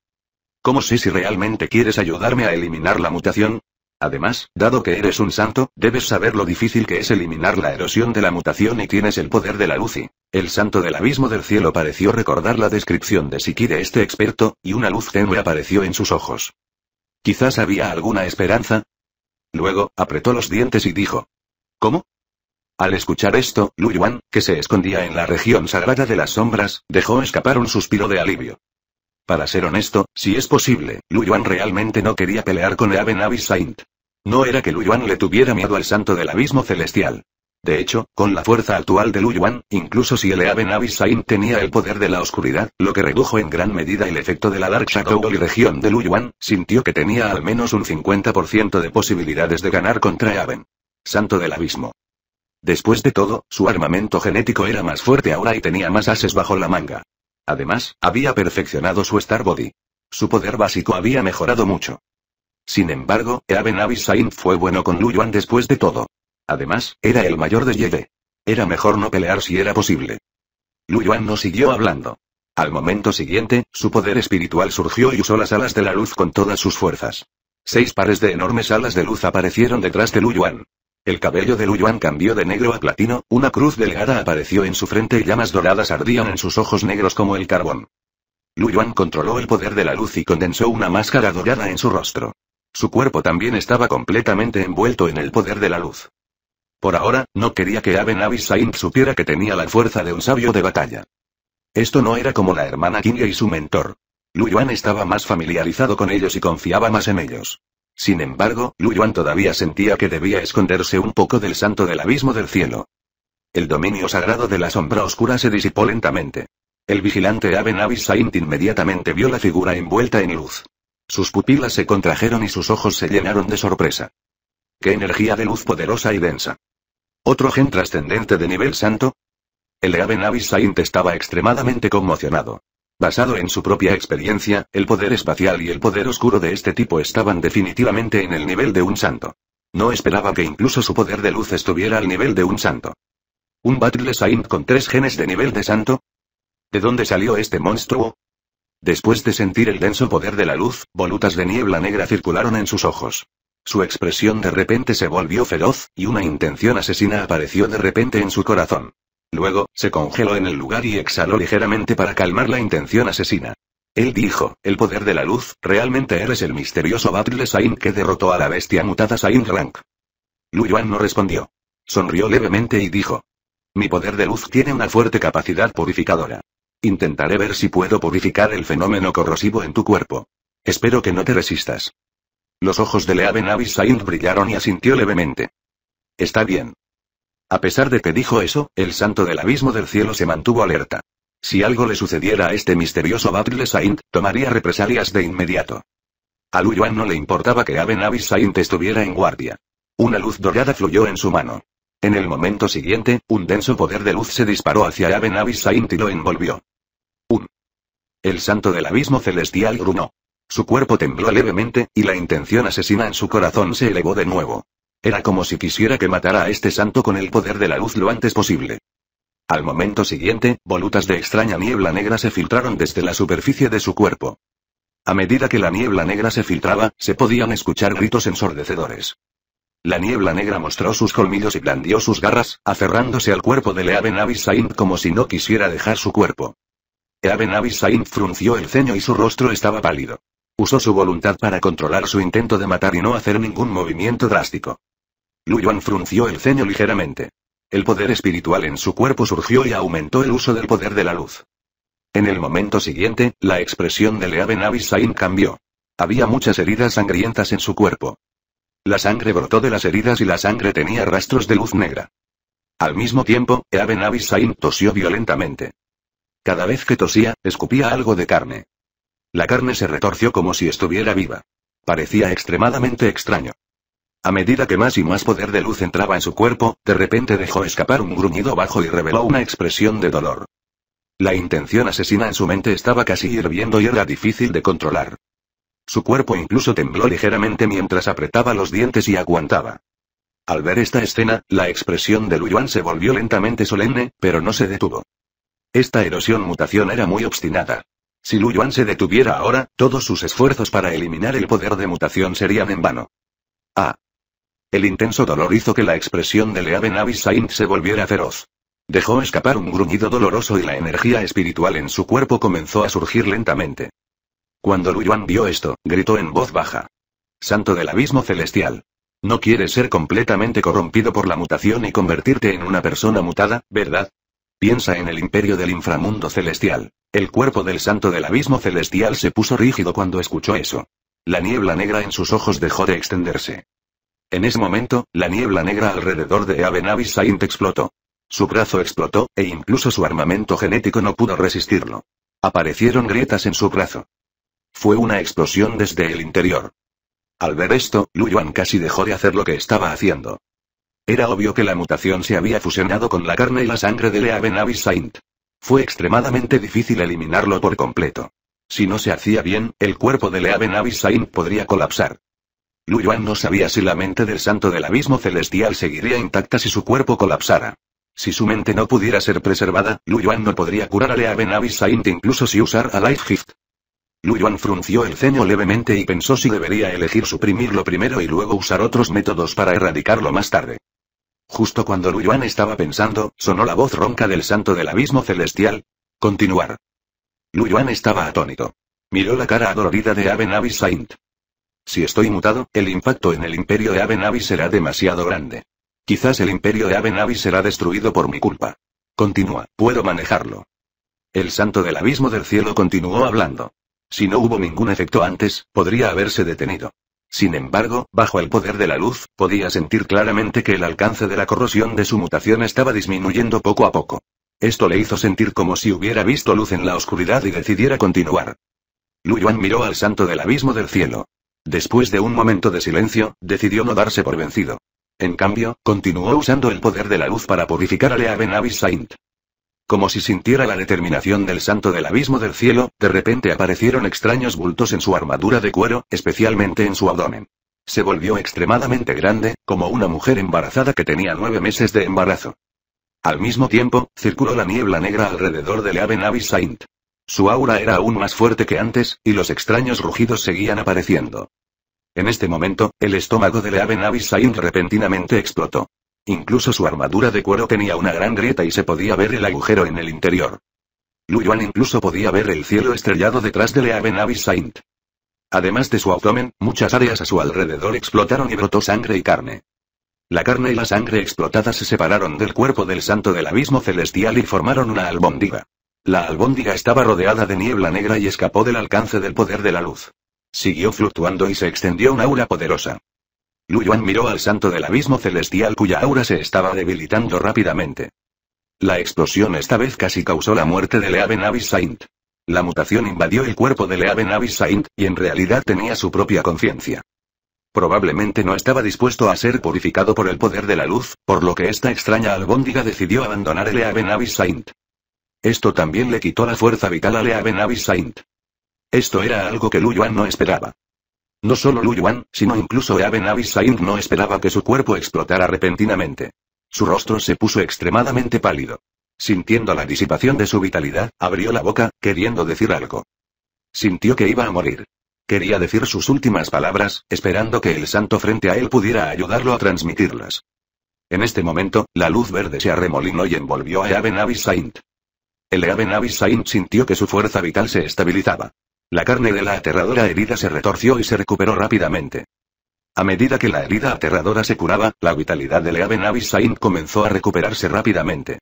¿Cómo sé si realmente quieres ayudarme a eliminar la mutación? Además, dado que eres un santo, debes saber lo difícil que es eliminar la erosión de la mutación y tienes el poder de la luz y... El santo del abismo del cielo pareció recordar la descripción de Siki de este experto, y una luz tenue apareció en sus ojos. Quizás había alguna esperanza. Luego, apretó los dientes y dijo. ¿Cómo? Al escuchar esto, Lu Yuan, que se escondía en la región sagrada de las sombras, dejó escapar un suspiro de alivio. Para ser honesto, si es posible, Lu Yuan realmente no quería pelear con Eaven Abyss Saint. No era que Lu Yuan le tuviera miedo al santo del abismo celestial. De hecho, con la fuerza actual de Lu Yuan, incluso si el Eaven Abyss Saint tenía el poder de la oscuridad, lo que redujo en gran medida el efecto de la Dark Shadow y región de Lu Yuan, sintió que tenía al menos un 50% de posibilidades de ganar contra Eaven. Santo del abismo. Después de todo, su armamento genético era más fuerte ahora y tenía más ases bajo la manga. Además, había perfeccionado su Star Body. Su poder básico había mejorado mucho. Sin embargo, Eaben Saint fue bueno con Lu Yuan después de todo. Además, era el mayor de Yede. Era mejor no pelear si era posible. Lu Yuan no siguió hablando. Al momento siguiente, su poder espiritual surgió y usó las alas de la luz con todas sus fuerzas. Seis pares de enormes alas de luz aparecieron detrás de Lu Yuan. El cabello de Yuan cambió de negro a platino, una cruz delgada apareció en su frente y llamas doradas ardían en sus ojos negros como el carbón. Yuan controló el poder de la luz y condensó una máscara dorada en su rostro. Su cuerpo también estaba completamente envuelto en el poder de la luz. Por ahora, no quería que Aben Saint supiera que tenía la fuerza de un sabio de batalla. Esto no era como la hermana Kinya y su mentor. Yuan estaba más familiarizado con ellos y confiaba más en ellos. Sin embargo, Lu Yuan todavía sentía que debía esconderse un poco del santo del abismo del cielo. El dominio sagrado de la sombra oscura se disipó lentamente. El vigilante Aben Abis Saint inmediatamente vio la figura envuelta en luz. Sus pupilas se contrajeron y sus ojos se llenaron de sorpresa. ¡Qué energía de luz poderosa y densa! ¿Otro gen trascendente de nivel santo? El Aben Abis Saint estaba extremadamente conmocionado. Basado en su propia experiencia, el poder espacial y el poder oscuro de este tipo estaban definitivamente en el nivel de un santo. No esperaba que incluso su poder de luz estuviera al nivel de un santo. ¿Un Battle Saint con tres genes de nivel de santo? ¿De dónde salió este monstruo? Después de sentir el denso poder de la luz, volutas de niebla negra circularon en sus ojos. Su expresión de repente se volvió feroz, y una intención asesina apareció de repente en su corazón. Luego, se congeló en el lugar y exhaló ligeramente para calmar la intención asesina. Él dijo, el poder de la luz, realmente eres el misterioso Battle Saint que derrotó a la bestia mutada Sain Rank. Lu Yuan no respondió. Sonrió levemente y dijo. Mi poder de luz tiene una fuerte capacidad purificadora. Intentaré ver si puedo purificar el fenómeno corrosivo en tu cuerpo. Espero que no te resistas. Los ojos de Leaven Abyss brillaron y asintió levemente. Está bien. A pesar de que dijo eso, el santo del abismo del cielo se mantuvo alerta. Si algo le sucediera a este misterioso Battle Saint, tomaría represalias de inmediato. A Lu no le importaba que Aben Saint estuviera en guardia. Una luz dorada fluyó en su mano. En el momento siguiente, un denso poder de luz se disparó hacia Aben Saint y lo envolvió. Un. El santo del abismo celestial grunó. Su cuerpo tembló levemente, y la intención asesina en su corazón se elevó de nuevo. Era como si quisiera que matara a este santo con el poder de la luz lo antes posible. Al momento siguiente, volutas de extraña niebla negra se filtraron desde la superficie de su cuerpo. A medida que la niebla negra se filtraba, se podían escuchar gritos ensordecedores. La niebla negra mostró sus colmillos y blandió sus garras, aferrándose al cuerpo de Leaven Abisain como si no quisiera dejar su cuerpo. Leaven Abisain frunció el ceño y su rostro estaba pálido. Usó su voluntad para controlar su intento de matar y no hacer ningún movimiento drástico. Luyuan frunció el ceño ligeramente. El poder espiritual en su cuerpo surgió y aumentó el uso del poder de la luz. En el momento siguiente, la expresión de Aben Abishain cambió. Había muchas heridas sangrientas en su cuerpo. La sangre brotó de las heridas y la sangre tenía rastros de luz negra. Al mismo tiempo, Eaben Abyssain tosió violentamente. Cada vez que tosía, escupía algo de carne. La carne se retorció como si estuviera viva. Parecía extremadamente extraño. A medida que más y más poder de luz entraba en su cuerpo, de repente dejó escapar un gruñido bajo y reveló una expresión de dolor. La intención asesina en su mente estaba casi hirviendo y era difícil de controlar. Su cuerpo incluso tembló ligeramente mientras apretaba los dientes y aguantaba. Al ver esta escena, la expresión de Luyuan se volvió lentamente solemne, pero no se detuvo. Esta erosión mutación era muy obstinada. Si Yuan se detuviera ahora, todos sus esfuerzos para eliminar el poder de mutación serían en vano. Ah, el intenso dolor hizo que la expresión de Leaven Saint se volviera feroz. Dejó escapar un gruñido doloroso y la energía espiritual en su cuerpo comenzó a surgir lentamente. Cuando Luyuan vio esto, gritó en voz baja. Santo del abismo celestial. No quieres ser completamente corrompido por la mutación y convertirte en una persona mutada, ¿verdad? Piensa en el imperio del inframundo celestial. El cuerpo del santo del abismo celestial se puso rígido cuando escuchó eso. La niebla negra en sus ojos dejó de extenderse. En ese momento, la niebla negra alrededor de Abenavi Saint explotó. Su brazo explotó, e incluso su armamento genético no pudo resistirlo. Aparecieron grietas en su brazo. Fue una explosión desde el interior. Al ver esto, Lu Yuan casi dejó de hacer lo que estaba haciendo. Era obvio que la mutación se había fusionado con la carne y la sangre de Lea Saint. Fue extremadamente difícil eliminarlo por completo. Si no se hacía bien, el cuerpo de Lea Saint podría colapsar. Yuan no sabía si la mente del santo del abismo celestial seguiría intacta si su cuerpo colapsara. Si su mente no pudiera ser preservada, Yuan no podría curarle a Aven Saint incluso si usar a Life Gift. Yuan frunció el ceño levemente y pensó si debería elegir suprimirlo primero y luego usar otros métodos para erradicarlo más tarde. Justo cuando Yuan estaba pensando, sonó la voz ronca del santo del abismo celestial. Continuar. Yuan estaba atónito. Miró la cara adolorida de Abenavis Saint. Si estoy mutado, el impacto en el imperio de Abenavi será demasiado grande. Quizás el imperio de Abenavi será destruido por mi culpa. Continúa, puedo manejarlo. El santo del abismo del cielo continuó hablando. Si no hubo ningún efecto antes, podría haberse detenido. Sin embargo, bajo el poder de la luz, podía sentir claramente que el alcance de la corrosión de su mutación estaba disminuyendo poco a poco. Esto le hizo sentir como si hubiera visto luz en la oscuridad y decidiera continuar. Lu Yuan miró al santo del abismo del cielo. Después de un momento de silencio, decidió no darse por vencido. En cambio, continuó usando el poder de la luz para purificar a Leaven Saint. Como si sintiera la determinación del santo del abismo del cielo, de repente aparecieron extraños bultos en su armadura de cuero, especialmente en su abdomen. Se volvió extremadamente grande, como una mujer embarazada que tenía nueve meses de embarazo. Al mismo tiempo, circuló la niebla negra alrededor de Leaven Abyss Saint. Su aura era aún más fuerte que antes, y los extraños rugidos seguían apareciendo. En este momento, el estómago de Leaven Saint repentinamente explotó. Incluso su armadura de cuero tenía una gran grieta y se podía ver el agujero en el interior. Yuan incluso podía ver el cielo estrellado detrás de Leaven Saint. Además de su abdomen, muchas áreas a su alrededor explotaron y brotó sangre y carne. La carne y la sangre explotadas se separaron del cuerpo del santo del abismo celestial y formaron una albóndiga. La albóndiga estaba rodeada de niebla negra y escapó del alcance del poder de la luz. Siguió fluctuando y se extendió una aura poderosa. Yuan miró al santo del abismo celestial cuya aura se estaba debilitando rápidamente. La explosión esta vez casi causó la muerte de Leaven Abyss Saint. La mutación invadió el cuerpo de Leaven Abyss Saint, y en realidad tenía su propia conciencia. Probablemente no estaba dispuesto a ser purificado por el poder de la luz, por lo que esta extraña albóndiga decidió abandonar Leaven Abyss Saint. Esto también le quitó la fuerza vital a Leaven Abyss Saint. Esto era algo que Lu Yuan no esperaba. No solo Lu Yuan, sino incluso Eaben Saint no esperaba que su cuerpo explotara repentinamente. Su rostro se puso extremadamente pálido. Sintiendo la disipación de su vitalidad, abrió la boca, queriendo decir algo. Sintió que iba a morir. Quería decir sus últimas palabras, esperando que el santo frente a él pudiera ayudarlo a transmitirlas. En este momento, la luz verde se arremolinó y envolvió a Eaben Saint. El Eaben Saint sintió que su fuerza vital se estabilizaba. La carne de la aterradora herida se retorció y se recuperó rápidamente. A medida que la herida aterradora se curaba, la vitalidad de Leaven Abyssaint comenzó a recuperarse rápidamente.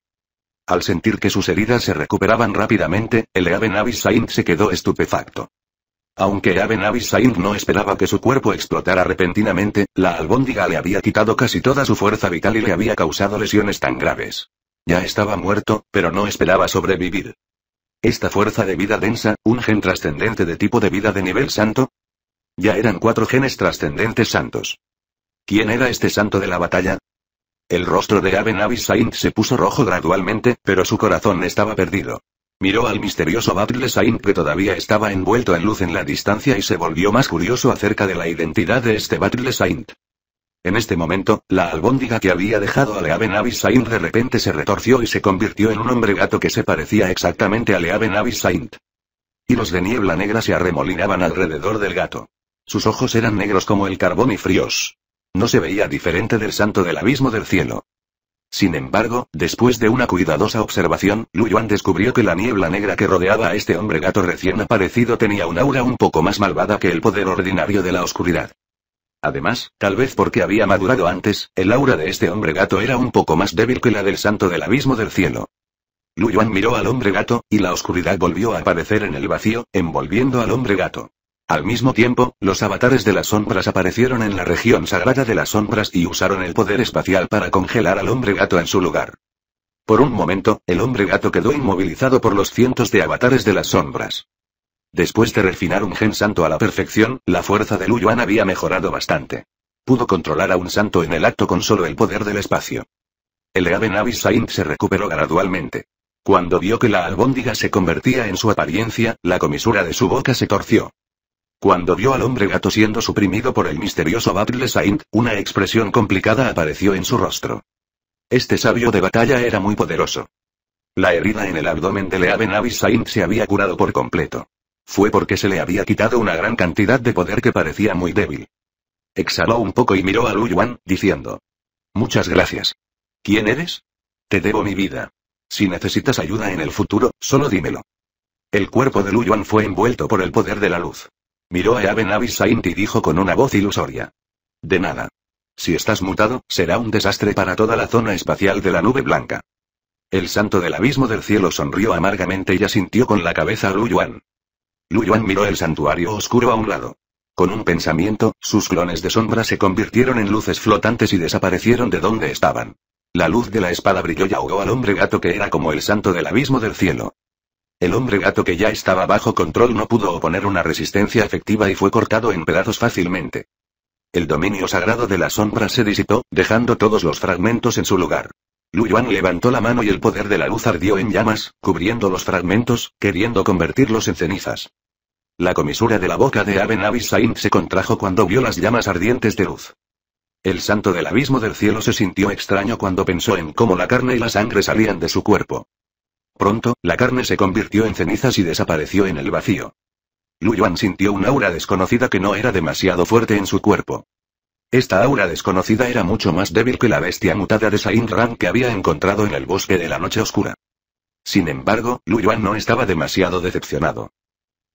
Al sentir que sus heridas se recuperaban rápidamente, Leaven Abyssaint se quedó estupefacto. Aunque Aben Abyssaint no esperaba que su cuerpo explotara repentinamente, la albóndiga le había quitado casi toda su fuerza vital y le había causado lesiones tan graves. Ya estaba muerto, pero no esperaba sobrevivir. Esta fuerza de vida densa, un gen trascendente de tipo de vida de nivel santo. Ya eran cuatro genes trascendentes santos. ¿Quién era este santo de la batalla? El rostro de Aben Saint se puso rojo gradualmente, pero su corazón estaba perdido. Miró al misterioso Battle Saint que todavía estaba envuelto en luz en la distancia y se volvió más curioso acerca de la identidad de este Battle Saint. En este momento, la albóndiga que había dejado a Leaven Abyssaint de repente se retorció y se convirtió en un hombre gato que se parecía exactamente a Leaven Y los de niebla negra se arremolinaban alrededor del gato. Sus ojos eran negros como el carbón y fríos. No se veía diferente del santo del abismo del cielo. Sin embargo, después de una cuidadosa observación, Lu Yuan descubrió que la niebla negra que rodeaba a este hombre gato recién aparecido tenía un aura un poco más malvada que el poder ordinario de la oscuridad. Además, tal vez porque había madurado antes, el aura de este hombre gato era un poco más débil que la del santo del abismo del cielo. Lu Yuan miró al hombre gato, y la oscuridad volvió a aparecer en el vacío, envolviendo al hombre gato. Al mismo tiempo, los avatares de las sombras aparecieron en la región sagrada de las sombras y usaron el poder espacial para congelar al hombre gato en su lugar. Por un momento, el hombre gato quedó inmovilizado por los cientos de avatares de las sombras. Después de refinar un gen santo a la perfección, la fuerza de Lu Yuan había mejorado bastante. Pudo controlar a un santo en el acto con solo el poder del espacio. El Eaven Abyss se recuperó gradualmente. Cuando vio que la albóndiga se convertía en su apariencia, la comisura de su boca se torció. Cuando vio al hombre gato siendo suprimido por el misterioso Battle Saint, una expresión complicada apareció en su rostro. Este sabio de batalla era muy poderoso. La herida en el abdomen de Leaven Abyss Saint se había curado por completo. Fue porque se le había quitado una gran cantidad de poder que parecía muy débil. Exhaló un poco y miró a Lu Yuan, diciendo. Muchas gracias. ¿Quién eres? Te debo mi vida. Si necesitas ayuda en el futuro, solo dímelo. El cuerpo de Lu Yuan fue envuelto por el poder de la luz. Miró a Aben Saint y dijo con una voz ilusoria. De nada. Si estás mutado, será un desastre para toda la zona espacial de la nube blanca. El santo del abismo del cielo sonrió amargamente y asintió con la cabeza a Lu Yuan. Lu Yuan miró el santuario oscuro a un lado. Con un pensamiento, sus clones de sombra se convirtieron en luces flotantes y desaparecieron de donde estaban. La luz de la espada brilló y ahogó al hombre gato que era como el santo del abismo del cielo. El hombre gato que ya estaba bajo control no pudo oponer una resistencia efectiva y fue cortado en pedazos fácilmente. El dominio sagrado de la sombra se disipó, dejando todos los fragmentos en su lugar. Lu Yuan levantó la mano y el poder de la luz ardió en llamas, cubriendo los fragmentos, queriendo convertirlos en cenizas. La comisura de la boca de Aben Abisain se contrajo cuando vio las llamas ardientes de luz. El santo del abismo del cielo se sintió extraño cuando pensó en cómo la carne y la sangre salían de su cuerpo. Pronto, la carne se convirtió en cenizas y desapareció en el vacío. Lu Yuan sintió un aura desconocida que no era demasiado fuerte en su cuerpo. Esta aura desconocida era mucho más débil que la bestia mutada de Saint Ram que había encontrado en el bosque de la noche oscura. Sin embargo, Lu Yuan no estaba demasiado decepcionado.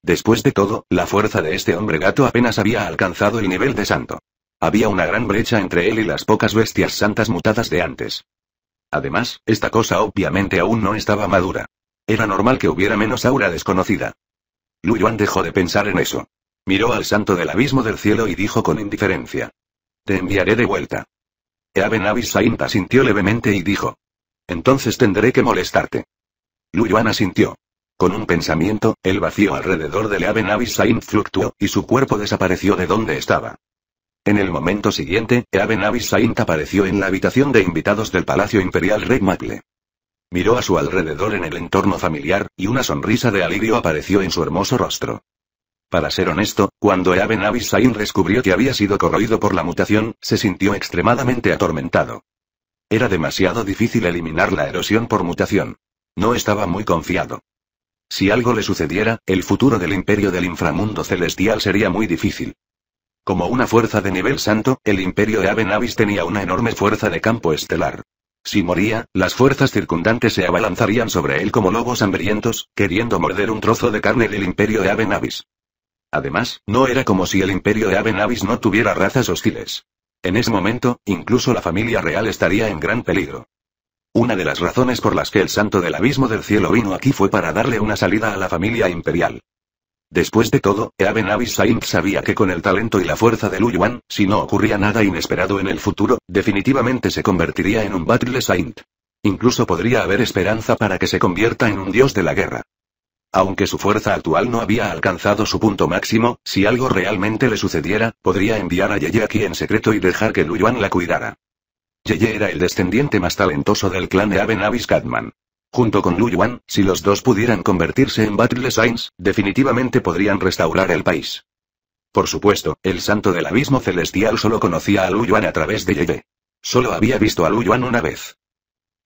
Después de todo, la fuerza de este hombre gato apenas había alcanzado el nivel de santo. Había una gran brecha entre él y las pocas bestias santas mutadas de antes. Además, esta cosa obviamente aún no estaba madura. Era normal que hubiera menos aura desconocida. Lu Yuan dejó de pensar en eso. Miró al santo del abismo del cielo y dijo con indiferencia. Te enviaré de vuelta. Eaben Saint asintió levemente y dijo. Entonces tendré que molestarte. Luyuana sintió, Con un pensamiento, el vacío alrededor de Eaben Saint fluctuó, y su cuerpo desapareció de donde estaba. En el momento siguiente, Eaben saint apareció en la habitación de invitados del Palacio Imperial Rey Maple. Miró a su alrededor en el entorno familiar, y una sonrisa de alivio apareció en su hermoso rostro. Para ser honesto, cuando Eaven Sain descubrió que había sido corroído por la mutación, se sintió extremadamente atormentado. Era demasiado difícil eliminar la erosión por mutación. No estaba muy confiado. Si algo le sucediera, el futuro del imperio del inframundo celestial sería muy difícil. Como una fuerza de nivel santo, el imperio de Avenavis tenía una enorme fuerza de campo estelar. Si moría, las fuerzas circundantes se abalanzarían sobre él como lobos hambrientos, queriendo morder un trozo de carne del imperio de Avenavis. Además, no era como si el imperio de Avenavis no tuviera razas hostiles. En ese momento, incluso la familia real estaría en gran peligro. Una de las razones por las que el santo del abismo del cielo vino aquí fue para darle una salida a la familia imperial. Después de todo, Eaben Saint sabía que con el talento y la fuerza de Luyuan, si no ocurría nada inesperado en el futuro, definitivamente se convertiría en un Battle Saint. Incluso podría haber esperanza para que se convierta en un dios de la guerra. Aunque su fuerza actual no había alcanzado su punto máximo, si algo realmente le sucediera, podría enviar a Yeye aquí en secreto y dejar que Luyuan la cuidara. Yeye era el descendiente más talentoso del clan Aben Abyss Catman. Junto con Luyuan, si los dos pudieran convertirse en Battle Saints, definitivamente podrían restaurar el país. Por supuesto, el santo del abismo celestial solo conocía a Luyuan a través de Yeye. Solo había visto a Luyuan una vez.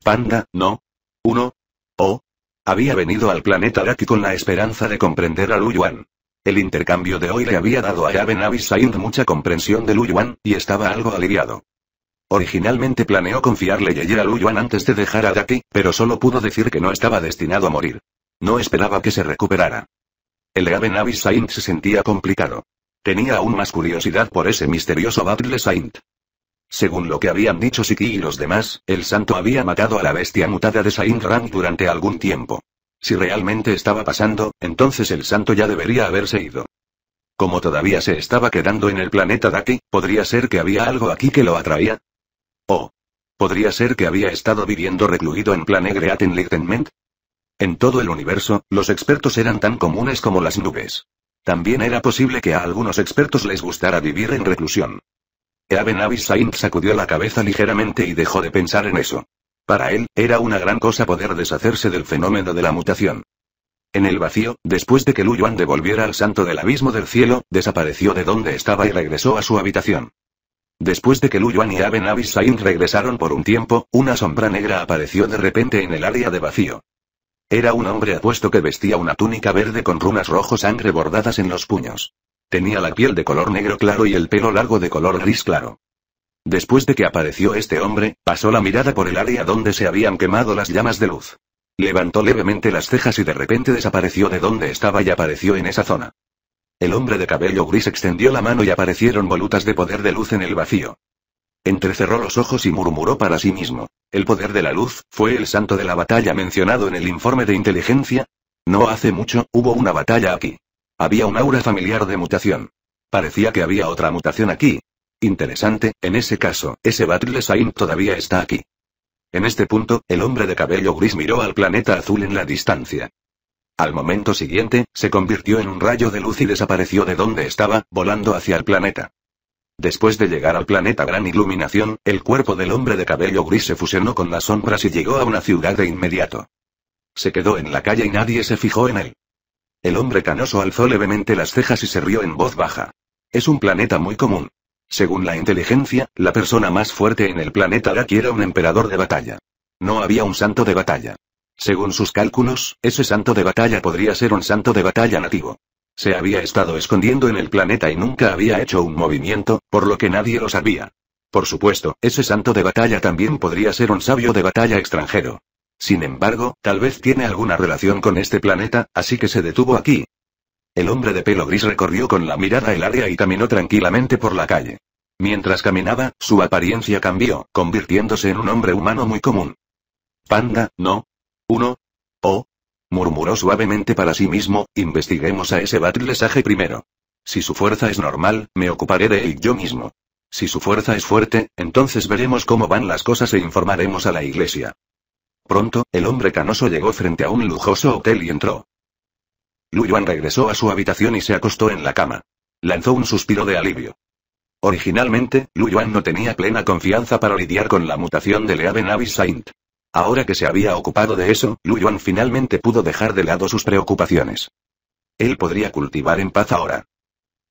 Panda, no. Uno. ¿O? Había venido al planeta Daki con la esperanza de comprender a Lu Yuan. El intercambio de hoy le había dado a Raven Abyss mucha comprensión de Lu Yuan, y estaba algo aliviado. Originalmente planeó confiarle Yeye a Lu Yuan antes de dejar a Daki, pero solo pudo decir que no estaba destinado a morir. No esperaba que se recuperara. El Aven Abyss se sentía complicado. Tenía aún más curiosidad por ese misterioso Battle Saint. Según lo que habían dicho Siki y los demás, el santo había matado a la bestia mutada de Saint durante algún tiempo. Si realmente estaba pasando, entonces el santo ya debería haberse ido. Como todavía se estaba quedando en el planeta Daki, podría ser que había algo aquí que lo atraía. O. Podría ser que había estado viviendo recluido en Planegreat Enlightenment. En todo el universo, los expertos eran tan comunes como las nubes. También era posible que a algunos expertos les gustara vivir en reclusión. Aben Saint sacudió la cabeza ligeramente y dejó de pensar en eso. Para él, era una gran cosa poder deshacerse del fenómeno de la mutación. En el vacío, después de que Lu Yuan devolviera al santo del abismo del cielo, desapareció de donde estaba y regresó a su habitación. Después de que Lu Yuan y Aben Saint regresaron por un tiempo, una sombra negra apareció de repente en el área de vacío. Era un hombre apuesto que vestía una túnica verde con runas rojo sangre bordadas en los puños. Tenía la piel de color negro claro y el pelo largo de color gris claro. Después de que apareció este hombre, pasó la mirada por el área donde se habían quemado las llamas de luz. Levantó levemente las cejas y de repente desapareció de donde estaba y apareció en esa zona. El hombre de cabello gris extendió la mano y aparecieron volutas de poder de luz en el vacío. Entrecerró los ojos y murmuró para sí mismo. ¿El poder de la luz fue el santo de la batalla mencionado en el informe de inteligencia? No hace mucho, hubo una batalla aquí. Había un aura familiar de mutación. Parecía que había otra mutación aquí. Interesante, en ese caso, ese Battle Saint todavía está aquí. En este punto, el hombre de cabello gris miró al planeta azul en la distancia. Al momento siguiente, se convirtió en un rayo de luz y desapareció de donde estaba, volando hacia el planeta. Después de llegar al planeta Gran Iluminación, el cuerpo del hombre de cabello gris se fusionó con las sombras y llegó a una ciudad de inmediato. Se quedó en la calle y nadie se fijó en él. El hombre canoso alzó levemente las cejas y se rió en voz baja. Es un planeta muy común. Según la inteligencia, la persona más fuerte en el planeta que era un emperador de batalla. No había un santo de batalla. Según sus cálculos, ese santo de batalla podría ser un santo de batalla nativo. Se había estado escondiendo en el planeta y nunca había hecho un movimiento, por lo que nadie lo sabía. Por supuesto, ese santo de batalla también podría ser un sabio de batalla extranjero. Sin embargo, tal vez tiene alguna relación con este planeta, así que se detuvo aquí. El hombre de pelo gris recorrió con la mirada el área y caminó tranquilamente por la calle. Mientras caminaba, su apariencia cambió, convirtiéndose en un hombre humano muy común. Panda, ¿no? ¿Uno? ¿O? Murmuró suavemente para sí mismo, investiguemos a ese batlesaje primero. Si su fuerza es normal, me ocuparé de él yo mismo. Si su fuerza es fuerte, entonces veremos cómo van las cosas e informaremos a la iglesia. Pronto, el hombre canoso llegó frente a un lujoso hotel y entró. Lu Yuan regresó a su habitación y se acostó en la cama. Lanzó un suspiro de alivio. Originalmente, Lu Yuan no tenía plena confianza para lidiar con la mutación de Leaven Saint. Ahora que se había ocupado de eso, Lu Yuan finalmente pudo dejar de lado sus preocupaciones. Él podría cultivar en paz ahora.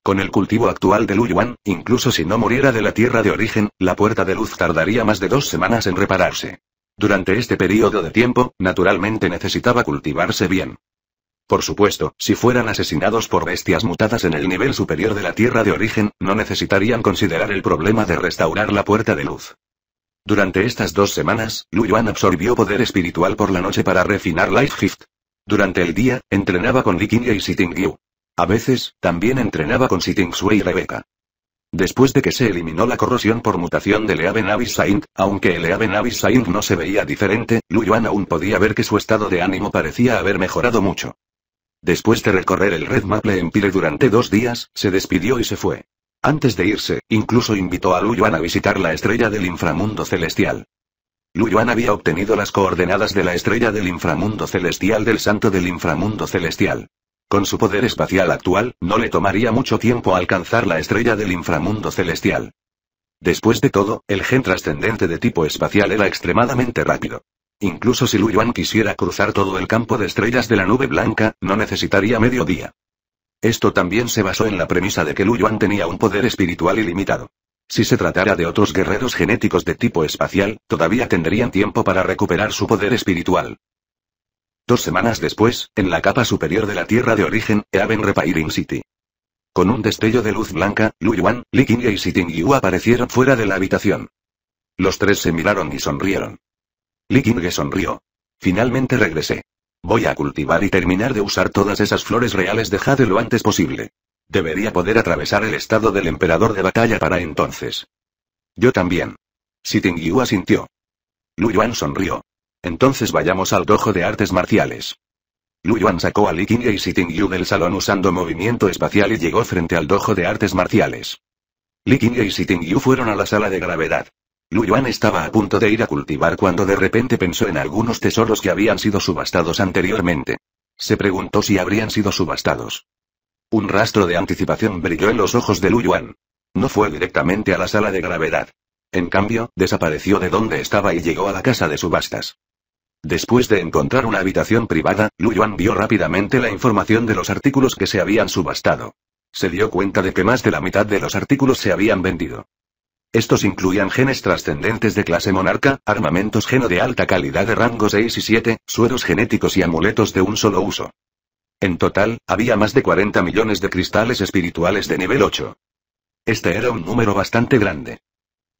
Con el cultivo actual de Lu Yuan, incluso si no muriera de la tierra de origen, la puerta de luz tardaría más de dos semanas en repararse. Durante este periodo de tiempo, naturalmente necesitaba cultivarse bien. Por supuesto, si fueran asesinados por bestias mutadas en el nivel superior de la Tierra de origen, no necesitarían considerar el problema de restaurar la puerta de luz. Durante estas dos semanas, Lu Yuan absorbió poder espiritual por la noche para refinar Life Gift. Durante el día, entrenaba con Li y Sitting Yu. A veces, también entrenaba con Sitting Sui y Rebecca. Después de que se eliminó la corrosión por mutación de Leaven Abyss aunque el Leaven no se veía diferente, Lu Yuan aún podía ver que su estado de ánimo parecía haber mejorado mucho. Después de recorrer el Red Maple Empire durante dos días, se despidió y se fue. Antes de irse, incluso invitó a Lu Yuan a visitar la estrella del inframundo celestial. Lu Yuan había obtenido las coordenadas de la estrella del inframundo celestial del santo del inframundo celestial. Con su poder espacial actual, no le tomaría mucho tiempo alcanzar la estrella del inframundo celestial. Después de todo, el gen trascendente de tipo espacial era extremadamente rápido. Incluso si Lu Yuan quisiera cruzar todo el campo de estrellas de la nube blanca, no necesitaría medio día. Esto también se basó en la premisa de que Lu Yuan tenía un poder espiritual ilimitado. Si se tratara de otros guerreros genéticos de tipo espacial, todavía tendrían tiempo para recuperar su poder espiritual. Dos semanas después, en la capa superior de la Tierra de origen, Eaven Repairing City. Con un destello de luz blanca, Lu Yuan, Li Qingye y Siting Yu aparecieron fuera de la habitación. Los tres se miraron y sonrieron. Li Qingye sonrió. Finalmente regresé. Voy a cultivar y terminar de usar todas esas flores reales de lo antes posible. Debería poder atravesar el estado del emperador de batalla para entonces. Yo también. Yu asintió. Lu Yuan sonrió. Entonces vayamos al dojo de artes marciales. Lu Yuan sacó a Li Qingye y Yu del salón usando movimiento espacial y llegó frente al dojo de artes marciales. Li Qingye y Yu fueron a la sala de gravedad. Lu Yuan estaba a punto de ir a cultivar cuando de repente pensó en algunos tesoros que habían sido subastados anteriormente. Se preguntó si habrían sido subastados. Un rastro de anticipación brilló en los ojos de Lu Yuan. No fue directamente a la sala de gravedad. En cambio, desapareció de donde estaba y llegó a la casa de subastas. Después de encontrar una habitación privada, Lu Yuan vio rápidamente la información de los artículos que se habían subastado. Se dio cuenta de que más de la mitad de los artículos se habían vendido. Estos incluían genes trascendentes de clase monarca, armamentos geno de alta calidad de rango 6 y 7, sueros genéticos y amuletos de un solo uso. En total, había más de 40 millones de cristales espirituales de nivel 8. Este era un número bastante grande.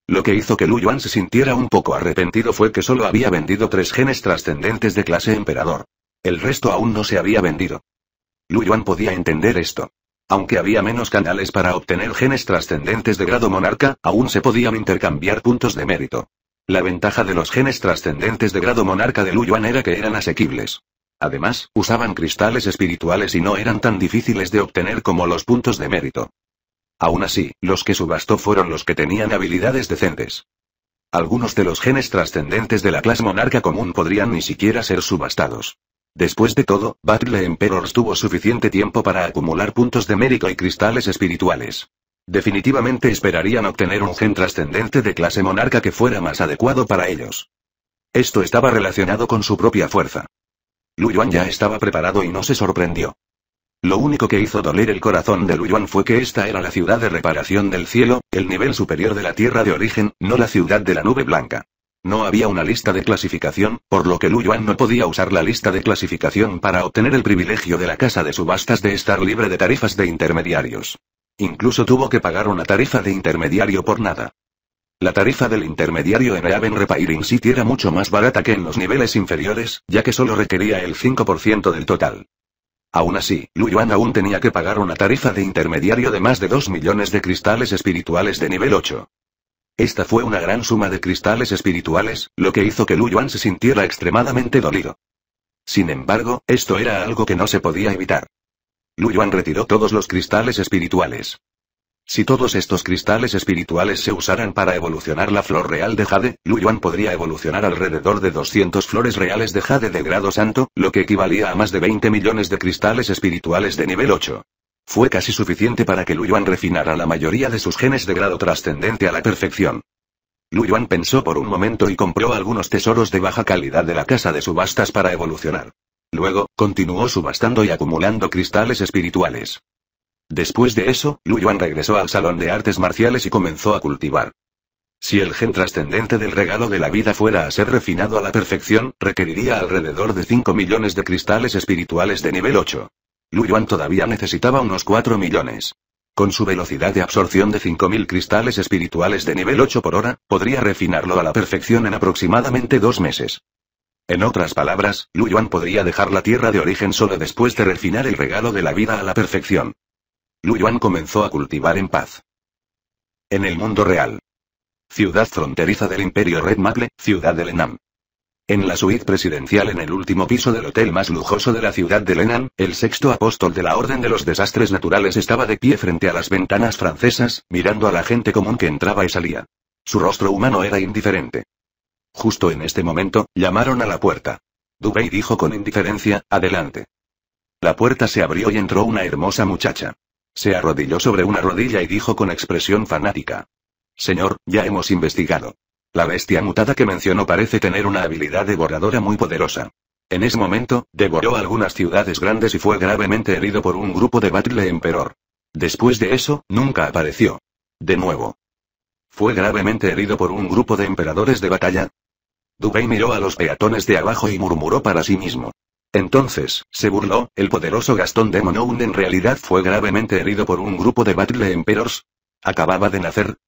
Lo que hizo que Lu Yuan se sintiera un poco arrepentido fue que solo había vendido tres genes trascendentes de clase emperador. El resto aún no se había vendido. Lu Yuan podía entender esto. Aunque había menos canales para obtener genes trascendentes de grado monarca, aún se podían intercambiar puntos de mérito. La ventaja de los genes trascendentes de grado monarca de Luyuan era que eran asequibles. Además, usaban cristales espirituales y no eran tan difíciles de obtener como los puntos de mérito. Aún así, los que subastó fueron los que tenían habilidades decentes. Algunos de los genes trascendentes de la clase monarca común podrían ni siquiera ser subastados. Después de todo, Battle Emperors tuvo suficiente tiempo para acumular puntos de mérito y cristales espirituales. Definitivamente esperarían obtener un gen trascendente de clase monarca que fuera más adecuado para ellos. Esto estaba relacionado con su propia fuerza. Lu Yuan ya estaba preparado y no se sorprendió. Lo único que hizo doler el corazón de Lu Yuan fue que esta era la ciudad de reparación del cielo, el nivel superior de la tierra de origen, no la ciudad de la nube blanca. No había una lista de clasificación, por lo que Lu Yuan no podía usar la lista de clasificación para obtener el privilegio de la casa de subastas de estar libre de tarifas de intermediarios. Incluso tuvo que pagar una tarifa de intermediario por nada. La tarifa del intermediario en Aven Repairing City era mucho más barata que en los niveles inferiores, ya que solo requería el 5% del total. Aún así, Lu Yuan aún tenía que pagar una tarifa de intermediario de más de 2 millones de cristales espirituales de nivel 8. Esta fue una gran suma de cristales espirituales, lo que hizo que Lu Yuan se sintiera extremadamente dolido. Sin embargo, esto era algo que no se podía evitar. Lu Yuan retiró todos los cristales espirituales. Si todos estos cristales espirituales se usaran para evolucionar la flor real de jade, Lu Yuan podría evolucionar alrededor de 200 flores reales de jade de grado santo, lo que equivalía a más de 20 millones de cristales espirituales de nivel 8. Fue casi suficiente para que Yuan refinara la mayoría de sus genes de grado trascendente a la perfección. Lu Yuan pensó por un momento y compró algunos tesoros de baja calidad de la casa de subastas para evolucionar. Luego, continuó subastando y acumulando cristales espirituales. Después de eso, Lu Yuan regresó al salón de artes marciales y comenzó a cultivar. Si el gen trascendente del regalo de la vida fuera a ser refinado a la perfección, requeriría alrededor de 5 millones de cristales espirituales de nivel 8. Lu Yuan todavía necesitaba unos 4 millones. Con su velocidad de absorción de 5.000 cristales espirituales de nivel 8 por hora, podría refinarlo a la perfección en aproximadamente dos meses. En otras palabras, Lu Yuan podría dejar la tierra de origen solo después de refinar el regalo de la vida a la perfección. Lu Yuan comenzó a cultivar en paz. En el mundo real. Ciudad fronteriza del Imperio Red Maple, ciudad del Enam. En la suite presidencial en el último piso del hotel más lujoso de la ciudad de Lenan, el sexto apóstol de la Orden de los Desastres Naturales estaba de pie frente a las ventanas francesas, mirando a la gente común que entraba y salía. Su rostro humano era indiferente. Justo en este momento, llamaron a la puerta. Dubey dijo con indiferencia, adelante. La puerta se abrió y entró una hermosa muchacha. Se arrodilló sobre una rodilla y dijo con expresión fanática. Señor, ya hemos investigado. La bestia mutada que mencionó parece tener una habilidad devoradora muy poderosa. En ese momento, devoró algunas ciudades grandes y fue gravemente herido por un grupo de Battle Emperor. Después de eso, nunca apareció. De nuevo. Fue gravemente herido por un grupo de emperadores de batalla. Dubey miró a los peatones de abajo y murmuró para sí mismo. Entonces, se burló, el poderoso Gastón de en realidad fue gravemente herido por un grupo de Battle Emperors. Acababa de nacer.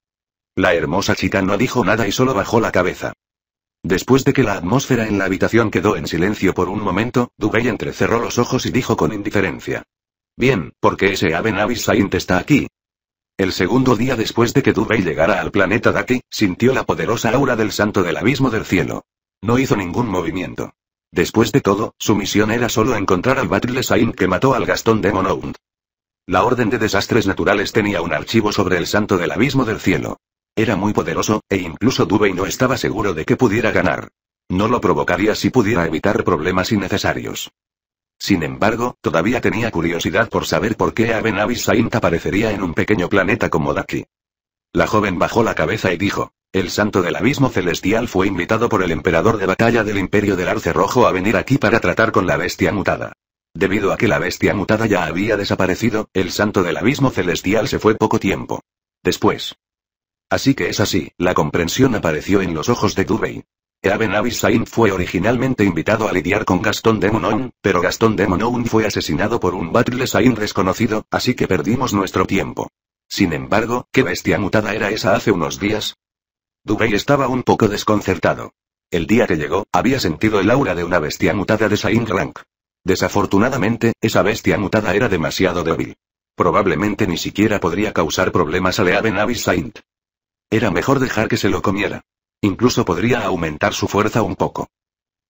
La hermosa chica no dijo nada y solo bajó la cabeza. Después de que la atmósfera en la habitación quedó en silencio por un momento, Dubey entrecerró los ojos y dijo con indiferencia. Bien, porque ese Aben Saint está aquí. El segundo día después de que Dubey llegara al planeta Daki, sintió la poderosa aura del santo del abismo del cielo. No hizo ningún movimiento. Después de todo, su misión era solo encontrar al Battle Saint que mató al Gastón de Monound. La Orden de Desastres Naturales tenía un archivo sobre el Santo del Abismo del Cielo. Era muy poderoso, e incluso Dubey no estaba seguro de que pudiera ganar. No lo provocaría si pudiera evitar problemas innecesarios. Sin embargo, todavía tenía curiosidad por saber por qué Abenavis Saint aparecería en un pequeño planeta como Daki. La joven bajó la cabeza y dijo, el santo del abismo celestial fue invitado por el emperador de batalla del imperio del arce rojo a venir aquí para tratar con la bestia mutada. Debido a que la bestia mutada ya había desaparecido, el santo del abismo celestial se fue poco tiempo. Después, Así que es así, la comprensión apareció en los ojos de Dubey. Eaben Saint fue originalmente invitado a lidiar con Gastón Demonoun, pero Gastón Demonoun fue asesinado por un Battle Saint desconocido, así que perdimos nuestro tiempo. Sin embargo, ¿qué bestia mutada era esa hace unos días? Dubey estaba un poco desconcertado. El día que llegó, había sentido el aura de una bestia mutada de Sain Rank. Desafortunadamente, esa bestia mutada era demasiado débil. Probablemente ni siquiera podría causar problemas a Leaven Saint. Era mejor dejar que se lo comiera. Incluso podría aumentar su fuerza un poco.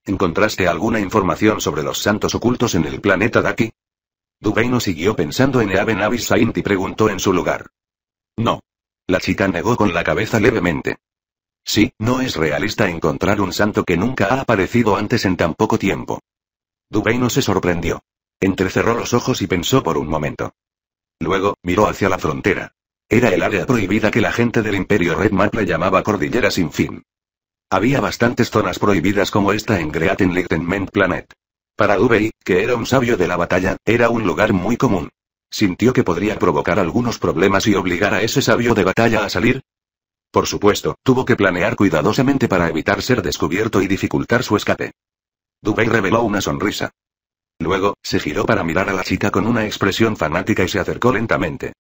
¿Encontraste alguna información sobre los santos ocultos en el planeta Daki? no siguió pensando en ave Avis y preguntó en su lugar. No. La chica negó con la cabeza levemente. Sí, no es realista encontrar un santo que nunca ha aparecido antes en tan poco tiempo. no se sorprendió. Entrecerró los ojos y pensó por un momento. Luego, miró hacia la frontera. Era el área prohibida que la gente del Imperio Red le llamaba Cordillera Sin Fin. Había bastantes zonas prohibidas como esta en Great Enlightenment Planet. Para Dubey, que era un sabio de la batalla, era un lugar muy común. Sintió que podría provocar algunos problemas y obligar a ese sabio de batalla a salir, por supuesto, tuvo que planear cuidadosamente para evitar ser descubierto y dificultar su escape. Dubey reveló una sonrisa. Luego, se giró para mirar a la chica con una expresión fanática y se acercó lentamente.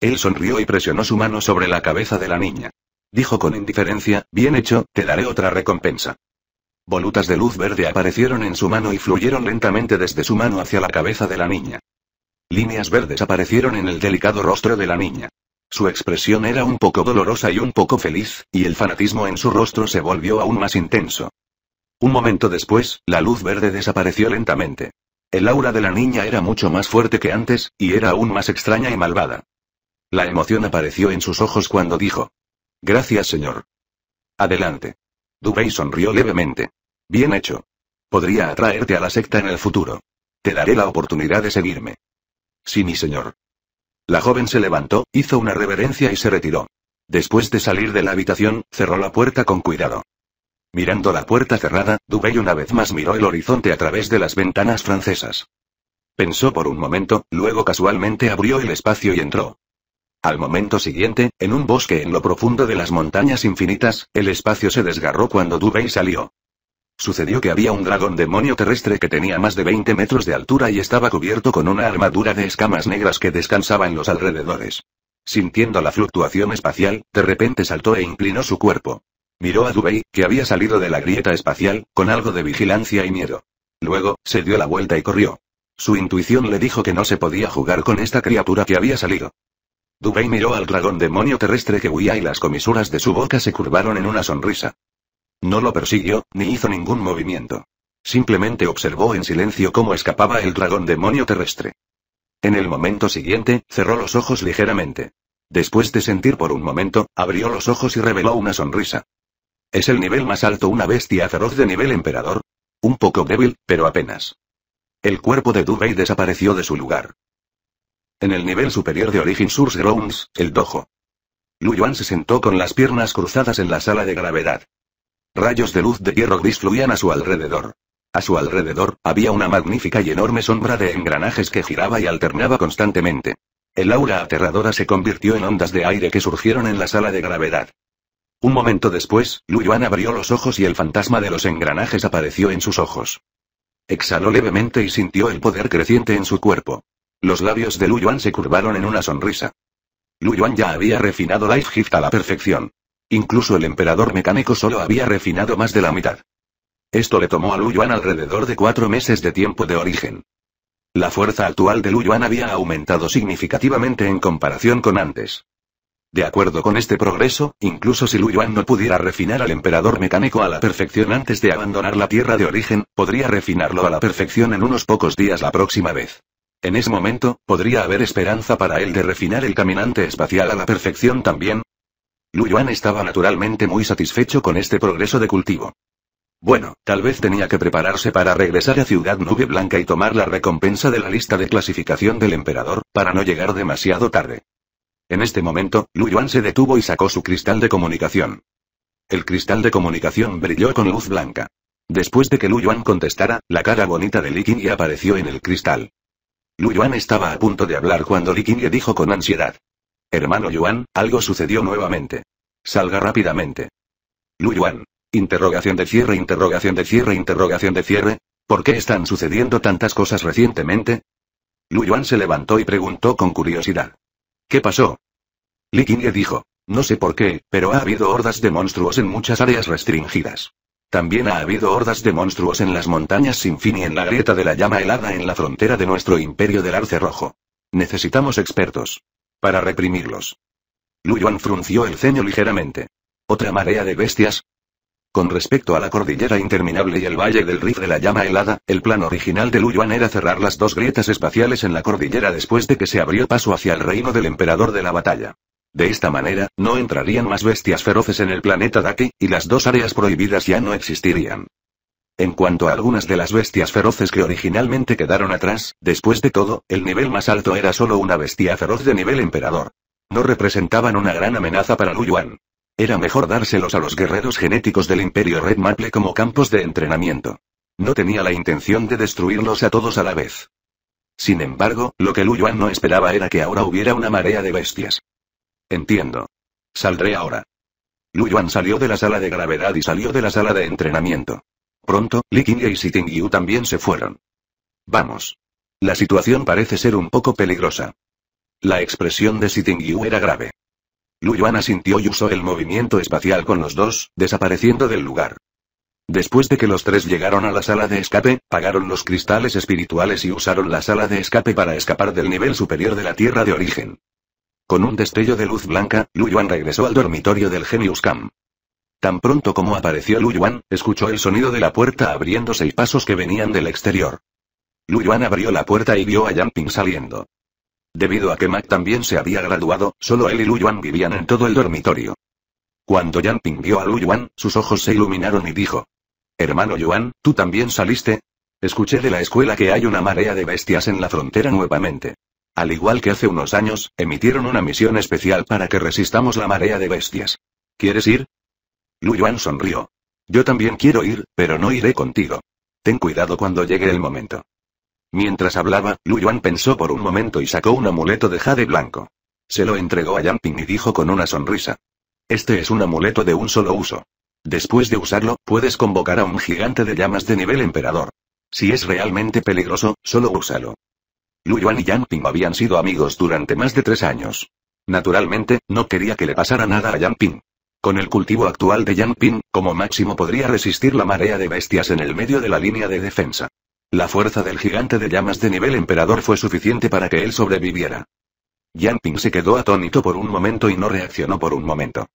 Él sonrió y presionó su mano sobre la cabeza de la niña. Dijo con indiferencia, bien hecho, te daré otra recompensa. Volutas de luz verde aparecieron en su mano y fluyeron lentamente desde su mano hacia la cabeza de la niña. Líneas verdes aparecieron en el delicado rostro de la niña. Su expresión era un poco dolorosa y un poco feliz, y el fanatismo en su rostro se volvió aún más intenso. Un momento después, la luz verde desapareció lentamente. El aura de la niña era mucho más fuerte que antes, y era aún más extraña y malvada. La emoción apareció en sus ojos cuando dijo. Gracias, señor. Adelante. Dubey sonrió levemente. Bien hecho. Podría atraerte a la secta en el futuro. Te daré la oportunidad de seguirme. Sí, mi señor. La joven se levantó, hizo una reverencia y se retiró. Después de salir de la habitación, cerró la puerta con cuidado. Mirando la puerta cerrada, Dubey una vez más miró el horizonte a través de las ventanas francesas. Pensó por un momento, luego casualmente abrió el espacio y entró. Al momento siguiente, en un bosque en lo profundo de las montañas infinitas, el espacio se desgarró cuando Dubey salió. Sucedió que había un dragón demonio terrestre que tenía más de 20 metros de altura y estaba cubierto con una armadura de escamas negras que descansaba en los alrededores. Sintiendo la fluctuación espacial, de repente saltó e inclinó su cuerpo. Miró a Dubey, que había salido de la grieta espacial, con algo de vigilancia y miedo. Luego, se dio la vuelta y corrió. Su intuición le dijo que no se podía jugar con esta criatura que había salido. Dubey miró al dragón demonio terrestre que huía y las comisuras de su boca se curvaron en una sonrisa. No lo persiguió, ni hizo ningún movimiento. Simplemente observó en silencio cómo escapaba el dragón demonio terrestre. En el momento siguiente, cerró los ojos ligeramente. Después de sentir por un momento, abrió los ojos y reveló una sonrisa. ¿Es el nivel más alto una bestia feroz de nivel emperador? Un poco débil, pero apenas. El cuerpo de Dubey desapareció de su lugar. En el nivel superior de Origin Source Grounds, el dojo. Lu Yuan se sentó con las piernas cruzadas en la sala de gravedad. Rayos de luz de hierro gris fluían a su alrededor. A su alrededor, había una magnífica y enorme sombra de engranajes que giraba y alternaba constantemente. El aura aterradora se convirtió en ondas de aire que surgieron en la sala de gravedad. Un momento después, Lu Yuan abrió los ojos y el fantasma de los engranajes apareció en sus ojos. Exhaló levemente y sintió el poder creciente en su cuerpo. Los labios de Lu Yuan se curvaron en una sonrisa. Lu Yuan ya había refinado Life Gift a la perfección. Incluso el emperador mecánico solo había refinado más de la mitad. Esto le tomó a Lu Yuan alrededor de cuatro meses de tiempo de origen. La fuerza actual de Lu Yuan había aumentado significativamente en comparación con antes. De acuerdo con este progreso, incluso si Lu Yuan no pudiera refinar al emperador mecánico a la perfección antes de abandonar la tierra de origen, podría refinarlo a la perfección en unos pocos días la próxima vez. En ese momento, podría haber esperanza para él de refinar el caminante espacial a la perfección también. Lu Yuan estaba naturalmente muy satisfecho con este progreso de cultivo. Bueno, tal vez tenía que prepararse para regresar a Ciudad Nube Blanca y tomar la recompensa de la lista de clasificación del emperador, para no llegar demasiado tarde. En este momento, Lu Yuan se detuvo y sacó su cristal de comunicación. El cristal de comunicación brilló con luz blanca. Después de que Lu Yuan contestara, la cara bonita de Li Qing apareció en el cristal. Lu Yuan estaba a punto de hablar cuando Li dijo con ansiedad. Hermano Yuan, algo sucedió nuevamente. Salga rápidamente. Lu Yuan. Interrogación de cierre, interrogación de cierre, interrogación de cierre. ¿Por qué están sucediendo tantas cosas recientemente? Lu Yuan se levantó y preguntó con curiosidad. ¿Qué pasó? Li dijo. No sé por qué, pero ha habido hordas de monstruos en muchas áreas restringidas. También ha habido hordas de monstruos en las montañas sin fin y en la grieta de la llama helada en la frontera de nuestro imperio del arce rojo. Necesitamos expertos. Para reprimirlos. Luyuan frunció el ceño ligeramente. ¿Otra marea de bestias? Con respecto a la cordillera interminable y el valle del Rif de la llama helada, el plan original de Luyuan era cerrar las dos grietas espaciales en la cordillera después de que se abrió paso hacia el reino del emperador de la batalla. De esta manera, no entrarían más bestias feroces en el planeta Daki, y las dos áreas prohibidas ya no existirían. En cuanto a algunas de las bestias feroces que originalmente quedaron atrás, después de todo, el nivel más alto era solo una bestia feroz de nivel emperador. No representaban una gran amenaza para Lu Yuan. Era mejor dárselos a los guerreros genéticos del Imperio Red Maple como campos de entrenamiento. No tenía la intención de destruirlos a todos a la vez. Sin embargo, lo que Lu Yuan no esperaba era que ahora hubiera una marea de bestias. Entiendo. Saldré ahora. Lu Yuan salió de la sala de gravedad y salió de la sala de entrenamiento. Pronto, Li Qingye y Siting Yu también se fueron. Vamos. La situación parece ser un poco peligrosa. La expresión de Siting Yu era grave. Lu Yuan asintió y usó el movimiento espacial con los dos, desapareciendo del lugar. Después de que los tres llegaron a la sala de escape, pagaron los cristales espirituales y usaron la sala de escape para escapar del nivel superior de la Tierra de origen. Con un destello de luz blanca, Lu Yuan regresó al dormitorio del Genius Camp. Tan pronto como apareció Lu Yuan, escuchó el sonido de la puerta abriéndose y pasos que venían del exterior. Lu Yuan abrió la puerta y vio a yanping saliendo. Debido a que Mac también se había graduado, solo él y Lu Yuan vivían en todo el dormitorio. Cuando Yang Ping vio a Lu Yuan, sus ojos se iluminaron y dijo: Hermano Yuan, ¿tú también saliste? Escuché de la escuela que hay una marea de bestias en la frontera nuevamente. Al igual que hace unos años, emitieron una misión especial para que resistamos la marea de bestias. ¿Quieres ir? Lu Yuan sonrió. Yo también quiero ir, pero no iré contigo. Ten cuidado cuando llegue el momento. Mientras hablaba, Lu Yuan pensó por un momento y sacó un amuleto de jade blanco. Se lo entregó a Yang Ping y dijo con una sonrisa. Este es un amuleto de un solo uso. Después de usarlo, puedes convocar a un gigante de llamas de nivel emperador. Si es realmente peligroso, solo úsalo. Lu Yuan y Yang Ping habían sido amigos durante más de tres años. Naturalmente, no quería que le pasara nada a Yang Ping. Con el cultivo actual de Yang Ping, como máximo podría resistir la marea de bestias en el medio de la línea de defensa. La fuerza del gigante de llamas de nivel emperador fue suficiente para que él sobreviviera. Yang Ping se quedó atónito por un momento y no reaccionó por un momento.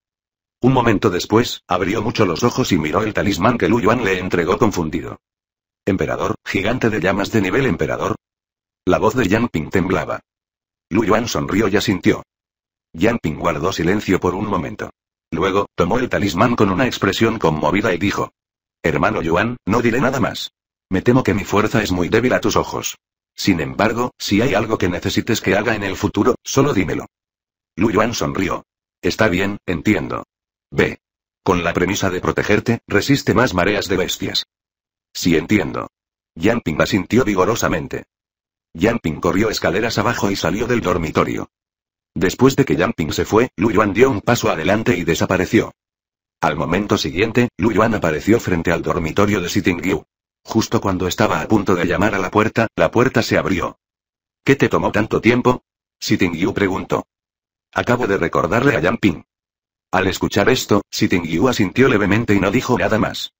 Un momento después, abrió mucho los ojos y miró el talismán que Lu Yuan le entregó confundido. Emperador, gigante de llamas de nivel emperador, la voz de Yanping temblaba. Lu Yuan sonrió y asintió. Yanping guardó silencio por un momento. Luego, tomó el talismán con una expresión conmovida y dijo. Hermano Yuan, no diré nada más. Me temo que mi fuerza es muy débil a tus ojos. Sin embargo, si hay algo que necesites que haga en el futuro, solo dímelo. Lu Yuan sonrió. Está bien, entiendo. Ve. Con la premisa de protegerte, resiste más mareas de bestias. Sí entiendo. Yanping asintió vigorosamente. Yamping corrió escaleras abajo y salió del dormitorio. Después de que Yamping se fue, Lu Yuan dio un paso adelante y desapareció. Al momento siguiente, Lu Yuan apareció frente al dormitorio de Sitting Yu. Justo cuando estaba a punto de llamar a la puerta, la puerta se abrió. ¿Qué te tomó tanto tiempo? Sitting Yu preguntó. Acabo de recordarle a Yamping. Al escuchar esto, Sitting Yu asintió levemente y no dijo nada más.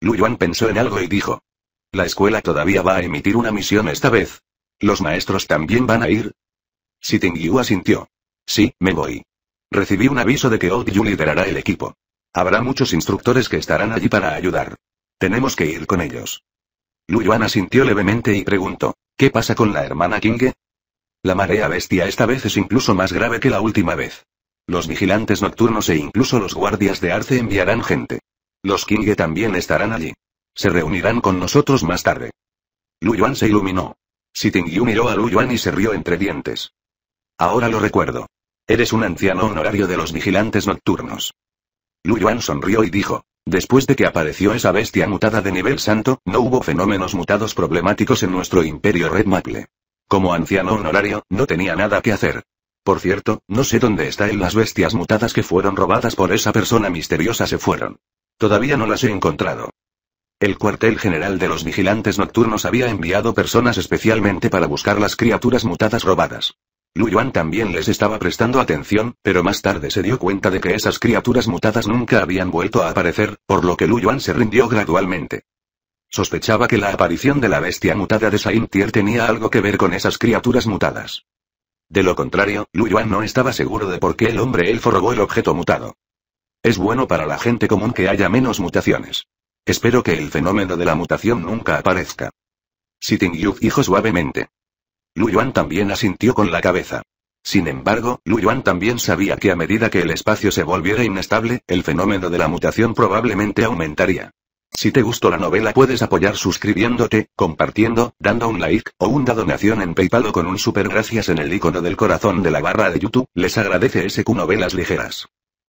Lu Yuan pensó en algo y dijo. La escuela todavía va a emitir una misión esta vez. ¿Los maestros también van a ir? Yu asintió. Sí, me voy. Recibí un aviso de que Old Yu liderará el equipo. Habrá muchos instructores que estarán allí para ayudar. Tenemos que ir con ellos. Lu Yuan asintió levemente y preguntó, ¿qué pasa con la hermana Kinge? La marea bestia esta vez es incluso más grave que la última vez. Los vigilantes nocturnos e incluso los guardias de Arce enviarán gente. Los Kinge también estarán allí. Se reunirán con nosotros más tarde. Lu Yuan se iluminó. Yu miró a Lu Yuan y se rió entre dientes. Ahora lo recuerdo. Eres un anciano honorario de los vigilantes nocturnos. Lu Yuan sonrió y dijo. Después de que apareció esa bestia mutada de nivel santo, no hubo fenómenos mutados problemáticos en nuestro imperio Red Maple. Como anciano honorario, no tenía nada que hacer. Por cierto, no sé dónde están las bestias mutadas que fueron robadas por esa persona misteriosa se fueron. Todavía no las he encontrado. El cuartel general de los vigilantes nocturnos había enviado personas especialmente para buscar las criaturas mutadas robadas. Lu Yuan también les estaba prestando atención, pero más tarde se dio cuenta de que esas criaturas mutadas nunca habían vuelto a aparecer, por lo que Lu Yuan se rindió gradualmente. Sospechaba que la aparición de la bestia mutada de Saint Tier tenía algo que ver con esas criaturas mutadas. De lo contrario, Lu Yuan no estaba seguro de por qué el hombre elfo robó el objeto mutado. Es bueno para la gente común que haya menos mutaciones. Espero que el fenómeno de la mutación nunca aparezca. Sitting Yu dijo suavemente. Lu Yuan también asintió con la cabeza. Sin embargo, Lu Yuan también sabía que a medida que el espacio se volviera inestable, el fenómeno de la mutación probablemente aumentaría. Si te gustó la novela puedes apoyar suscribiéndote, compartiendo, dando un like, o una donación en Paypal o con un super gracias en el icono del corazón de la barra de YouTube, les agradece SQ Novelas Ligeras.